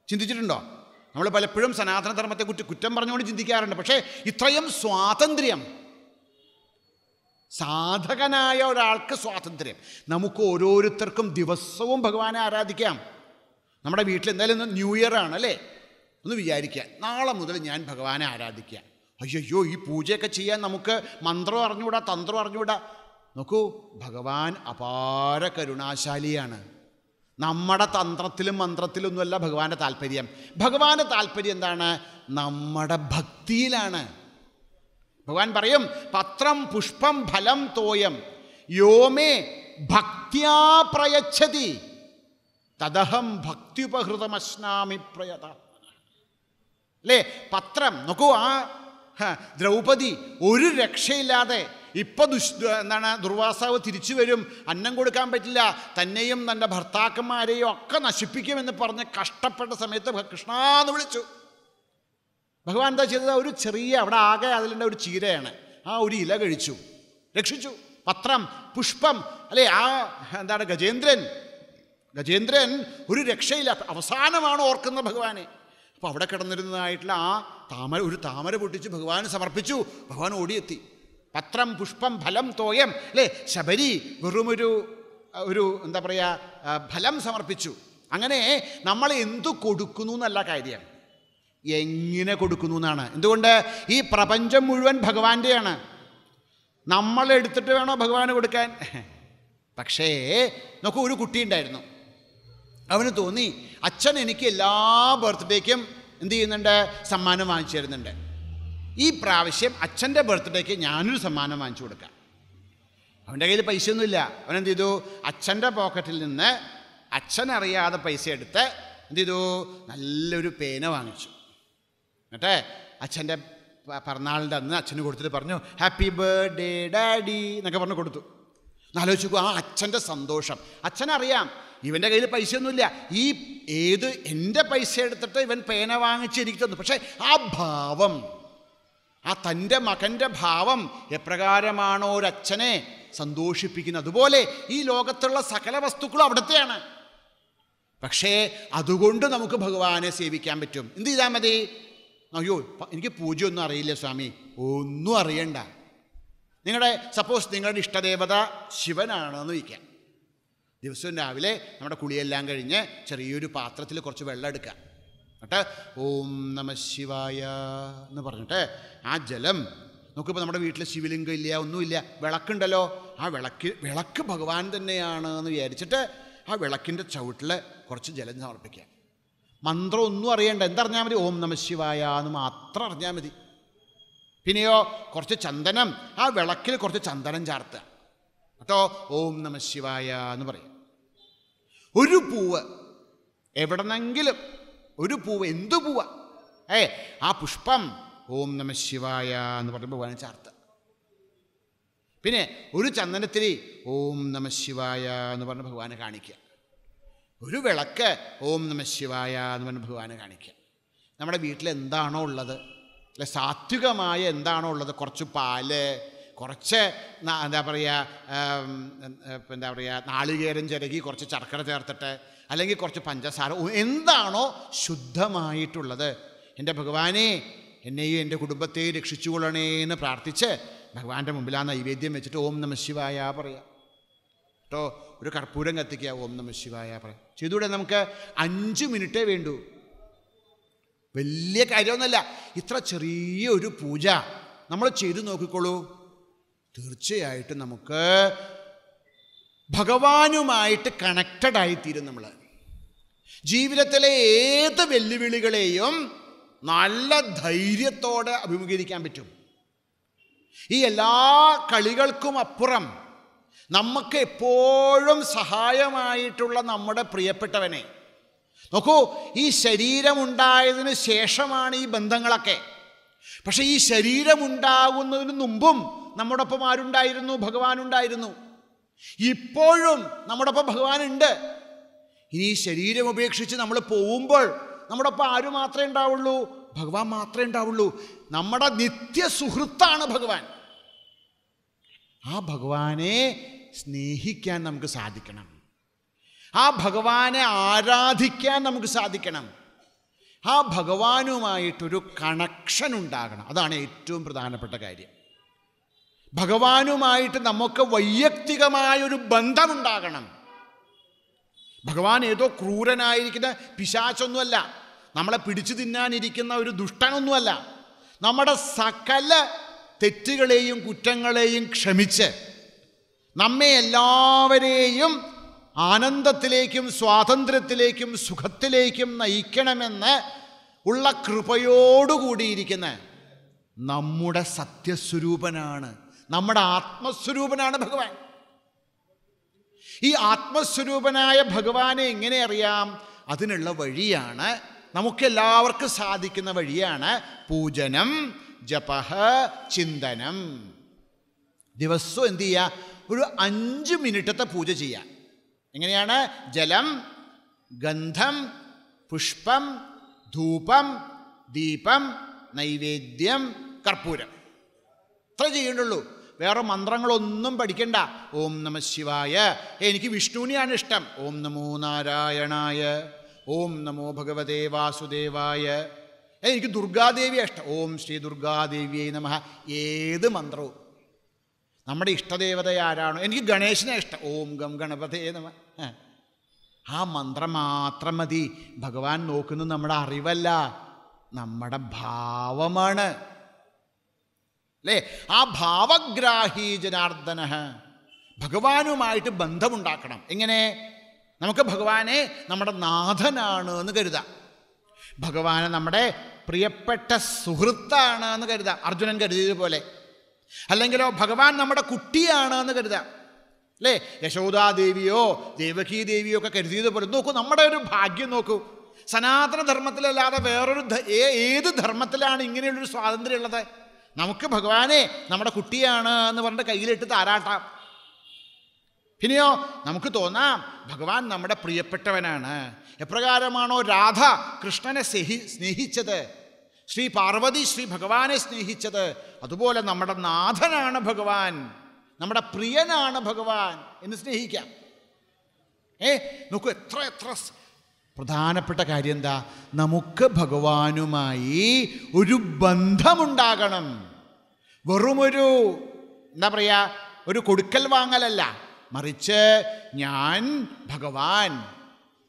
ചിന്തിച്ചിട്ടുണ്ടോ നമ്മൾ പലപ്പോഴും സനാതനധർമ്മത്തെ കുറ്റി കുറ്റം പറഞ്ഞുകൊണ്ട് ചിന്തിക്കാറുണ്ട് പക്ഷേ ഇത്രയും സ്വാതന്ത്ര്യം സാധകനായ ഒരാൾക്ക് സ്വാതന്ത്ര്യം നമുക്ക് ഓരോരുത്തർക്കും ദിവസവും ഭഗവാനെ ആരാധിക്കാം നമ്മുടെ വീട്ടിൽ എന്തായാലും ന്യൂ ഇയർ ആണ് അല്ലേ ഒന്ന് വിചാരിക്കുക നാളെ മുതൽ ഞാൻ ഭഗവാനെ ആരാധിക്കുക അയ്യോ ഈ പൂജയൊക്കെ ചെയ്യാൻ നമുക്ക് മന്ത്രം അറിഞ്ഞുകൂടാ തന്ത്രം അറിഞ്ഞുകൂടാ നോക്കൂ ഭഗവാൻ അപാര കരുണാശാലിയാണ് നമ്മുടെ തന്ത്രത്തിലും മന്ത്രത്തിലൊന്നുമല്ല ഭഗവാന്റെ താല്പര്യം ഭഗവാന്റെ താല്പര്യം എന്താണ് നമ്മുടെ ഭക്തിയിലാണ് ഭഗവാൻ പറയും പത്രം പുഷ്പം ഫലം തോയം യോമേ ഭക്തിയാ പ്രയച്ഛതി തദഹം ഭക്തിയുപഹൃതമശ്നാമി പ്രയത അല്ലേ പത്രം നോക്കൂ ആ ദ്രൗപദി ഒരു രക്ഷയില്ലാതെ ഇപ്പോൾ ദുഷ് എന്താണ് ദുർവാസാവ് തിരിച്ചു വരും അന്നം കൊടുക്കാൻ പറ്റില്ല തന്നെയും തൻ്റെ ഭർത്താക്കന്മാരെയും ഒക്കെ നശിപ്പിക്കുമെന്ന് പറഞ്ഞ് കഷ്ടപ്പെട്ട സമയത്ത് കൃഷ്ണ എന്ന് വിളിച്ചു ഭഗവാൻ എന്താ ചെയ്തത് ഒരു ചെറിയ അവിടെ ആകെ അതിലുണ്ട് ഒരു ചീരയാണ് ആ ഒരു ഇല കഴിച്ചു രക്ഷിച്ചു പത്രം പുഷ്പം അല്ലേ ആ എന്താണ് ഗജേന്ദ്രൻ ഗജേന്ദ്രൻ ഒരു രക്ഷയില്ല അവസാനമാണ് ഓർക്കുന്നത് ഭഗവാനെ അപ്പോൾ അവിടെ കിടന്നിരുന്നതായിട്ടുള്ള ആ താമര ഒരു താമര പൊട്ടിച്ച് ഭഗവാന് സമർപ്പിച്ചു ഭഗവാൻ ഓടിയെത്തി പത്രം പുഷ്പം ഫലം തോയം അല്ലേ ശബരി വെറുമൊരു ഒരു എന്താ പറയുക ഫലം സമർപ്പിച്ചു അങ്ങനെ നമ്മൾ എന്തു കൊടുക്കുന്നു എന്നല്ല കാര്യം എങ്ങനെ കൊടുക്കുന്നു എന്നാണ് എന്തുകൊണ്ട് ഈ പ്രപഞ്ചം മുഴുവൻ ഭഗവാന്റെയാണ് നമ്മൾ എടുത്തിട്ട് വേണോ ഭഗവാന് കൊടുക്കാൻ പക്ഷേ നോക്കൂ ഒരു കുട്ടി ഉണ്ടായിരുന്നു അവന് തോന്നി അച്ഛൻ എനിക്ക് എല്ലാ ബർത്ത്ഡേക്കും എന്ത് ചെയ്യുന്നുണ്ട് സമ്മാനം വാങ്ങിച്ചു തരുന്നുണ്ട് ഈ പ്രാവശ്യം അച്ഛൻ്റെ ബർത്ത്ഡേക്ക് ഞാനൊരു സമ്മാനം വാങ്ങിച്ചു കൊടുക്കാം അവൻ്റെ കയ്യിൽ ഒന്നുമില്ല അവൻ എന്ത് ചെയ്തു അച്ഛൻ്റെ പോക്കറ്റിൽ നിന്ന് അച്ഛൻ അറിയാതെ പൈസ എടുത്ത് എന്ത് ചെയ്തു നല്ലൊരു പേന വാങ്ങിച്ചു എന്നിട്ടേ അച്ഛൻ്റെ പിറന്നാളിൻ്റെ അന്ന് അച്ഛന് കൊടുത്തിട്ട് പറഞ്ഞു ഹാപ്പി ബർത്ത്ഡേ ഡാഡി എന്നൊക്കെ പറഞ്ഞു കൊടുത്തു എന്നാലോചിക്കും ആ അച്ഛൻ്റെ സന്തോഷം അച്ഛനറിയാം ഇവൻ്റെ കയ്യിൽ ഒന്നുമില്ല ഈ ഏത് എൻ്റെ പൈസ എടുത്തിട്ട് ഇവൻ പേന വാങ്ങിച്ചിരിക്കുന്നു പക്ഷേ ആ ഭാവം ആ തൻ്റെ മകൻ്റെ ഭാവം എപ്രകാരമാണോ ഒരച്ഛനെ സന്തോഷിപ്പിക്കുന്നത് അതുപോലെ ഈ ലോകത്തുള്ള സകല വസ്തുക്കളും അവിടുത്തെയാണ് പക്ഷേ അതുകൊണ്ട് നമുക്ക് ഭഗവാനെ സേവിക്കാൻ പറ്റും എന്ത് ചെയ്താൽ മതി അയ്യോ എനിക്ക് പൂജയൊന്നും അറിയില്ല സ്വാമി ഒന്നും അറിയണ്ട നിങ്ങളുടെ സപ്പോസ് നിങ്ങളുടെ ഇഷ്ടദേവത ശിവനാണെന്ന് വയ്ക്കാം ദിവസവും രാവിലെ നമ്മുടെ കുളിയെല്ലാം കഴിഞ്ഞ് ചെറിയൊരു പാത്രത്തിൽ കുറച്ച് വെള്ളം എടുക്കുക കേട്ടെ ഓം നമ ശിവായ എന്ന് പറഞ്ഞിട്ട് ആ ജലം നോക്കിപ്പോൾ നമ്മുടെ വീട്ടിൽ ശിവലിംഗം ഇല്ല ഒന്നുമില്ല വിളക്കുണ്ടല്ലോ ആ വിളക്ക് വിളക്ക് ഭഗവാൻ തന്നെയാണ് എന്ന് വിചാരിച്ചിട്ട് ആ വിളക്കിൻ്റെ ചവിട്ടിൽ കുറച്ച് ജലം സമർപ്പിക്കുക മന്ത്രം ഒന്നും അറിയണ്ട എന്തറിഞ്ഞാൽ മതി ഓം നമ ശിവായ എന്ന് മാത്രം അറിഞ്ഞാൽ മതി പിന്നെയോ കുറച്ച് ചന്ദനം ആ വിളക്കിൽ കുറച്ച് ചന്ദനം ചാർത്തുക കേട്ടോ ഓം നമ ശിവായ എന്ന് പറയും ഒരു പൂവ് എവിടെന്നെങ്കിലും ഒരു പൂവ് എന്തു പൂവ ഏ ആ പുഷ്പം ഓം നമ ശിവായ എന്ന് പറയുമ്പോൾ ഭഗവാൻ ചാർത്ത പിന്നെ ഒരു ചന്ദനത്തിരി ഓം നമ ശിവായ എന്ന് പറഞ്ഞ് ഭഗവാനെ കാണിക്കുക ഒരു വിളക്ക് ഓം നമ ശിവായ എന്ന് പറഞ്ഞ് ഭഗവാനെ കാണിക്കുക നമ്മുടെ വീട്ടിൽ എന്താണോ ഉള്ളത് അല്ലെ സാത്വികമായ എന്താണോ ഉള്ളത് കുറച്ച് പാല് കുറച്ച് എന്താ പറയുക എന്താ പറയുക നാളികേരം ചിരകി കുറച്ച് ശർക്കര ചേർത്തിട്ട് അല്ലെങ്കിൽ കുറച്ച് പഞ്ചസാര എന്താണോ ശുദ്ധമായിട്ടുള്ളത് എൻ്റെ ഭഗവാനെ എന്നെയും എൻ്റെ കുടുംബത്തെയും രക്ഷിച്ചുകൊള്ളണേ എന്ന് പ്രാർത്ഥിച്ച് ഭഗവാന്റെ മുമ്പിൽ ആ നൈവേദ്യം വെച്ചിട്ട് ഓം നമ ശിവായ പറയാം കേട്ടോ ഒരു കർപ്പൂരം കത്തിക്കുക ഓം നമ ശിവായ പറയാം ചെയ്തുകൂടെ നമുക്ക് അഞ്ച് മിനിറ്റേ വേണ്ടൂ വലിയ കാര്യമൊന്നുമല്ല ഇത്ര ചെറിയൊരു പൂജ നമ്മൾ ചെയ്തു നോക്കിക്കോളൂ തീർച്ചയായിട്ടും നമുക്ക് ഭഗവാനുമായിട്ട് കണക്റ്റഡ് ആയിത്തീരും നമ്മൾ ജീവിതത്തിലെ ഏത് വെല്ലുവിളികളെയും നല്ല ധൈര്യത്തോടെ അഭിമുഖീകരിക്കാൻ പറ്റും ഈ എല്ലാ കളികൾക്കും അപ്പുറം നമുക്ക് എപ്പോഴും സഹായമായിട്ടുള്ള നമ്മുടെ പ്രിയപ്പെട്ടവനെ നോക്കൂ ഈ ശരീരമുണ്ടായതിനു ശേഷമാണ് ഈ ബന്ധങ്ങളൊക്കെ പക്ഷേ ഈ ശരീരമുണ്ടാകുന്നതിന് മുമ്പും ഒപ്പം ആരുണ്ടായിരുന്നു ഭഗവാനുണ്ടായിരുന്നു ഇപ്പോഴും നമ്മുടെ ഒപ്പം ഭഗവാനുണ്ട് ഇനി ശരീരം ഉപേക്ഷിച്ച് നമ്മൾ പോകുമ്പോൾ നമ്മുടെ ഒപ്പം ആരും മാത്രമേ ഉണ്ടാവുള്ളൂ ഭഗവാൻ മാത്രമേ ഉണ്ടാവുള്ളൂ നമ്മുടെ നിത്യ സുഹൃത്താണ് ഭഗവാൻ ആ ഭഗവാനെ സ്നേഹിക്കാൻ നമുക്ക് സാധിക്കണം ആ ഭഗവാനെ ആരാധിക്കാൻ നമുക്ക് സാധിക്കണം ആ ഭഗവാനുമായിട്ടൊരു കണക്ഷൻ ഉണ്ടാകണം അതാണ് ഏറ്റവും പ്രധാനപ്പെട്ട കാര്യം ഭഗവാനുമായിട്ട് നമുക്ക് വൈയക്തികമായൊരു ബന്ധമുണ്ടാകണം ഭഗവാൻ ഏതോ ക്രൂരനായിരിക്കുന്ന പിശാച്ചൊന്നുമല്ല നമ്മളെ പിടിച്ചു തിന്നാനിരിക്കുന്ന ഒരു ദുഷ്ടനൊന്നുമല്ല നമ്മുടെ സകല തെറ്റുകളെയും കുറ്റങ്ങളെയും ക്ഷമിച്ച് നമ്മെ എല്ലാവരെയും ആനന്ദത്തിലേക്കും സ്വാതന്ത്ര്യത്തിലേക്കും സുഖത്തിലേക്കും നയിക്കണമെന്ന് ഉള്ള കൃപയോടുകൂടിയിരിക്കുന്ന നമ്മുടെ സത്യസ്വരൂപനാണ് നമ്മുടെ ആത്മസ്വരൂപനാണ് ഭഗവാൻ ഈ ആത്മസ്വരൂപനായ ഭഗവാനെ എങ്ങനെ അറിയാം അതിനുള്ള വഴിയാണ് നമുക്കെല്ലാവർക്കും സാധിക്കുന്ന വഴിയാണ് പൂജനം ജപഹ ചിന്തനം ദിവസവും എന്ത് ചെയ്യുക ഒരു അഞ്ച് മിനിറ്റത്തെ പൂജ ചെയ്യാം എങ്ങനെയാണ് ജലം ഗന്ധം പുഷ്പം ധൂപം ദീപം നൈവേദ്യം കർപ്പൂരം അത്ര ചെയ്യേണ്ടുള്ളൂ വേറെ മന്ത്രങ്ങളൊന്നും പഠിക്കണ്ട ഓം നമ ശിവായ എനിക്ക് വിഷ്ണുവിനെയാണ് ഇഷ്ടം ഓം നമോ നാരായണായ ഓം നമോ ഭഗവതേ വാസുദേവായ എനിക്ക് ദുർഗാദേവിയെ ഇഷ്ടം ഓം ശ്രീ ദുർഗാദേവിയെ നമ ഏത് മന്ത്രവും നമ്മുടെ ഇഷ്ടദേവത ആരാണോ എനിക്ക് ഗണേശനെ ഇഷ്ടം ഓം ഗം ഗണപതേ നമ ആ മന്ത്രം മാത്രം മതി ഭഗവാൻ നോക്കുന്നത് നമ്മുടെ അറിവല്ല നമ്മുടെ ഭാവമാണ് അല്ലേ ആ ഭാവഗ്രാഹി ജനാർദ്ദന ഭഗവാനുമായിട്ട് ബന്ധമുണ്ടാക്കണം എങ്ങനെ നമുക്ക് ഭഗവാനെ നമ്മുടെ നാഥനാണ് എന്ന് കരുതാം ഭഗവാനെ നമ്മുടെ പ്രിയപ്പെട്ട സുഹൃത്താണ് എന്ന് കരുതാം അർജുനൻ പോലെ അല്ലെങ്കിലോ ഭഗവാൻ നമ്മുടെ കുട്ടിയാണ് എന്ന് കരുതാം അല്ലേ യശോദാദേവിയോ ദേവകീ ദേവിയോ ഒക്കെ പോലെ നോക്കൂ നമ്മുടെ ഒരു ഭാഗ്യം നോക്കൂ സനാതന ധർമ്മത്തിലല്ലാതെ വേറൊരു ഏത് ധർമ്മത്തിലാണ് ഇങ്ങനെയുള്ളൊരു സ്വാതന്ത്ര്യമുള്ളത് നമുക്ക് ഭഗവാനെ നമ്മുടെ കുട്ടിയാണ് എന്ന് പറഞ്ഞിട്ട് കയ്യിലിട്ട് താരാട്ടാം പിന്നെയോ നമുക്ക് തോന്നാം ഭഗവാൻ നമ്മുടെ പ്രിയപ്പെട്ടവനാണ് എപ്രകാരമാണോ രാധ കൃഷ്ണനെ സ്നേഹി സ്നേഹിച്ചത് ശ്രീ പാർവതി ശ്രീ ഭഗവാനെ സ്നേഹിച്ചത് അതുപോലെ നമ്മുടെ നാഥനാണ് ഭഗവാൻ നമ്മുടെ പ്രിയനാണ് ഭഗവാൻ എന്ന് സ്നേഹിക്കാം ഏ നോക്കൂ എത്ര എത്ര പ്രധാനപ്പെട്ട കാര്യം എന്താ നമുക്ക് ഭഗവാനുമായി ഒരു ബന്ധമുണ്ടാകണം വെറുമൊരു എന്താ പറയുക ഒരു കൊടുക്കൽ വാങ്ങലല്ല മറിച്ച് ഞാൻ ഭഗവാൻ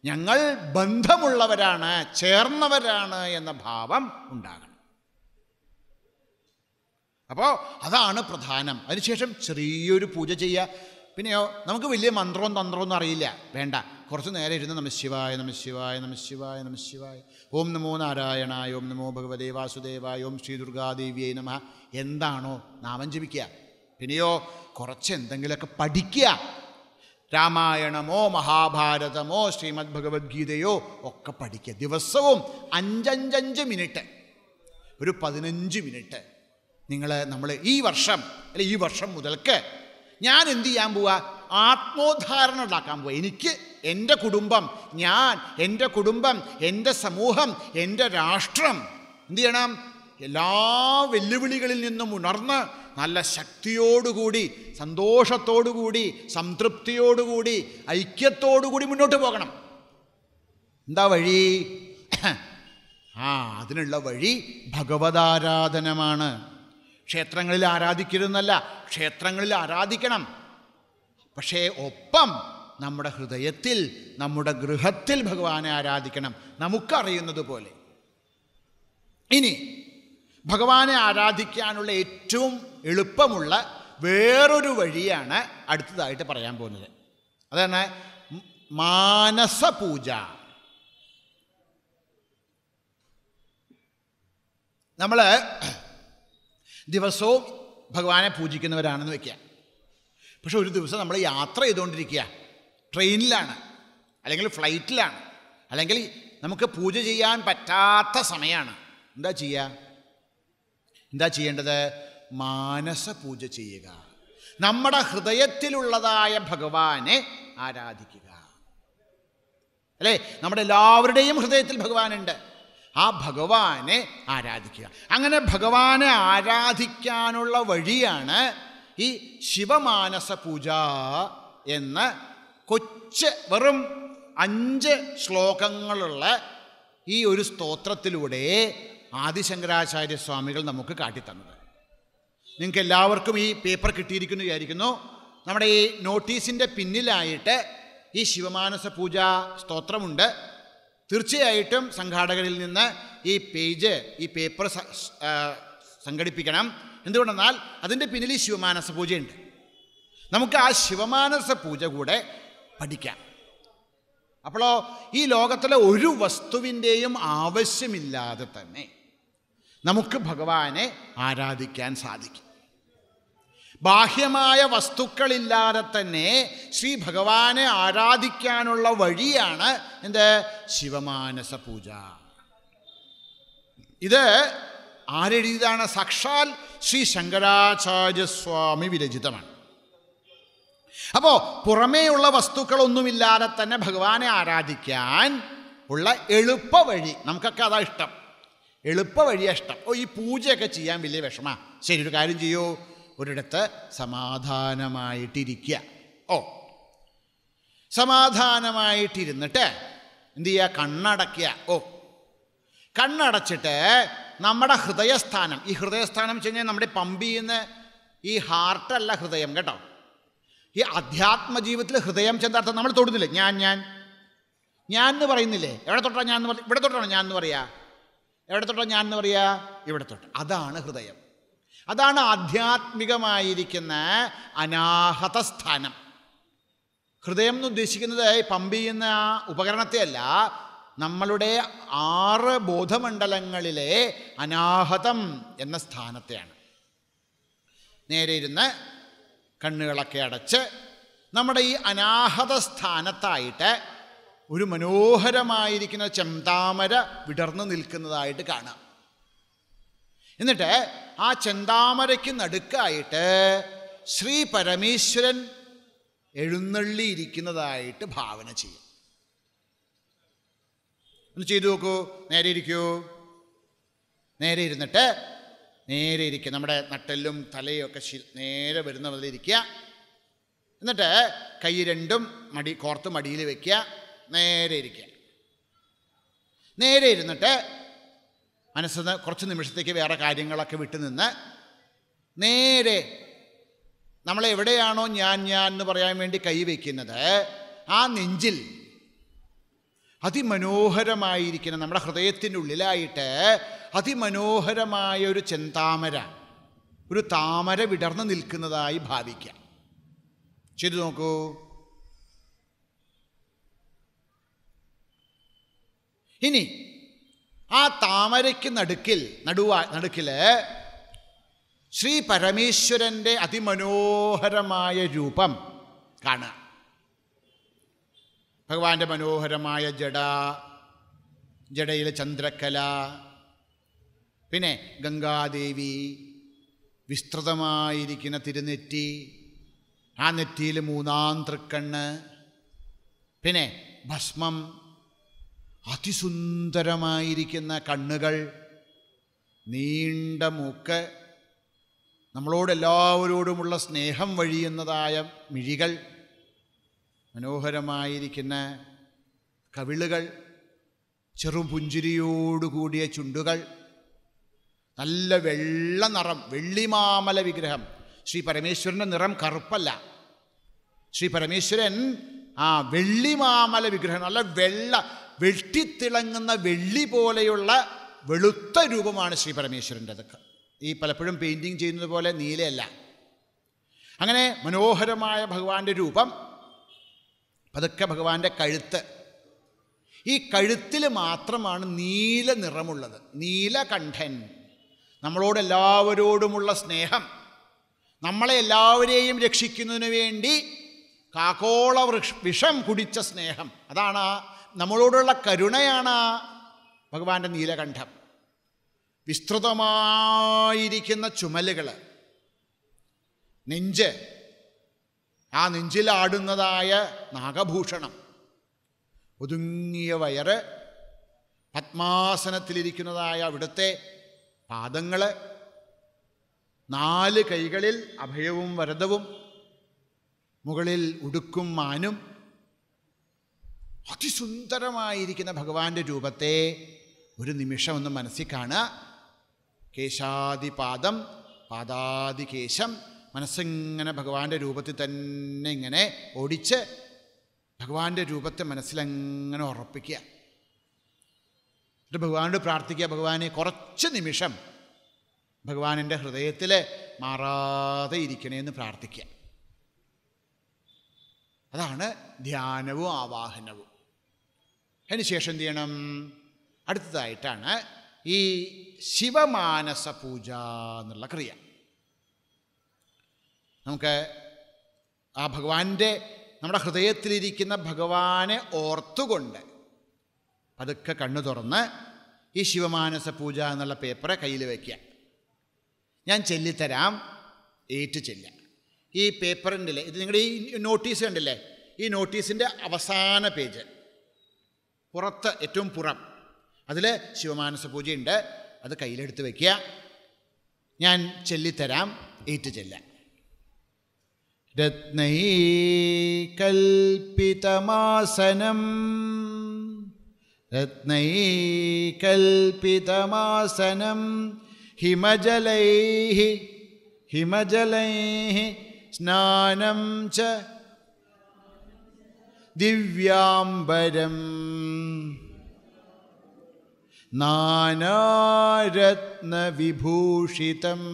ഞങ്ങൾ ബന്ധമുള്ളവരാണ് ചേർന്നവരാണ് എന്ന ഭാവം ഉണ്ടാകണം അപ്പോൾ അതാണ് പ്രധാനം അതിനുശേഷം ചെറിയൊരു പൂജ ചെയ്യുക പിന്നെയോ നമുക്ക് വലിയ മന്ത്രവും തന്ത്രവും ഒന്നും അറിയില്ല വേണ്ട കുറച്ച് നേരം ഇരുന്ന് നമ ശിവായ നമ ശിവായ നമ ശിവായ നമ ശിവായ ഓം നമോ നാരായണ ഓം നമോ ഭഗവതേ വാസുദേവായ ഓം ശ്രീ ദുർഗാദേവിയെ നമ എന്താണോ നാമം ജപിക്കുക പിന്നെയോ കുറച്ച് എന്തെങ്കിലുമൊക്കെ പഠിക്കുക രാമായണമോ മഹാഭാരതമോ ശ്രീമദ് ഭഗവത്ഗീതയോ ഒക്കെ പഠിക്കുക ദിവസവും അഞ്ചഞ്ചഞ്ച് മിനിറ്റ് ഒരു പതിനഞ്ച് മിനിറ്റ് നിങ്ങൾ നമ്മൾ ഈ വർഷം അല്ലെ ഈ വർഷം മുതൽക്ക് ഞാൻ എന്ത് ചെയ്യാൻ പോവുക ആത്മോദ്ധാരണം ഉണ്ടാക്കാൻ പോയി എനിക്ക് എൻ്റെ കുടുംബം ഞാൻ എൻ്റെ കുടുംബം എൻ്റെ സമൂഹം എൻ്റെ രാഷ്ട്രം എന്തു ചെയ്യണം എല്ലാ വെല്ലുവിളികളിൽ നിന്നും ഉണർന്ന് നല്ല ശക്തിയോടുകൂടി സന്തോഷത്തോടുകൂടി സംതൃപ്തിയോടുകൂടി ഐക്യത്തോടുകൂടി മുന്നോട്ട് പോകണം എന്താ വഴി ആ അതിനുള്ള വഴി ഭഗവതാരാധനമാണ് ക്ഷേത്രങ്ങളിൽ ആരാധിക്കരുതെന്നല്ല ക്ഷേത്രങ്ങളിൽ ആരാധിക്കണം പക്ഷേ ഒപ്പം നമ്മുടെ ഹൃദയത്തിൽ നമ്മുടെ ഗൃഹത്തിൽ ഭഗവാനെ ആരാധിക്കണം നമുക്കറിയുന്നത് പോലെ ഇനി ഭഗവാനെ ആരാധിക്കാനുള്ള ഏറ്റവും എളുപ്പമുള്ള വേറൊരു വഴിയാണ് അടുത്തതായിട്ട് പറയാൻ പോകുന്നത് അതാണ് മാനസപൂജ നമ്മൾ ദിവസവും ഭഗവാനെ പൂജിക്കുന്നവരാണെന്ന് വയ്ക്കുക പക്ഷെ ഒരു ദിവസം നമ്മൾ യാത്ര ചെയ്തുകൊണ്ടിരിക്കുക ട്രെയിനിലാണ് അല്ലെങ്കിൽ ഫ്ലൈറ്റിലാണ് അല്ലെങ്കിൽ നമുക്ക് പൂജ ചെയ്യാൻ പറ്റാത്ത സമയമാണ് എന്താ ചെയ്യുക എന്താ ചെയ്യേണ്ടത് മാനസ പൂജ ചെയ്യുക നമ്മുടെ ഹൃദയത്തിലുള്ളതായ ഭഗവാനെ ആരാധിക്കുക അല്ലേ നമ്മുടെ എല്ലാവരുടെയും ഹൃദയത്തിൽ ഭഗവാനുണ്ട് ആ ഭഗവാനെ ആരാധിക്കുക അങ്ങനെ ഭഗവാനെ ആരാധിക്കാനുള്ള വഴിയാണ് ഈ ശിവമാനസ പൂജ എന്ന കൊച്ച് വെറും അഞ്ച് ശ്ലോകങ്ങളുള്ള ഈ ഒരു സ്തോത്രത്തിലൂടെ ആദിശങ്കരാചാര്യ സ്വാമികൾ നമുക്ക് കാട്ടിത്തന്നത് നിങ്ങൾക്ക് എല്ലാവർക്കും ഈ പേപ്പർ കിട്ടിയിരിക്കുന്നു വിചാരിക്കുന്നു നമ്മുടെ ഈ നോട്ടീസിൻ്റെ പിന്നിലായിട്ട് ഈ ശിവമാനസ പൂജ സ്തോത്രമുണ്ട് തീർച്ചയായിട്ടും സംഘാടകരിൽ നിന്ന് ഈ പേജ് ഈ പേപ്പർ സംഘടിപ്പിക്കണം എന്തുകൊണ്ടെന്നാൽ അതിൻ്റെ പിന്നിൽ ശിവമാനസ പൂജയുണ്ട് നമുക്ക് ആ ശിവമാനസ പൂജ കൂടെ പഠിക്കാം അപ്പോളോ ഈ ലോകത്തിലെ ഒരു വസ്തുവിൻ്റെയും ആവശ്യമില്ലാതെ തന്നെ നമുക്ക് ഭഗവാനെ ആരാധിക്കാൻ സാധിക്കും ബാഹ്യമായ വസ്തുക്കളില്ലാതെ തന്നെ ശ്രീ ഭഗവാനെ ആരാധിക്കാനുള്ള വഴിയാണ് എന്ത് ശിവമാനസ പൂജ ഇത് ആരെഴുതിയതാണ് സാക്ഷാൽ ശ്രീ ശങ്കരാചാര്യസ്വാമി വിരചിതമാണ് അപ്പോൾ പുറമേയുള്ള വസ്തുക്കളൊന്നുമില്ലാതെ തന്നെ ഭഗവാനെ ആരാധിക്കാൻ ഉള്ള എളുപ്പ വഴി നമുക്കൊക്കെ അതാ ഇഷ്ടം എളുപ്പ ഇഷ്ടം ഓ ഈ പൂജയൊക്കെ ചെയ്യാൻ വലിയ വിഷമാ ശരി ഒരു കാര്യം ചെയ്യൂ ഒരിടത്ത് സമാധാനമായിട്ടിരിക്കുക ഓ സമാധാനമായിട്ടിരുന്നിട്ട് എന്തു ചെയ്യുക കണ്ണടയ്ക്കുക ഓ കണ്ണടച്ചിട്ട് നമ്മുടെ ഹൃദയസ്ഥാനം ഈ ഹൃദയസ്ഥാനം വെച്ച് കഴിഞ്ഞാൽ നമ്മുടെ പമ്പ് ചെയ്യുന്ന ഈ ഹാർട്ടല്ല ഹൃദയം കേട്ടോ ഈ അധ്യാത്മ ജീവിതത്തിൽ ഹൃദയം ചെന്നാർത്ഥം നമ്മൾ തൊടുന്നില്ലേ ഞാൻ ഞാൻ ഞാൻ എന്ന് പറയുന്നില്ലേ എവിടെ തൊട്ടാണ് ഞാൻ എന്ന് പറ ഇവിടെ തൊട്ടാണ് ഞാൻ എന്ന് പറയാ എവിടെ തൊട്ടാ ഞാൻ എന്ന് പറയാ ഇവിടെ തൊട്ട് അതാണ് ഹൃദയം അതാണ് ആധ്യാത്മികമായിരിക്കുന്ന അനാഹത സ്ഥാനം ഹൃദയം എന്ന് ഉദ്ദേശിക്കുന്നത് പമ്പ് ചെയ്യുന്ന ഉപകരണത്തെയല്ല നമ്മളുടെ ആറ് ബോധമണ്ഡലങ്ങളിലെ അനാഹതം എന്ന സ്ഥാനത്തെയാണ് നേരെ ഇരുന്ന് കണ്ണുകളൊക്കെ അടച്ച് നമ്മുടെ ഈ അനാഹത സ്ഥാനത്തായിട്ട് ഒരു മനോഹരമായിരിക്കുന്ന ചെന്താമര വിടർന്നു നിൽക്കുന്നതായിട്ട് കാണാം എന്നിട്ട് ആ ചെന്താമരയ്ക്ക് നടുക്കായിട്ട് ശ്രീ പരമേശ്വരൻ എഴുന്നള്ളിയിരിക്കുന്നതായിട്ട് ഭാവന ചെയ്യും ഒന്ന് ചെയ്തു നോക്കൂ നേരെ ഇരിക്കൂ നേരെ ഇരുന്നിട്ട് നേരെ ഇരിക്കുക നമ്മുടെ നട്ടെല്ലും തലയും ഒക്കെ നേരെ വരുന്ന പോലെ ഇരിക്കുക എന്നിട്ട് കൈ രണ്ടും മടി കോർത്ത് മടിയിൽ വയ്ക്കുക നേരെ ഇരിക്കുക നേരെ ഇരുന്നിട്ട് മനസ്സിൽ നിന്ന് കുറച്ച് നിമിഷത്തേക്ക് വേറെ കാര്യങ്ങളൊക്കെ വിട്ടു നിന്ന് നേരെ നമ്മളെവിടെയാണോ ഞാൻ ഞാൻ എന്ന് പറയാൻ വേണ്ടി കൈ വയ്ക്കുന്നത് ആ നെഞ്ചിൽ അതിമനോഹരമായിരിക്കണം നമ്മുടെ ഹൃദയത്തിൻ്റെ ഉള്ളിലായിട്ട് അതിമനോഹരമായ ഒരു ചെന്താമര ഒരു താമര വിടർന്നു നിൽക്കുന്നതായി ഭാവിക്കാം ചെയ്തു നോക്കൂ ഇനി ആ താമരയ്ക്ക് നടുക്കിൽ നടുവാ നടുക്കിൽ ശ്രീ പരമേശ്വരൻ്റെ അതിമനോഹരമായ രൂപം കാണാം ഭഗവാന്റെ മനോഹരമായ ജഡ ജഡയിലെ ചന്ദ്രക്കല പിന്നെ ഗംഗാദേവി വിസ്തൃതമായിരിക്കുന്ന തിരുനെറ്റി ആ നെറ്റിയിൽ മൂന്നാം തൃക്കണ്ണ് പിന്നെ ഭസ്മം അതിസുന്ദരമായിരിക്കുന്ന കണ്ണുകൾ നീണ്ട മൂക്ക് നമ്മളോട് എല്ലാവരോടുമുള്ള സ്നേഹം വഴിയുന്നതായ മിഴികൾ മനോഹരമായിരിക്കുന്ന കവിളുകൾ ചെറുപുഞ്ചിരിയോടുകൂടിയ ചുണ്ടുകൾ നല്ല വെള്ള നിറം വെള്ളിമാമല വിഗ്രഹം ശ്രീ പരമേശ്വരൻ്റെ നിറം കറുപ്പല്ല ശ്രീ പരമേശ്വരൻ ആ വെള്ളിമാമല വിഗ്രഹം നല്ല വെള്ള വെട്ടിത്തിളങ്ങുന്ന വെള്ളി പോലെയുള്ള വെളുത്ത രൂപമാണ് ശ്രീ പരമേശ്വരൻ്റെത് ഈ പലപ്പോഴും പെയിൻറ്റിങ് ചെയ്യുന്നത് പോലെ നീലയല്ല അങ്ങനെ മനോഹരമായ ഭഗവാന്റെ രൂപം പതുക്കെ ഭഗവാന്റെ കഴുത്ത് ഈ കഴുത്തിൽ മാത്രമാണ് നീല നിറമുള്ളത് നീലകണ്ഠൻ നമ്മളോട് എല്ലാവരോടുമുള്ള സ്നേഹം നമ്മളെ എല്ലാവരെയും രക്ഷിക്കുന്നതിന് വേണ്ടി കാക്കോള വൃക്ഷ വിഷം കുടിച്ച സ്നേഹം അതാണ് നമ്മളോടുള്ള കരുണയാണ് ഭഗവാന്റെ നീലകണ്ഠം വിസ്തൃതമായിരിക്കുന്ന ചുമലുകൾ നെഞ്ച് ആ നെഞ്ചിലാടുന്നതായ നാഗഭൂഷണം ഒതുങ്ങിയ വയറ് പത്മാസനത്തിലിരിക്കുന്നതായ അവിടുത്തെ പാദങ്ങൾ നാല് കൈകളിൽ അഭയവും വരദവും മുകളിൽ ഉടുക്കും മാനും അതിസുന്ദരമായിരിക്കുന്ന ഭഗവാന്റെ രൂപത്തെ ഒരു നിമിഷം ഒന്ന് മനസ്സിൽ കാണുക കേശാദിപാദം പാദാദികേശം മനസ്സിങ്ങനെ ഭഗവാന്റെ രൂപത്തിൽ തന്നെ ഇങ്ങനെ ഓടിച്ച് ഭഗവാന്റെ രൂപത്തെ മനസ്സിലങ്ങനെ ഉറപ്പിക്കുക എന്നിട്ട് ഭഗവാനോട് പ്രാർത്ഥിക്കുക ഭഗവാനെ കുറച്ച് നിമിഷം ഭഗവാൻ ഹൃദയത്തിൽ മാറാതെ ഇരിക്കണേന്ന് പ്രാർത്ഥിക്കുക അതാണ് ധ്യാനവും ആവാഹനവും അതിനുശേഷം എന്ത് ചെയ്യണം അടുത്തതായിട്ടാണ് ഈ ശിവമാനസ പൂജ എന്നുള്ള ക്രിയ നമുക്ക് ആ ഭഗവാന്റെ നമ്മുടെ ഹൃദയത്തിലിരിക്കുന്ന ഭഗവാനെ ഓർത്തുകൊണ്ട് പതുക്കെ കണ്ണു തുറന്ന് ഈ ശിവമാനസ പൂജ എന്നുള്ള പേപ്പർ കയ്യിൽ വയ്ക്കുക ഞാൻ ചെല്ലിത്തരാം ഏറ്റു ചെല്ലാം ഈ പേപ്പറിൻ്റെ ഇത് നിങ്ങളുടെ ഈ നോട്ടീസ് കണ്ടില്ലേ ഈ നോട്ടീസിൻ്റെ അവസാന പേജ് പുറത്ത് ഏറ്റവും പുറം അതിൽ ശിവമാനസ പൂജയുണ്ട് അത് കയ്യിലെടുത്ത് വയ്ക്കുക ഞാൻ ചെല്ലിത്തരാം ഏറ്റു ചെല്ലാം रत्नैः कल्पितमासनम् रत्नैः कल्पितमासनं हिमजलैः हिमजलैः स्नानं च दिव्याम्बरम् नानारत्नविभूषितम्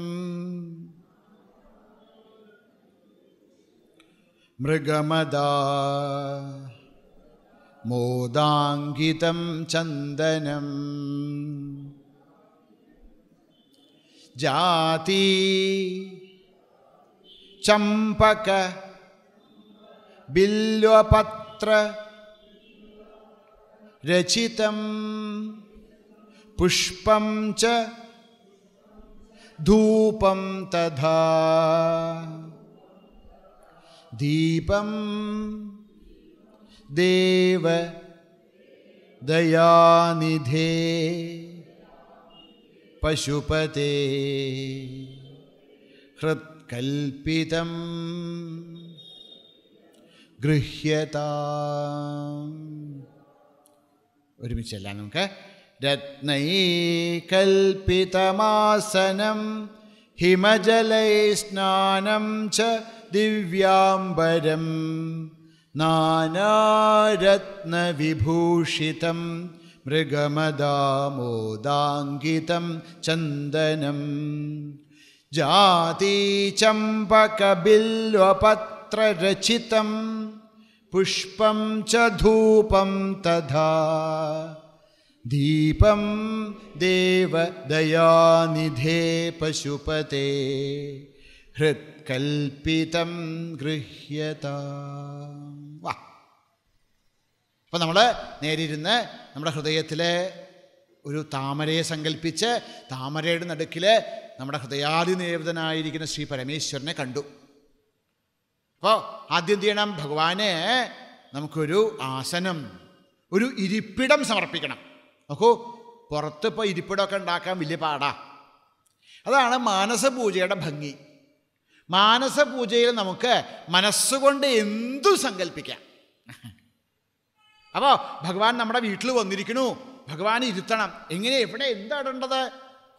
मृगमदा मोदांगित चंदन जाति चंपक बिल्वपत्र रचित पुष्प धूपम धूपं तथा दीपं देव दयानिधे पशुपते हृत्कल्पितं गृह्यता रत्नैकल्पितमासनं हिमजलैस्नानं च दिव्याम्बरं नानारत्नविभूषितं मृगमदामोदाङ्गितं चन्दनम् जातीचम्पकबिल्वपत्ररचितं रचित च धूपम तथा दीपम देवदयानिधे पशुपते हृत् കൽപ്പിതം ഗൃഹ്യത വാ അപ്പം നമ്മൾ നേരിരുന്ന് നമ്മുടെ ഹൃദയത്തിലെ ഒരു താമരയെ സങ്കല്പിച്ച് താമരയുടെ നടുക്കിൽ നമ്മുടെ ഹൃദയാധിനേവിതനായിരിക്കുന്ന ശ്രീ പരമേശ്വരനെ കണ്ടു അപ്പോൾ ആദ്യം ചെയ്യണം ഭഗവാനെ നമുക്കൊരു ആസനം ഒരു ഇരിപ്പിടം സമർപ്പിക്കണം നോക്കൂ പുറത്ത് ഇപ്പോൾ ഇരിപ്പിടമൊക്കെ ഉണ്ടാക്കാൻ വലിയ പാടാ അതാണ് മാനസപൂജയുടെ ഭംഗി മാനസപൂജയിൽ നമുക്ക് മനസ്സുകൊണ്ട് എന്തു സങ്കല്പിക്കാം അപ്പോൾ ഭഗവാൻ നമ്മുടെ വീട്ടിൽ വന്നിരിക്കണു ഭഗവാൻ ഇരുത്തണം എങ്ങനെ എവിടെ എന്താ ഇടേണ്ടത്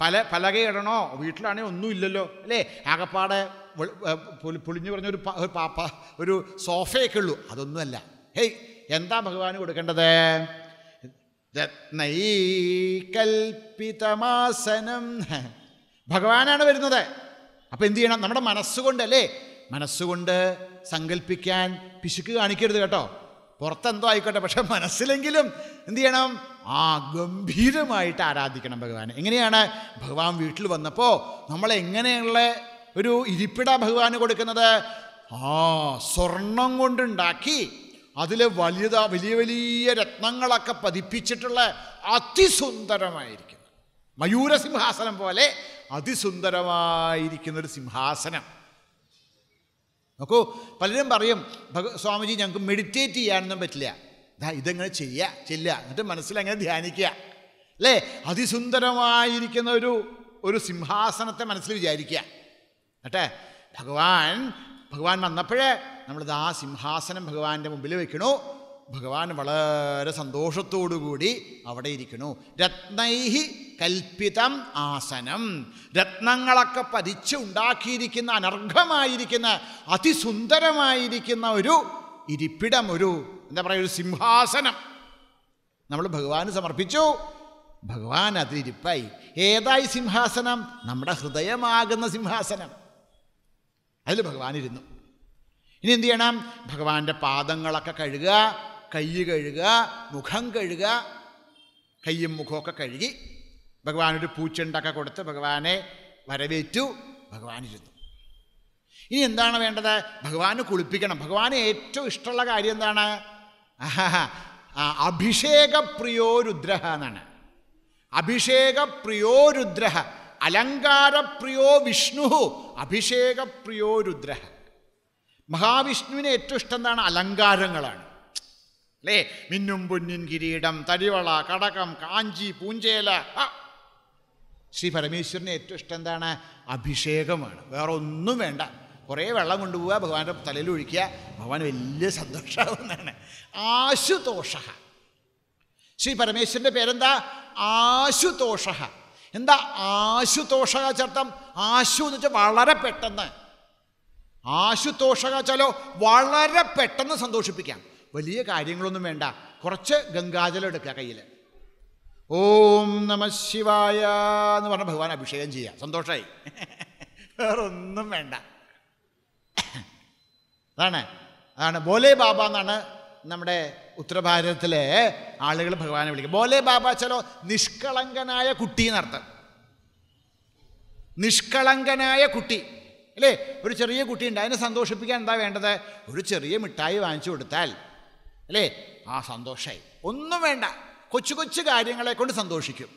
പല പലക ഇടണോ വീട്ടിലാണെങ്കിൽ ഒന്നുമില്ലല്ലോ അല്ലേ ആകപ്പാടെ പൊളിഞ്ഞു പറഞ്ഞൊരു പാപ്പ ഒരു സോഫയൊക്കെ ഉള്ളൂ അതൊന്നുമല്ല ഹേയ് എന്താ ഭഗവാന് കൊടുക്കേണ്ടത് രത്നൈ കൽപ്പിതമാസനം ഭഗവാനാണ് വരുന്നത് അപ്പോൾ എന്ത് ചെയ്യണം നമ്മുടെ മനസ്സുകൊണ്ടല്ലേ മനസ്സുകൊണ്ട് സങ്കല്പിക്കാൻ പിശുക്ക് കാണിക്കരുത് കേട്ടോ പുറത്തെന്തോ ആയിക്കോട്ടെ പക്ഷെ മനസ്സിലെങ്കിലും എന്ത് ചെയ്യണം ആ ഗംഭീരമായിട്ട് ആരാധിക്കണം ഭഗവാനെ എങ്ങനെയാണ് ഭഗവാൻ വീട്ടിൽ വന്നപ്പോൾ നമ്മളെങ്ങനെയുള്ള എങ്ങനെയുള്ള ഒരു ഇരിപ്പിട ഭഗവാന് കൊടുക്കുന്നത് ആ സ്വർണം കൊണ്ടുണ്ടാക്കി അതിൽ വലിയത വലിയ വലിയ രത്നങ്ങളൊക്കെ പതിപ്പിച്ചിട്ടുള്ള അതിസുന്ദരമായിരിക്കും മയൂരസിംഹാസനം പോലെ അതിസുന്ദരമായിരിക്കുന്ന ഒരു സിംഹാസനം നോക്കൂ പലരും പറയും ഭഗ സ്വാമിജി ഞങ്ങൾക്ക് മെഡിറ്റേറ്റ് ചെയ്യാനൊന്നും പറ്റില്ല ദാ ഇതെങ്ങനെ ചെയ്യുക ചെല്ലുക എന്നിട്ട് അങ്ങനെ ധ്യാനിക്കുക അല്ലേ അതിസുന്ദരമായിരിക്കുന്ന ഒരു ഒരു സിംഹാസനത്തെ മനസ്സിൽ വിചാരിക്കുക കേട്ടെ ഭഗവാൻ ഭഗവാൻ വന്നപ്പോഴേ നമ്മളിത് ആ സിംഹാസനം ഭഗവാന്റെ മുമ്പിൽ വെക്കണു ഭഗവാൻ വളരെ സന്തോഷത്തോടുകൂടി അവിടെ ഇരിക്കുന്നു രത്നൈഹി കൽപ്പിതം ആസനം രത്നങ്ങളൊക്കെ പതിച്ച് ഉണ്ടാക്കിയിരിക്കുന്ന അനർഘമായിരിക്കുന്ന അതിസുന്ദരമായിരിക്കുന്ന ഒരു ഇരിപ്പിടം ഒരു എന്താ പറയുക ഒരു സിംഹാസനം നമ്മൾ ഭഗവാന് സമർപ്പിച്ചു ഭഗവാൻ അതിരിപ്പായി ഏതായി സിംഹാസനം നമ്മുടെ ഹൃദയമാകുന്ന സിംഹാസനം അതിൽ ഭഗവാൻ ഇരുന്നു ഇനി എന്ത് ചെയ്യണം ഭഗവാന്റെ പാദങ്ങളൊക്കെ കഴുകുക കൈ കഴുകുക മുഖം കഴുകുക കയ്യും മുഖമൊക്കെ കഴുകി ഭഗവാനൊരു പൂച്ചണ്ടൊക്കെ കൊടുത്ത് ഭഗവാനെ വരവേറ്റു ഭഗവാനിരുന്നു ഇനി എന്താണ് വേണ്ടത് ഭഗവാന് കുളിപ്പിക്കണം ഭഗവാന് ഏറ്റവും ഇഷ്ടമുള്ള കാര്യം എന്താണ് അഭിഷേകപ്രിയോ രുദ്ര എന്നാണ് അഭിഷേകപ്രിയോ രുദ്ര അലങ്കാരപ്രിയോ വിഷ്ണു അഭിഷേകപ്രിയോ രുദ്ര മഹാവിഷ്ണുവിന് ഏറ്റവും ഇഷ്ടം എന്താണ് അലങ്കാരങ്ങളാണ് അല്ലേ മിന്നും പൊന്നിൻ കിരീടം തടിവള കടകം കാഞ്ചി പൂഞ്ചേല ശ്രീ പരമേശ്വരന് ഏറ്റവും ഇഷ്ടം എന്താണ് അഭിഷേകമാണ് വേറെ ഒന്നും വേണ്ട കുറേ വെള്ളം കൊണ്ടുപോവുക ഭഗവാന്റെ തലയിൽ ഒഴിക്കുക ഭഗവാൻ വലിയ സന്തോഷമാവുന്നതാണ് ആശുതോഷ ശ്രീ പരമേശ്വരൻ്റെ പേരെന്താ ആശുതോഷ എന്താ ആശുതോഷക ചർത്ഥം ആശു എന്ന് വെച്ചാൽ വളരെ പെട്ടെന്ന് ആശുതോഷക ചലോ വളരെ പെട്ടെന്ന് സന്തോഷിപ്പിക്കാം വലിയ കാര്യങ്ങളൊന്നും വേണ്ട കുറച്ച് ഗംഗാജലം എടുക്കുക കയ്യിൽ ഓം നമ ശിവായ എന്ന് പറഞ്ഞ ഭഗവാൻ അഭിഷേകം ചെയ്യുക സന്തോഷമായി വേറൊന്നും വേണ്ട അതാണ് അതാണ് ബോലെ ബാബ എന്നാണ് നമ്മുടെ ഉത്തരഭാരതത്തിലെ ആളുകൾ ഭഗവാനെ വിളിക്കും ബോലെ ബാബ ചിലോ നിഷ്കളങ്കനായ കുട്ടി എന്നർത്ഥം നിഷ്കളങ്കനായ കുട്ടി അല്ലേ ഒരു ചെറിയ കുട്ടി ഉണ്ട് അതിനെ സന്തോഷിപ്പിക്കാൻ എന്താ വേണ്ടത് ഒരു ചെറിയ മിഠായി വാങ്ങിച്ചു കൊടുത്താൽ അല്ലേ ആ സന്തോഷമായി ഒന്നും വേണ്ട കൊച്ചു കൊച്ചു കാര്യങ്ങളെ കൊണ്ട് സന്തോഷിക്കും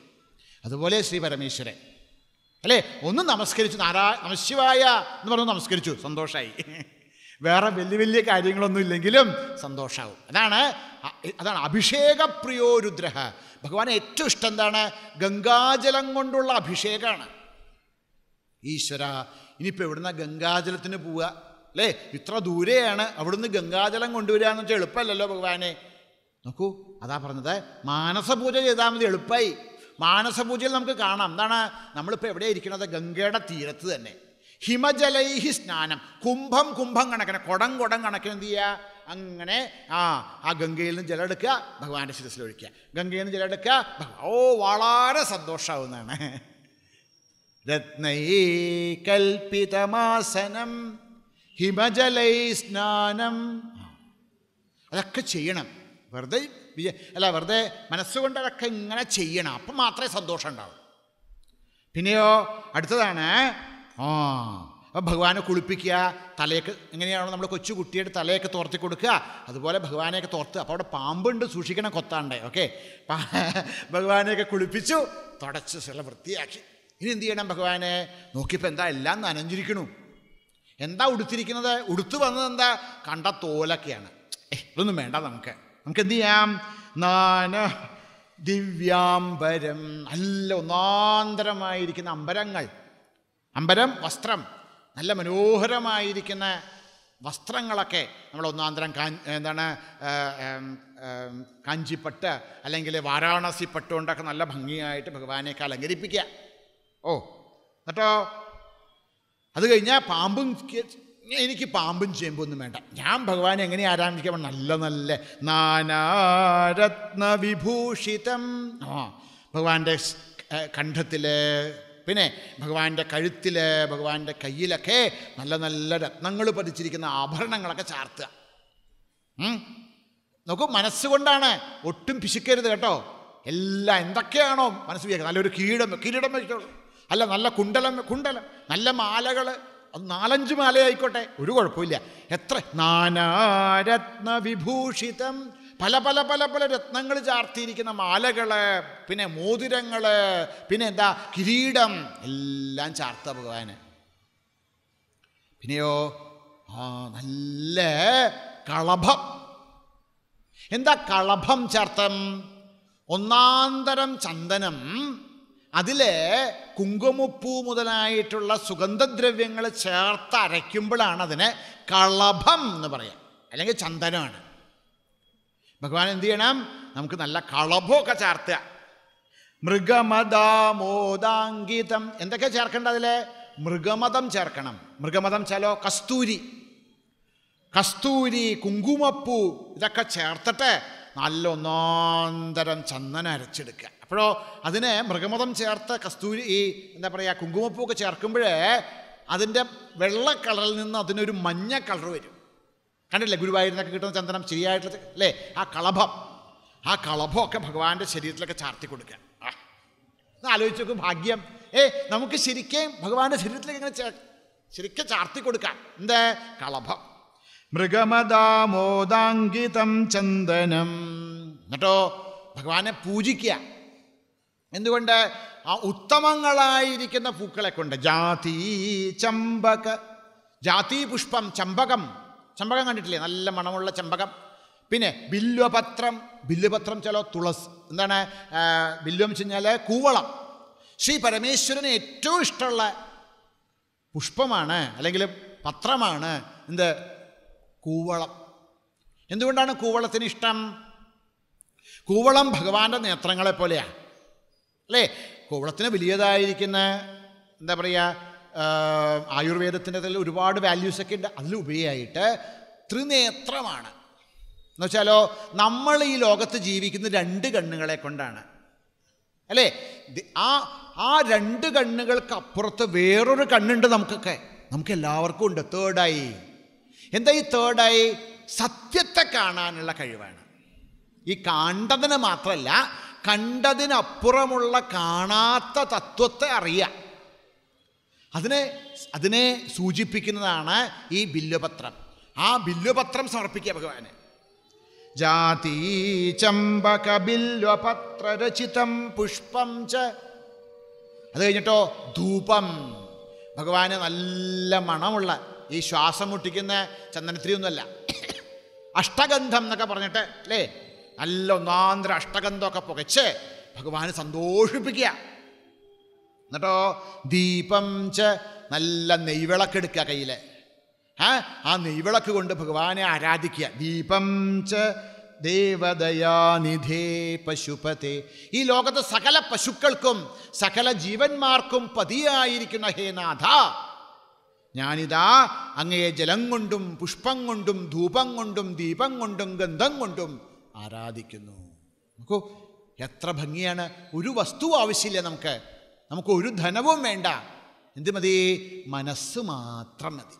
അതുപോലെ ശ്രീ പരമേശ്വരൻ അല്ലേ ഒന്ന് നമസ്കരിച്ചു നാരാ നമശിവായ എന്ന് പറഞ്ഞു നമസ്കരിച്ചു സന്തോഷമായി വേറെ വലിയ വലിയ കാര്യങ്ങളൊന്നും ഇല്ലെങ്കിലും സന്തോഷമാവും അതാണ് അതാണ് അഭിഷേകപ്രിയോരുദ്രഹ രുദ്രഹ ഭഗവാൻ ഏറ്റവും ഇഷ്ടം എന്താണ് ഗംഗാജലം കൊണ്ടുള്ള അഭിഷേകമാണ് ഈശ്വര ഇനിയിപ്പോൾ എവിടുന്ന ഗംഗാജലത്തിന് പോവുക അല്ലേ ഇത്ര ദൂരെയാണ് അവിടുന്ന് ഗംഗാജലം കൊണ്ടുവരിക എന്ന് വെച്ചാൽ എളുപ്പമല്ലല്ലോ ഭഗവാനെ നോക്കൂ അതാ പറഞ്ഞത് മാനസപൂജ ചെയ്താൽ മതി എളുപ്പമായി മാനസപൂജയിൽ നമുക്ക് കാണാം എന്താണ് നമ്മളിപ്പോൾ എവിടെ ഇരിക്കണത് ഗംഗയുടെ തീരത്ത് തന്നെ ഹിമജലൈഹി സ്നാനം കുംഭം കുംഭം കണക്കിന് കുടം കുടം കണക്കിന് എന്ത് ചെയ്യുക അങ്ങനെ ആ ആ ഗംഗയിൽ നിന്ന് ജലം എടുക്കുക ഭഗവാന്റെ ശിരസിൽ ഒഴിക്കുക ഗംഗയിൽ നിന്ന് ജലം എടുക്കുക ഓ വളരെ സന്തോഷമാവുന്നതാണ് രത്നൈ കൽപ്പിതമാസനം ഹിമജലൈ സ്നാനം അതൊക്കെ ചെയ്യണം വെറുതെ അല്ല വെറുതെ മനസ്സുകൊണ്ട് അതൊക്കെ ഇങ്ങനെ ചെയ്യണം അപ്പം മാത്രമേ സന്തോഷം ഉണ്ടാവും പിന്നെയോ അടുത്തതാണ് ആ അപ്പം ഭഗവാനെ കുളിപ്പിക്കുക തലയൊക്കെ എങ്ങനെയാണോ നമ്മൾ കൊച്ചു കുട്ടിയുടെ തലയൊക്കെ തോർത്തി കൊടുക്കുക അതുപോലെ ഭഗവാനെയൊക്കെ തോർത്ത് അപ്പോൾ അവിടെ പാമ്പുണ്ട് സൂക്ഷിക്കണം കൊത്താണ്ടേ ഓക്കെ ഭഗവാനെയൊക്കെ കുളിപ്പിച്ചു തുടച്ച് ചില വൃത്തിയാക്കി ഇനി എന്ത് ചെയ്യണം ഭഗവാനെ നോക്കിയപ്പോൾ എന്താ എല്ലാം നനഞ്ഞിരിക്കണു എന്താ ഉടുത്തിരിക്കുന്നത് ഉടുത്തു വന്നത് എന്താ കണ്ട തോലൊക്കെയാണ് ഇതൊന്നും വേണ്ട നമുക്ക് നമുക്ക് എന്ത് ചെയ്യാം നാന ദിവ്യാംബരം നല്ല ഒന്നാന്തരമായിരിക്കുന്ന അമ്പരങ്ങൾ അമ്പരം വസ്ത്രം നല്ല മനോഹരമായിരിക്കുന്ന വസ്ത്രങ്ങളൊക്കെ നമ്മൾ ഒന്നാന്തരം കാ എന്താണ് കാഞ്ചിപ്പട്ട് അല്ലെങ്കിൽ വാരാണസി പട്ടുകൊണ്ടൊക്കെ നല്ല ഭംഗിയായിട്ട് ഭഗവാനെയൊക്കെ അലങ്കരിപ്പിക്കുക ഓ എന്നിട്ടോ അത് കഴിഞ്ഞാൽ പാമ്പും എനിക്ക് പാമ്പും ഒന്നും വേണ്ട ഞാൻ ഭഗവാനെ എങ്ങനെ ആരാധിക്കണം നല്ല നല്ല വിഭൂഷിതം ആ ഭഗവാന്റെ കണ്ഠത്തിൽ പിന്നെ ഭഗവാന്റെ കഴുത്തിൽ ഭഗവാന്റെ കയ്യിലൊക്കെ നല്ല നല്ല രത്നങ്ങൾ പതിച്ചിരിക്കുന്ന ആഭരണങ്ങളൊക്കെ ചാർത്തുക നോക്കൂ മനസ്സുകൊണ്ടാണ് ഒട്ടും പിശിക്കരുത് കേട്ടോ എല്ലാം എന്തൊക്കെയാണോ മനസ്സ് നല്ലൊരു കീടം കീടം വെച്ചോളൂ അല്ല നല്ല കുണ്ടലം കുണ്ടലം നല്ല മാലകൾ നാലഞ്ച് മാലയായിക്കോട്ടെ ഒരു കുഴപ്പമില്ല എത്ര നാനാരത്ന വിഭൂഷിതം പല പല പല പല രത്നങ്ങൾ ചാർത്തിയിരിക്കുന്ന മാലകൾ പിന്നെ മോതിരങ്ങൾ പിന്നെ എന്താ കിരീടം എല്ലാം ചാർത്ത ഭഗവാന് പിന്നെയോ ആ നല്ല കളഭം എന്താ കളഭം ചാർത്തം ഒന്നാന്തരം ചന്ദനം അതിൽ കുങ്കുമപ്പൂ മുതലായിട്ടുള്ള സുഗന്ധദ്രവ്യങ്ങൾ ചേർത്ത് അരയ്ക്കുമ്പോഴാണ് അതിനെ കളഭം എന്ന് പറയാം അല്ലെങ്കിൽ ചന്ദനമാണ് ഭഗവാൻ എന്ത് ചെയ്യണം നമുക്ക് നല്ല കളഭമൊക്കെ ചേർത്തുക മൃഗമതാമോദാങ്കിതം എന്തൊക്കെ ചേർക്കേണ്ട അതിൽ മൃഗമതം ചേർക്കണം മൃഗമതം ചിലോ കസ്തൂരി കസ്തൂരി കുങ്കുമപ്പൂ ഇതൊക്കെ ചേർത്തിട്ട് നല്ല ഒന്നാന്തരം ചന്ദനം അരച്ചെടുക്കുക അപ്പോഴോ അതിന് മൃഗമതം ചേർത്ത കസ്തൂരി ഈ എന്താ പറയുക കുങ്കുമപ്പൂക്ക് ചേർക്കുമ്പോഴേ അതിൻ്റെ വെള്ള കളറിൽ നിന്ന് അതിനൊരു മഞ്ഞ കളർ വരും കണ്ടില്ലേ ഗുരുവായൂരിനൊക്കെ കിട്ടുന്ന ചന്ദനം ശരിയായിട്ടുള്ള അല്ലേ ആ കളഭം ആ കളഭമൊക്കെ ഭഗവാന്റെ ശരീരത്തിലൊക്കെ ചാർത്തി കൊടുക്കുക ആ ആലോചിച്ച് നോക്കും ഭാഗ്യം ഏ നമുക്ക് ശരിക്കും ഭഗവാന്റെ ശരീരത്തിലേക്ക് ഇങ്ങനെ ശരിക്കും ചാർത്തി കൊടുക്കാം എന്താ കളഭം മൃഗമദാമോദാങ്കിതം ചന്ദനം എന്നിട്ടോ ഭഗവാനെ പൂജിക്കുക എന്തുകൊണ്ട് ആ ഉത്തമങ്ങളായിരിക്കുന്ന പൂക്കളെ കൊണ്ട് ജാതി ചമ്പക ജാതി പുഷ്പം ചമ്പകം ചമ്പകം കണ്ടിട്ടില്ലേ നല്ല മണമുള്ള ചമ്പകം പിന്നെ ബില്വപത്രം ബില്വപത്രം ചില തുളസ് എന്താണ് ബില്വം വെച്ച് കഴിഞ്ഞാൽ കൂവളം ശ്രീ പരമേശ്വരന് ഏറ്റവും ഇഷ്ടമുള്ള പുഷ്പമാണ് അല്ലെങ്കിൽ പത്രമാണ് എന്ത് കൂവളം എന്തുകൊണ്ടാണ് കൂവളത്തിന് ഇഷ്ടം കൂവളം ഭഗവാന്റെ നേത്രങ്ങളെ പോലെയാണ് അല്ലേ കോവളത്തിന് വലിയതായിരിക്കുന്ന എന്താ പറയുക ആയുർവേദത്തിൻ്റെ അതിൽ ഒരുപാട് വാല്യൂസൊക്കെ ഉണ്ട് അതിലുപരിയായിട്ട് ത്രിനേത്രമാണ് എന്നുവെച്ചാലോ നമ്മൾ ഈ ലോകത്ത് ജീവിക്കുന്ന രണ്ട് കണ്ണുകളെ കൊണ്ടാണ് അല്ലേ ആ ആ രണ്ട് കണ്ണുകൾക്കപ്പുറത്ത് വേറൊരു കണ്ണുണ്ട് നമുക്കൊക്കെ നമുക്ക് എല്ലാവർക്കും ഉണ്ട് തേർഡായി എന്താ ഈ തേർഡായി സത്യത്തെ കാണാനുള്ള കഴിവാണ് ഈ കാണ്ടതിന് മാത്രമല്ല കണ്ടതിനപ്പുറമുള്ള കാണാത്ത തത്വത്തെ അറിയാം അതിനെ അതിനെ സൂചിപ്പിക്കുന്നതാണ് ഈ ബില്ലുപത്രം ആ ബില്ലുപത്രം സമർപ്പിക്കുക ഭഗവാന് ജാതി ചമ്പക ബില്വപത്രരചിതം പുഷ്പം ച അത് കഴിഞ്ഞിട്ടോ ധൂപം ഭഗവാന് നല്ല മണമുള്ള ഈ ശ്വാസം മുട്ടിക്കുന്ന ചന്ദനത്തിരി ഒന്നുമല്ല അഷ്ടഗന്ധം എന്നൊക്കെ പറഞ്ഞിട്ട് അല്ലേ നല്ല ഒന്നാന്തര അഷ്ടഗന്ധമൊക്കെ പുകച്ച് ഭഗവാനെ സന്തോഷിപ്പിക്കുക എന്നിട്ടോ ദീപം ച നല്ല നെയ്വിളക്ക് എടുക്കുക കയ്യിൽ ആ ആ നെയ്വിളക്ക് കൊണ്ട് ഭഗവാനെ ആരാധിക്കുക ദീപം ച ദേവദയാനിധേ പശുപതേ ഈ ലോകത്ത് സകല പശുക്കൾക്കും സകല ജീവന്മാർക്കും പതിയായിരിക്കുന്ന ഹേ നാഥ ഞാനിതാ അങ്ങയെ ജലം കൊണ്ടും പുഷ്പം കൊണ്ടും ധൂപം കൊണ്ടും ദീപം കൊണ്ടും ഗന്ധം കൊണ്ടും ആരാധിക്കുന്നു നോക്കൂ എത്ര ഭംഗിയാണ് ഒരു വസ്തു ആവശ്യമില്ല നമുക്ക് നമുക്ക് ഒരു ധനവും വേണ്ട എന്ത് മതി മനസ്സ് മാത്രം മതി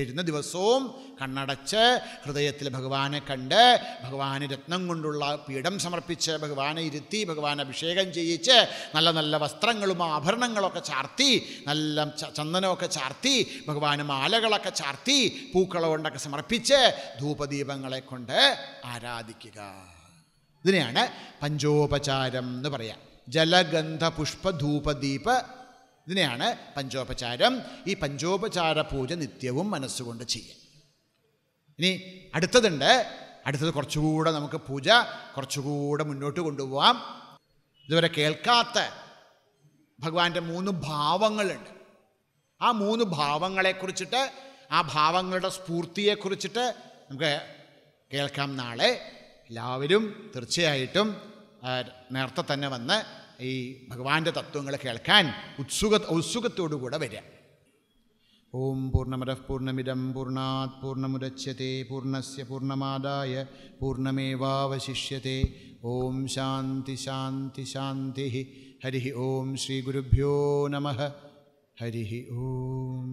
വരുന്ന ദിവസവും കണ്ണടച്ച് ഹൃദയത്തിൽ ഭഗവാനെ കണ്ട് ഭഗവാന് രത്നം കൊണ്ടുള്ള പീഠം സമർപ്പിച്ച് ഭഗവാനെ ഇരുത്തി ഭഗവാൻ അഭിഷേകം ചെയ്യിച്ച് നല്ല നല്ല വസ്ത്രങ്ങളും ആഭരണങ്ങളൊക്കെ ചാർത്തി നല്ല ചന്ദനമൊക്കെ ചാർത്തി ഭഗവാന് മാലകളൊക്കെ ചാർത്തി പൂക്കളകൊണ്ടൊക്കെ സമർപ്പിച്ച് ധൂപദീപങ്ങളെ കൊണ്ട് ആരാധിക്കുക ഇതിനെയാണ് പഞ്ചോപചാരം എന്ന് പറയാം ജലഗന്ധ പുഷ്പ ധൂപദീപ ഇതിനെയാണ് പഞ്ചോപചാരം ഈ പഞ്ചോപചാര പൂജ നിത്യവും മനസ്സുകൊണ്ട് ചെയ്യാം ഇനി അടുത്തതുണ്ട് അടുത്തത് കുറച്ചുകൂടെ നമുക്ക് പൂജ കുറച്ചുകൂടെ മുന്നോട്ട് കൊണ്ടുപോകാം ഇതുവരെ കേൾക്കാത്ത ഭഗവാന്റെ മൂന്ന് ഭാവങ്ങളുണ്ട് ആ മൂന്ന് ഭാവങ്ങളെക്കുറിച്ചിട്ട് ആ ഭാവങ്ങളുടെ സ്ഫൂർത്തിയെക്കുറിച്ചിട്ട് നമുക്ക് കേൾക്കാം നാളെ എല്ലാവരും തീർച്ചയായിട്ടും നേരത്തെ തന്നെ വന്ന് ഈ ഭഗവാന്റെ തത്വങ്ങൾ കേൾക്കാൻ ഉത്സുക ഔത്സുകത്തോടുകൂടെ വരിക ഓം പൂർണ്ണമര പൂർണ്ണമിതം പൂർണ്ണാത് പൂർണ്ണമുദച്യത്തെ പൂർണ്ണസ്യ പൂർണ്ണമാദായ പൂർണ്ണമേവാവശിഷ്യത്തെ ഓം ശാന്തി ശാന്തി ശാന്തി ഹരി ഓം ശ്രീ ഗുരുഭ്യോ നമ ഹരി ഓം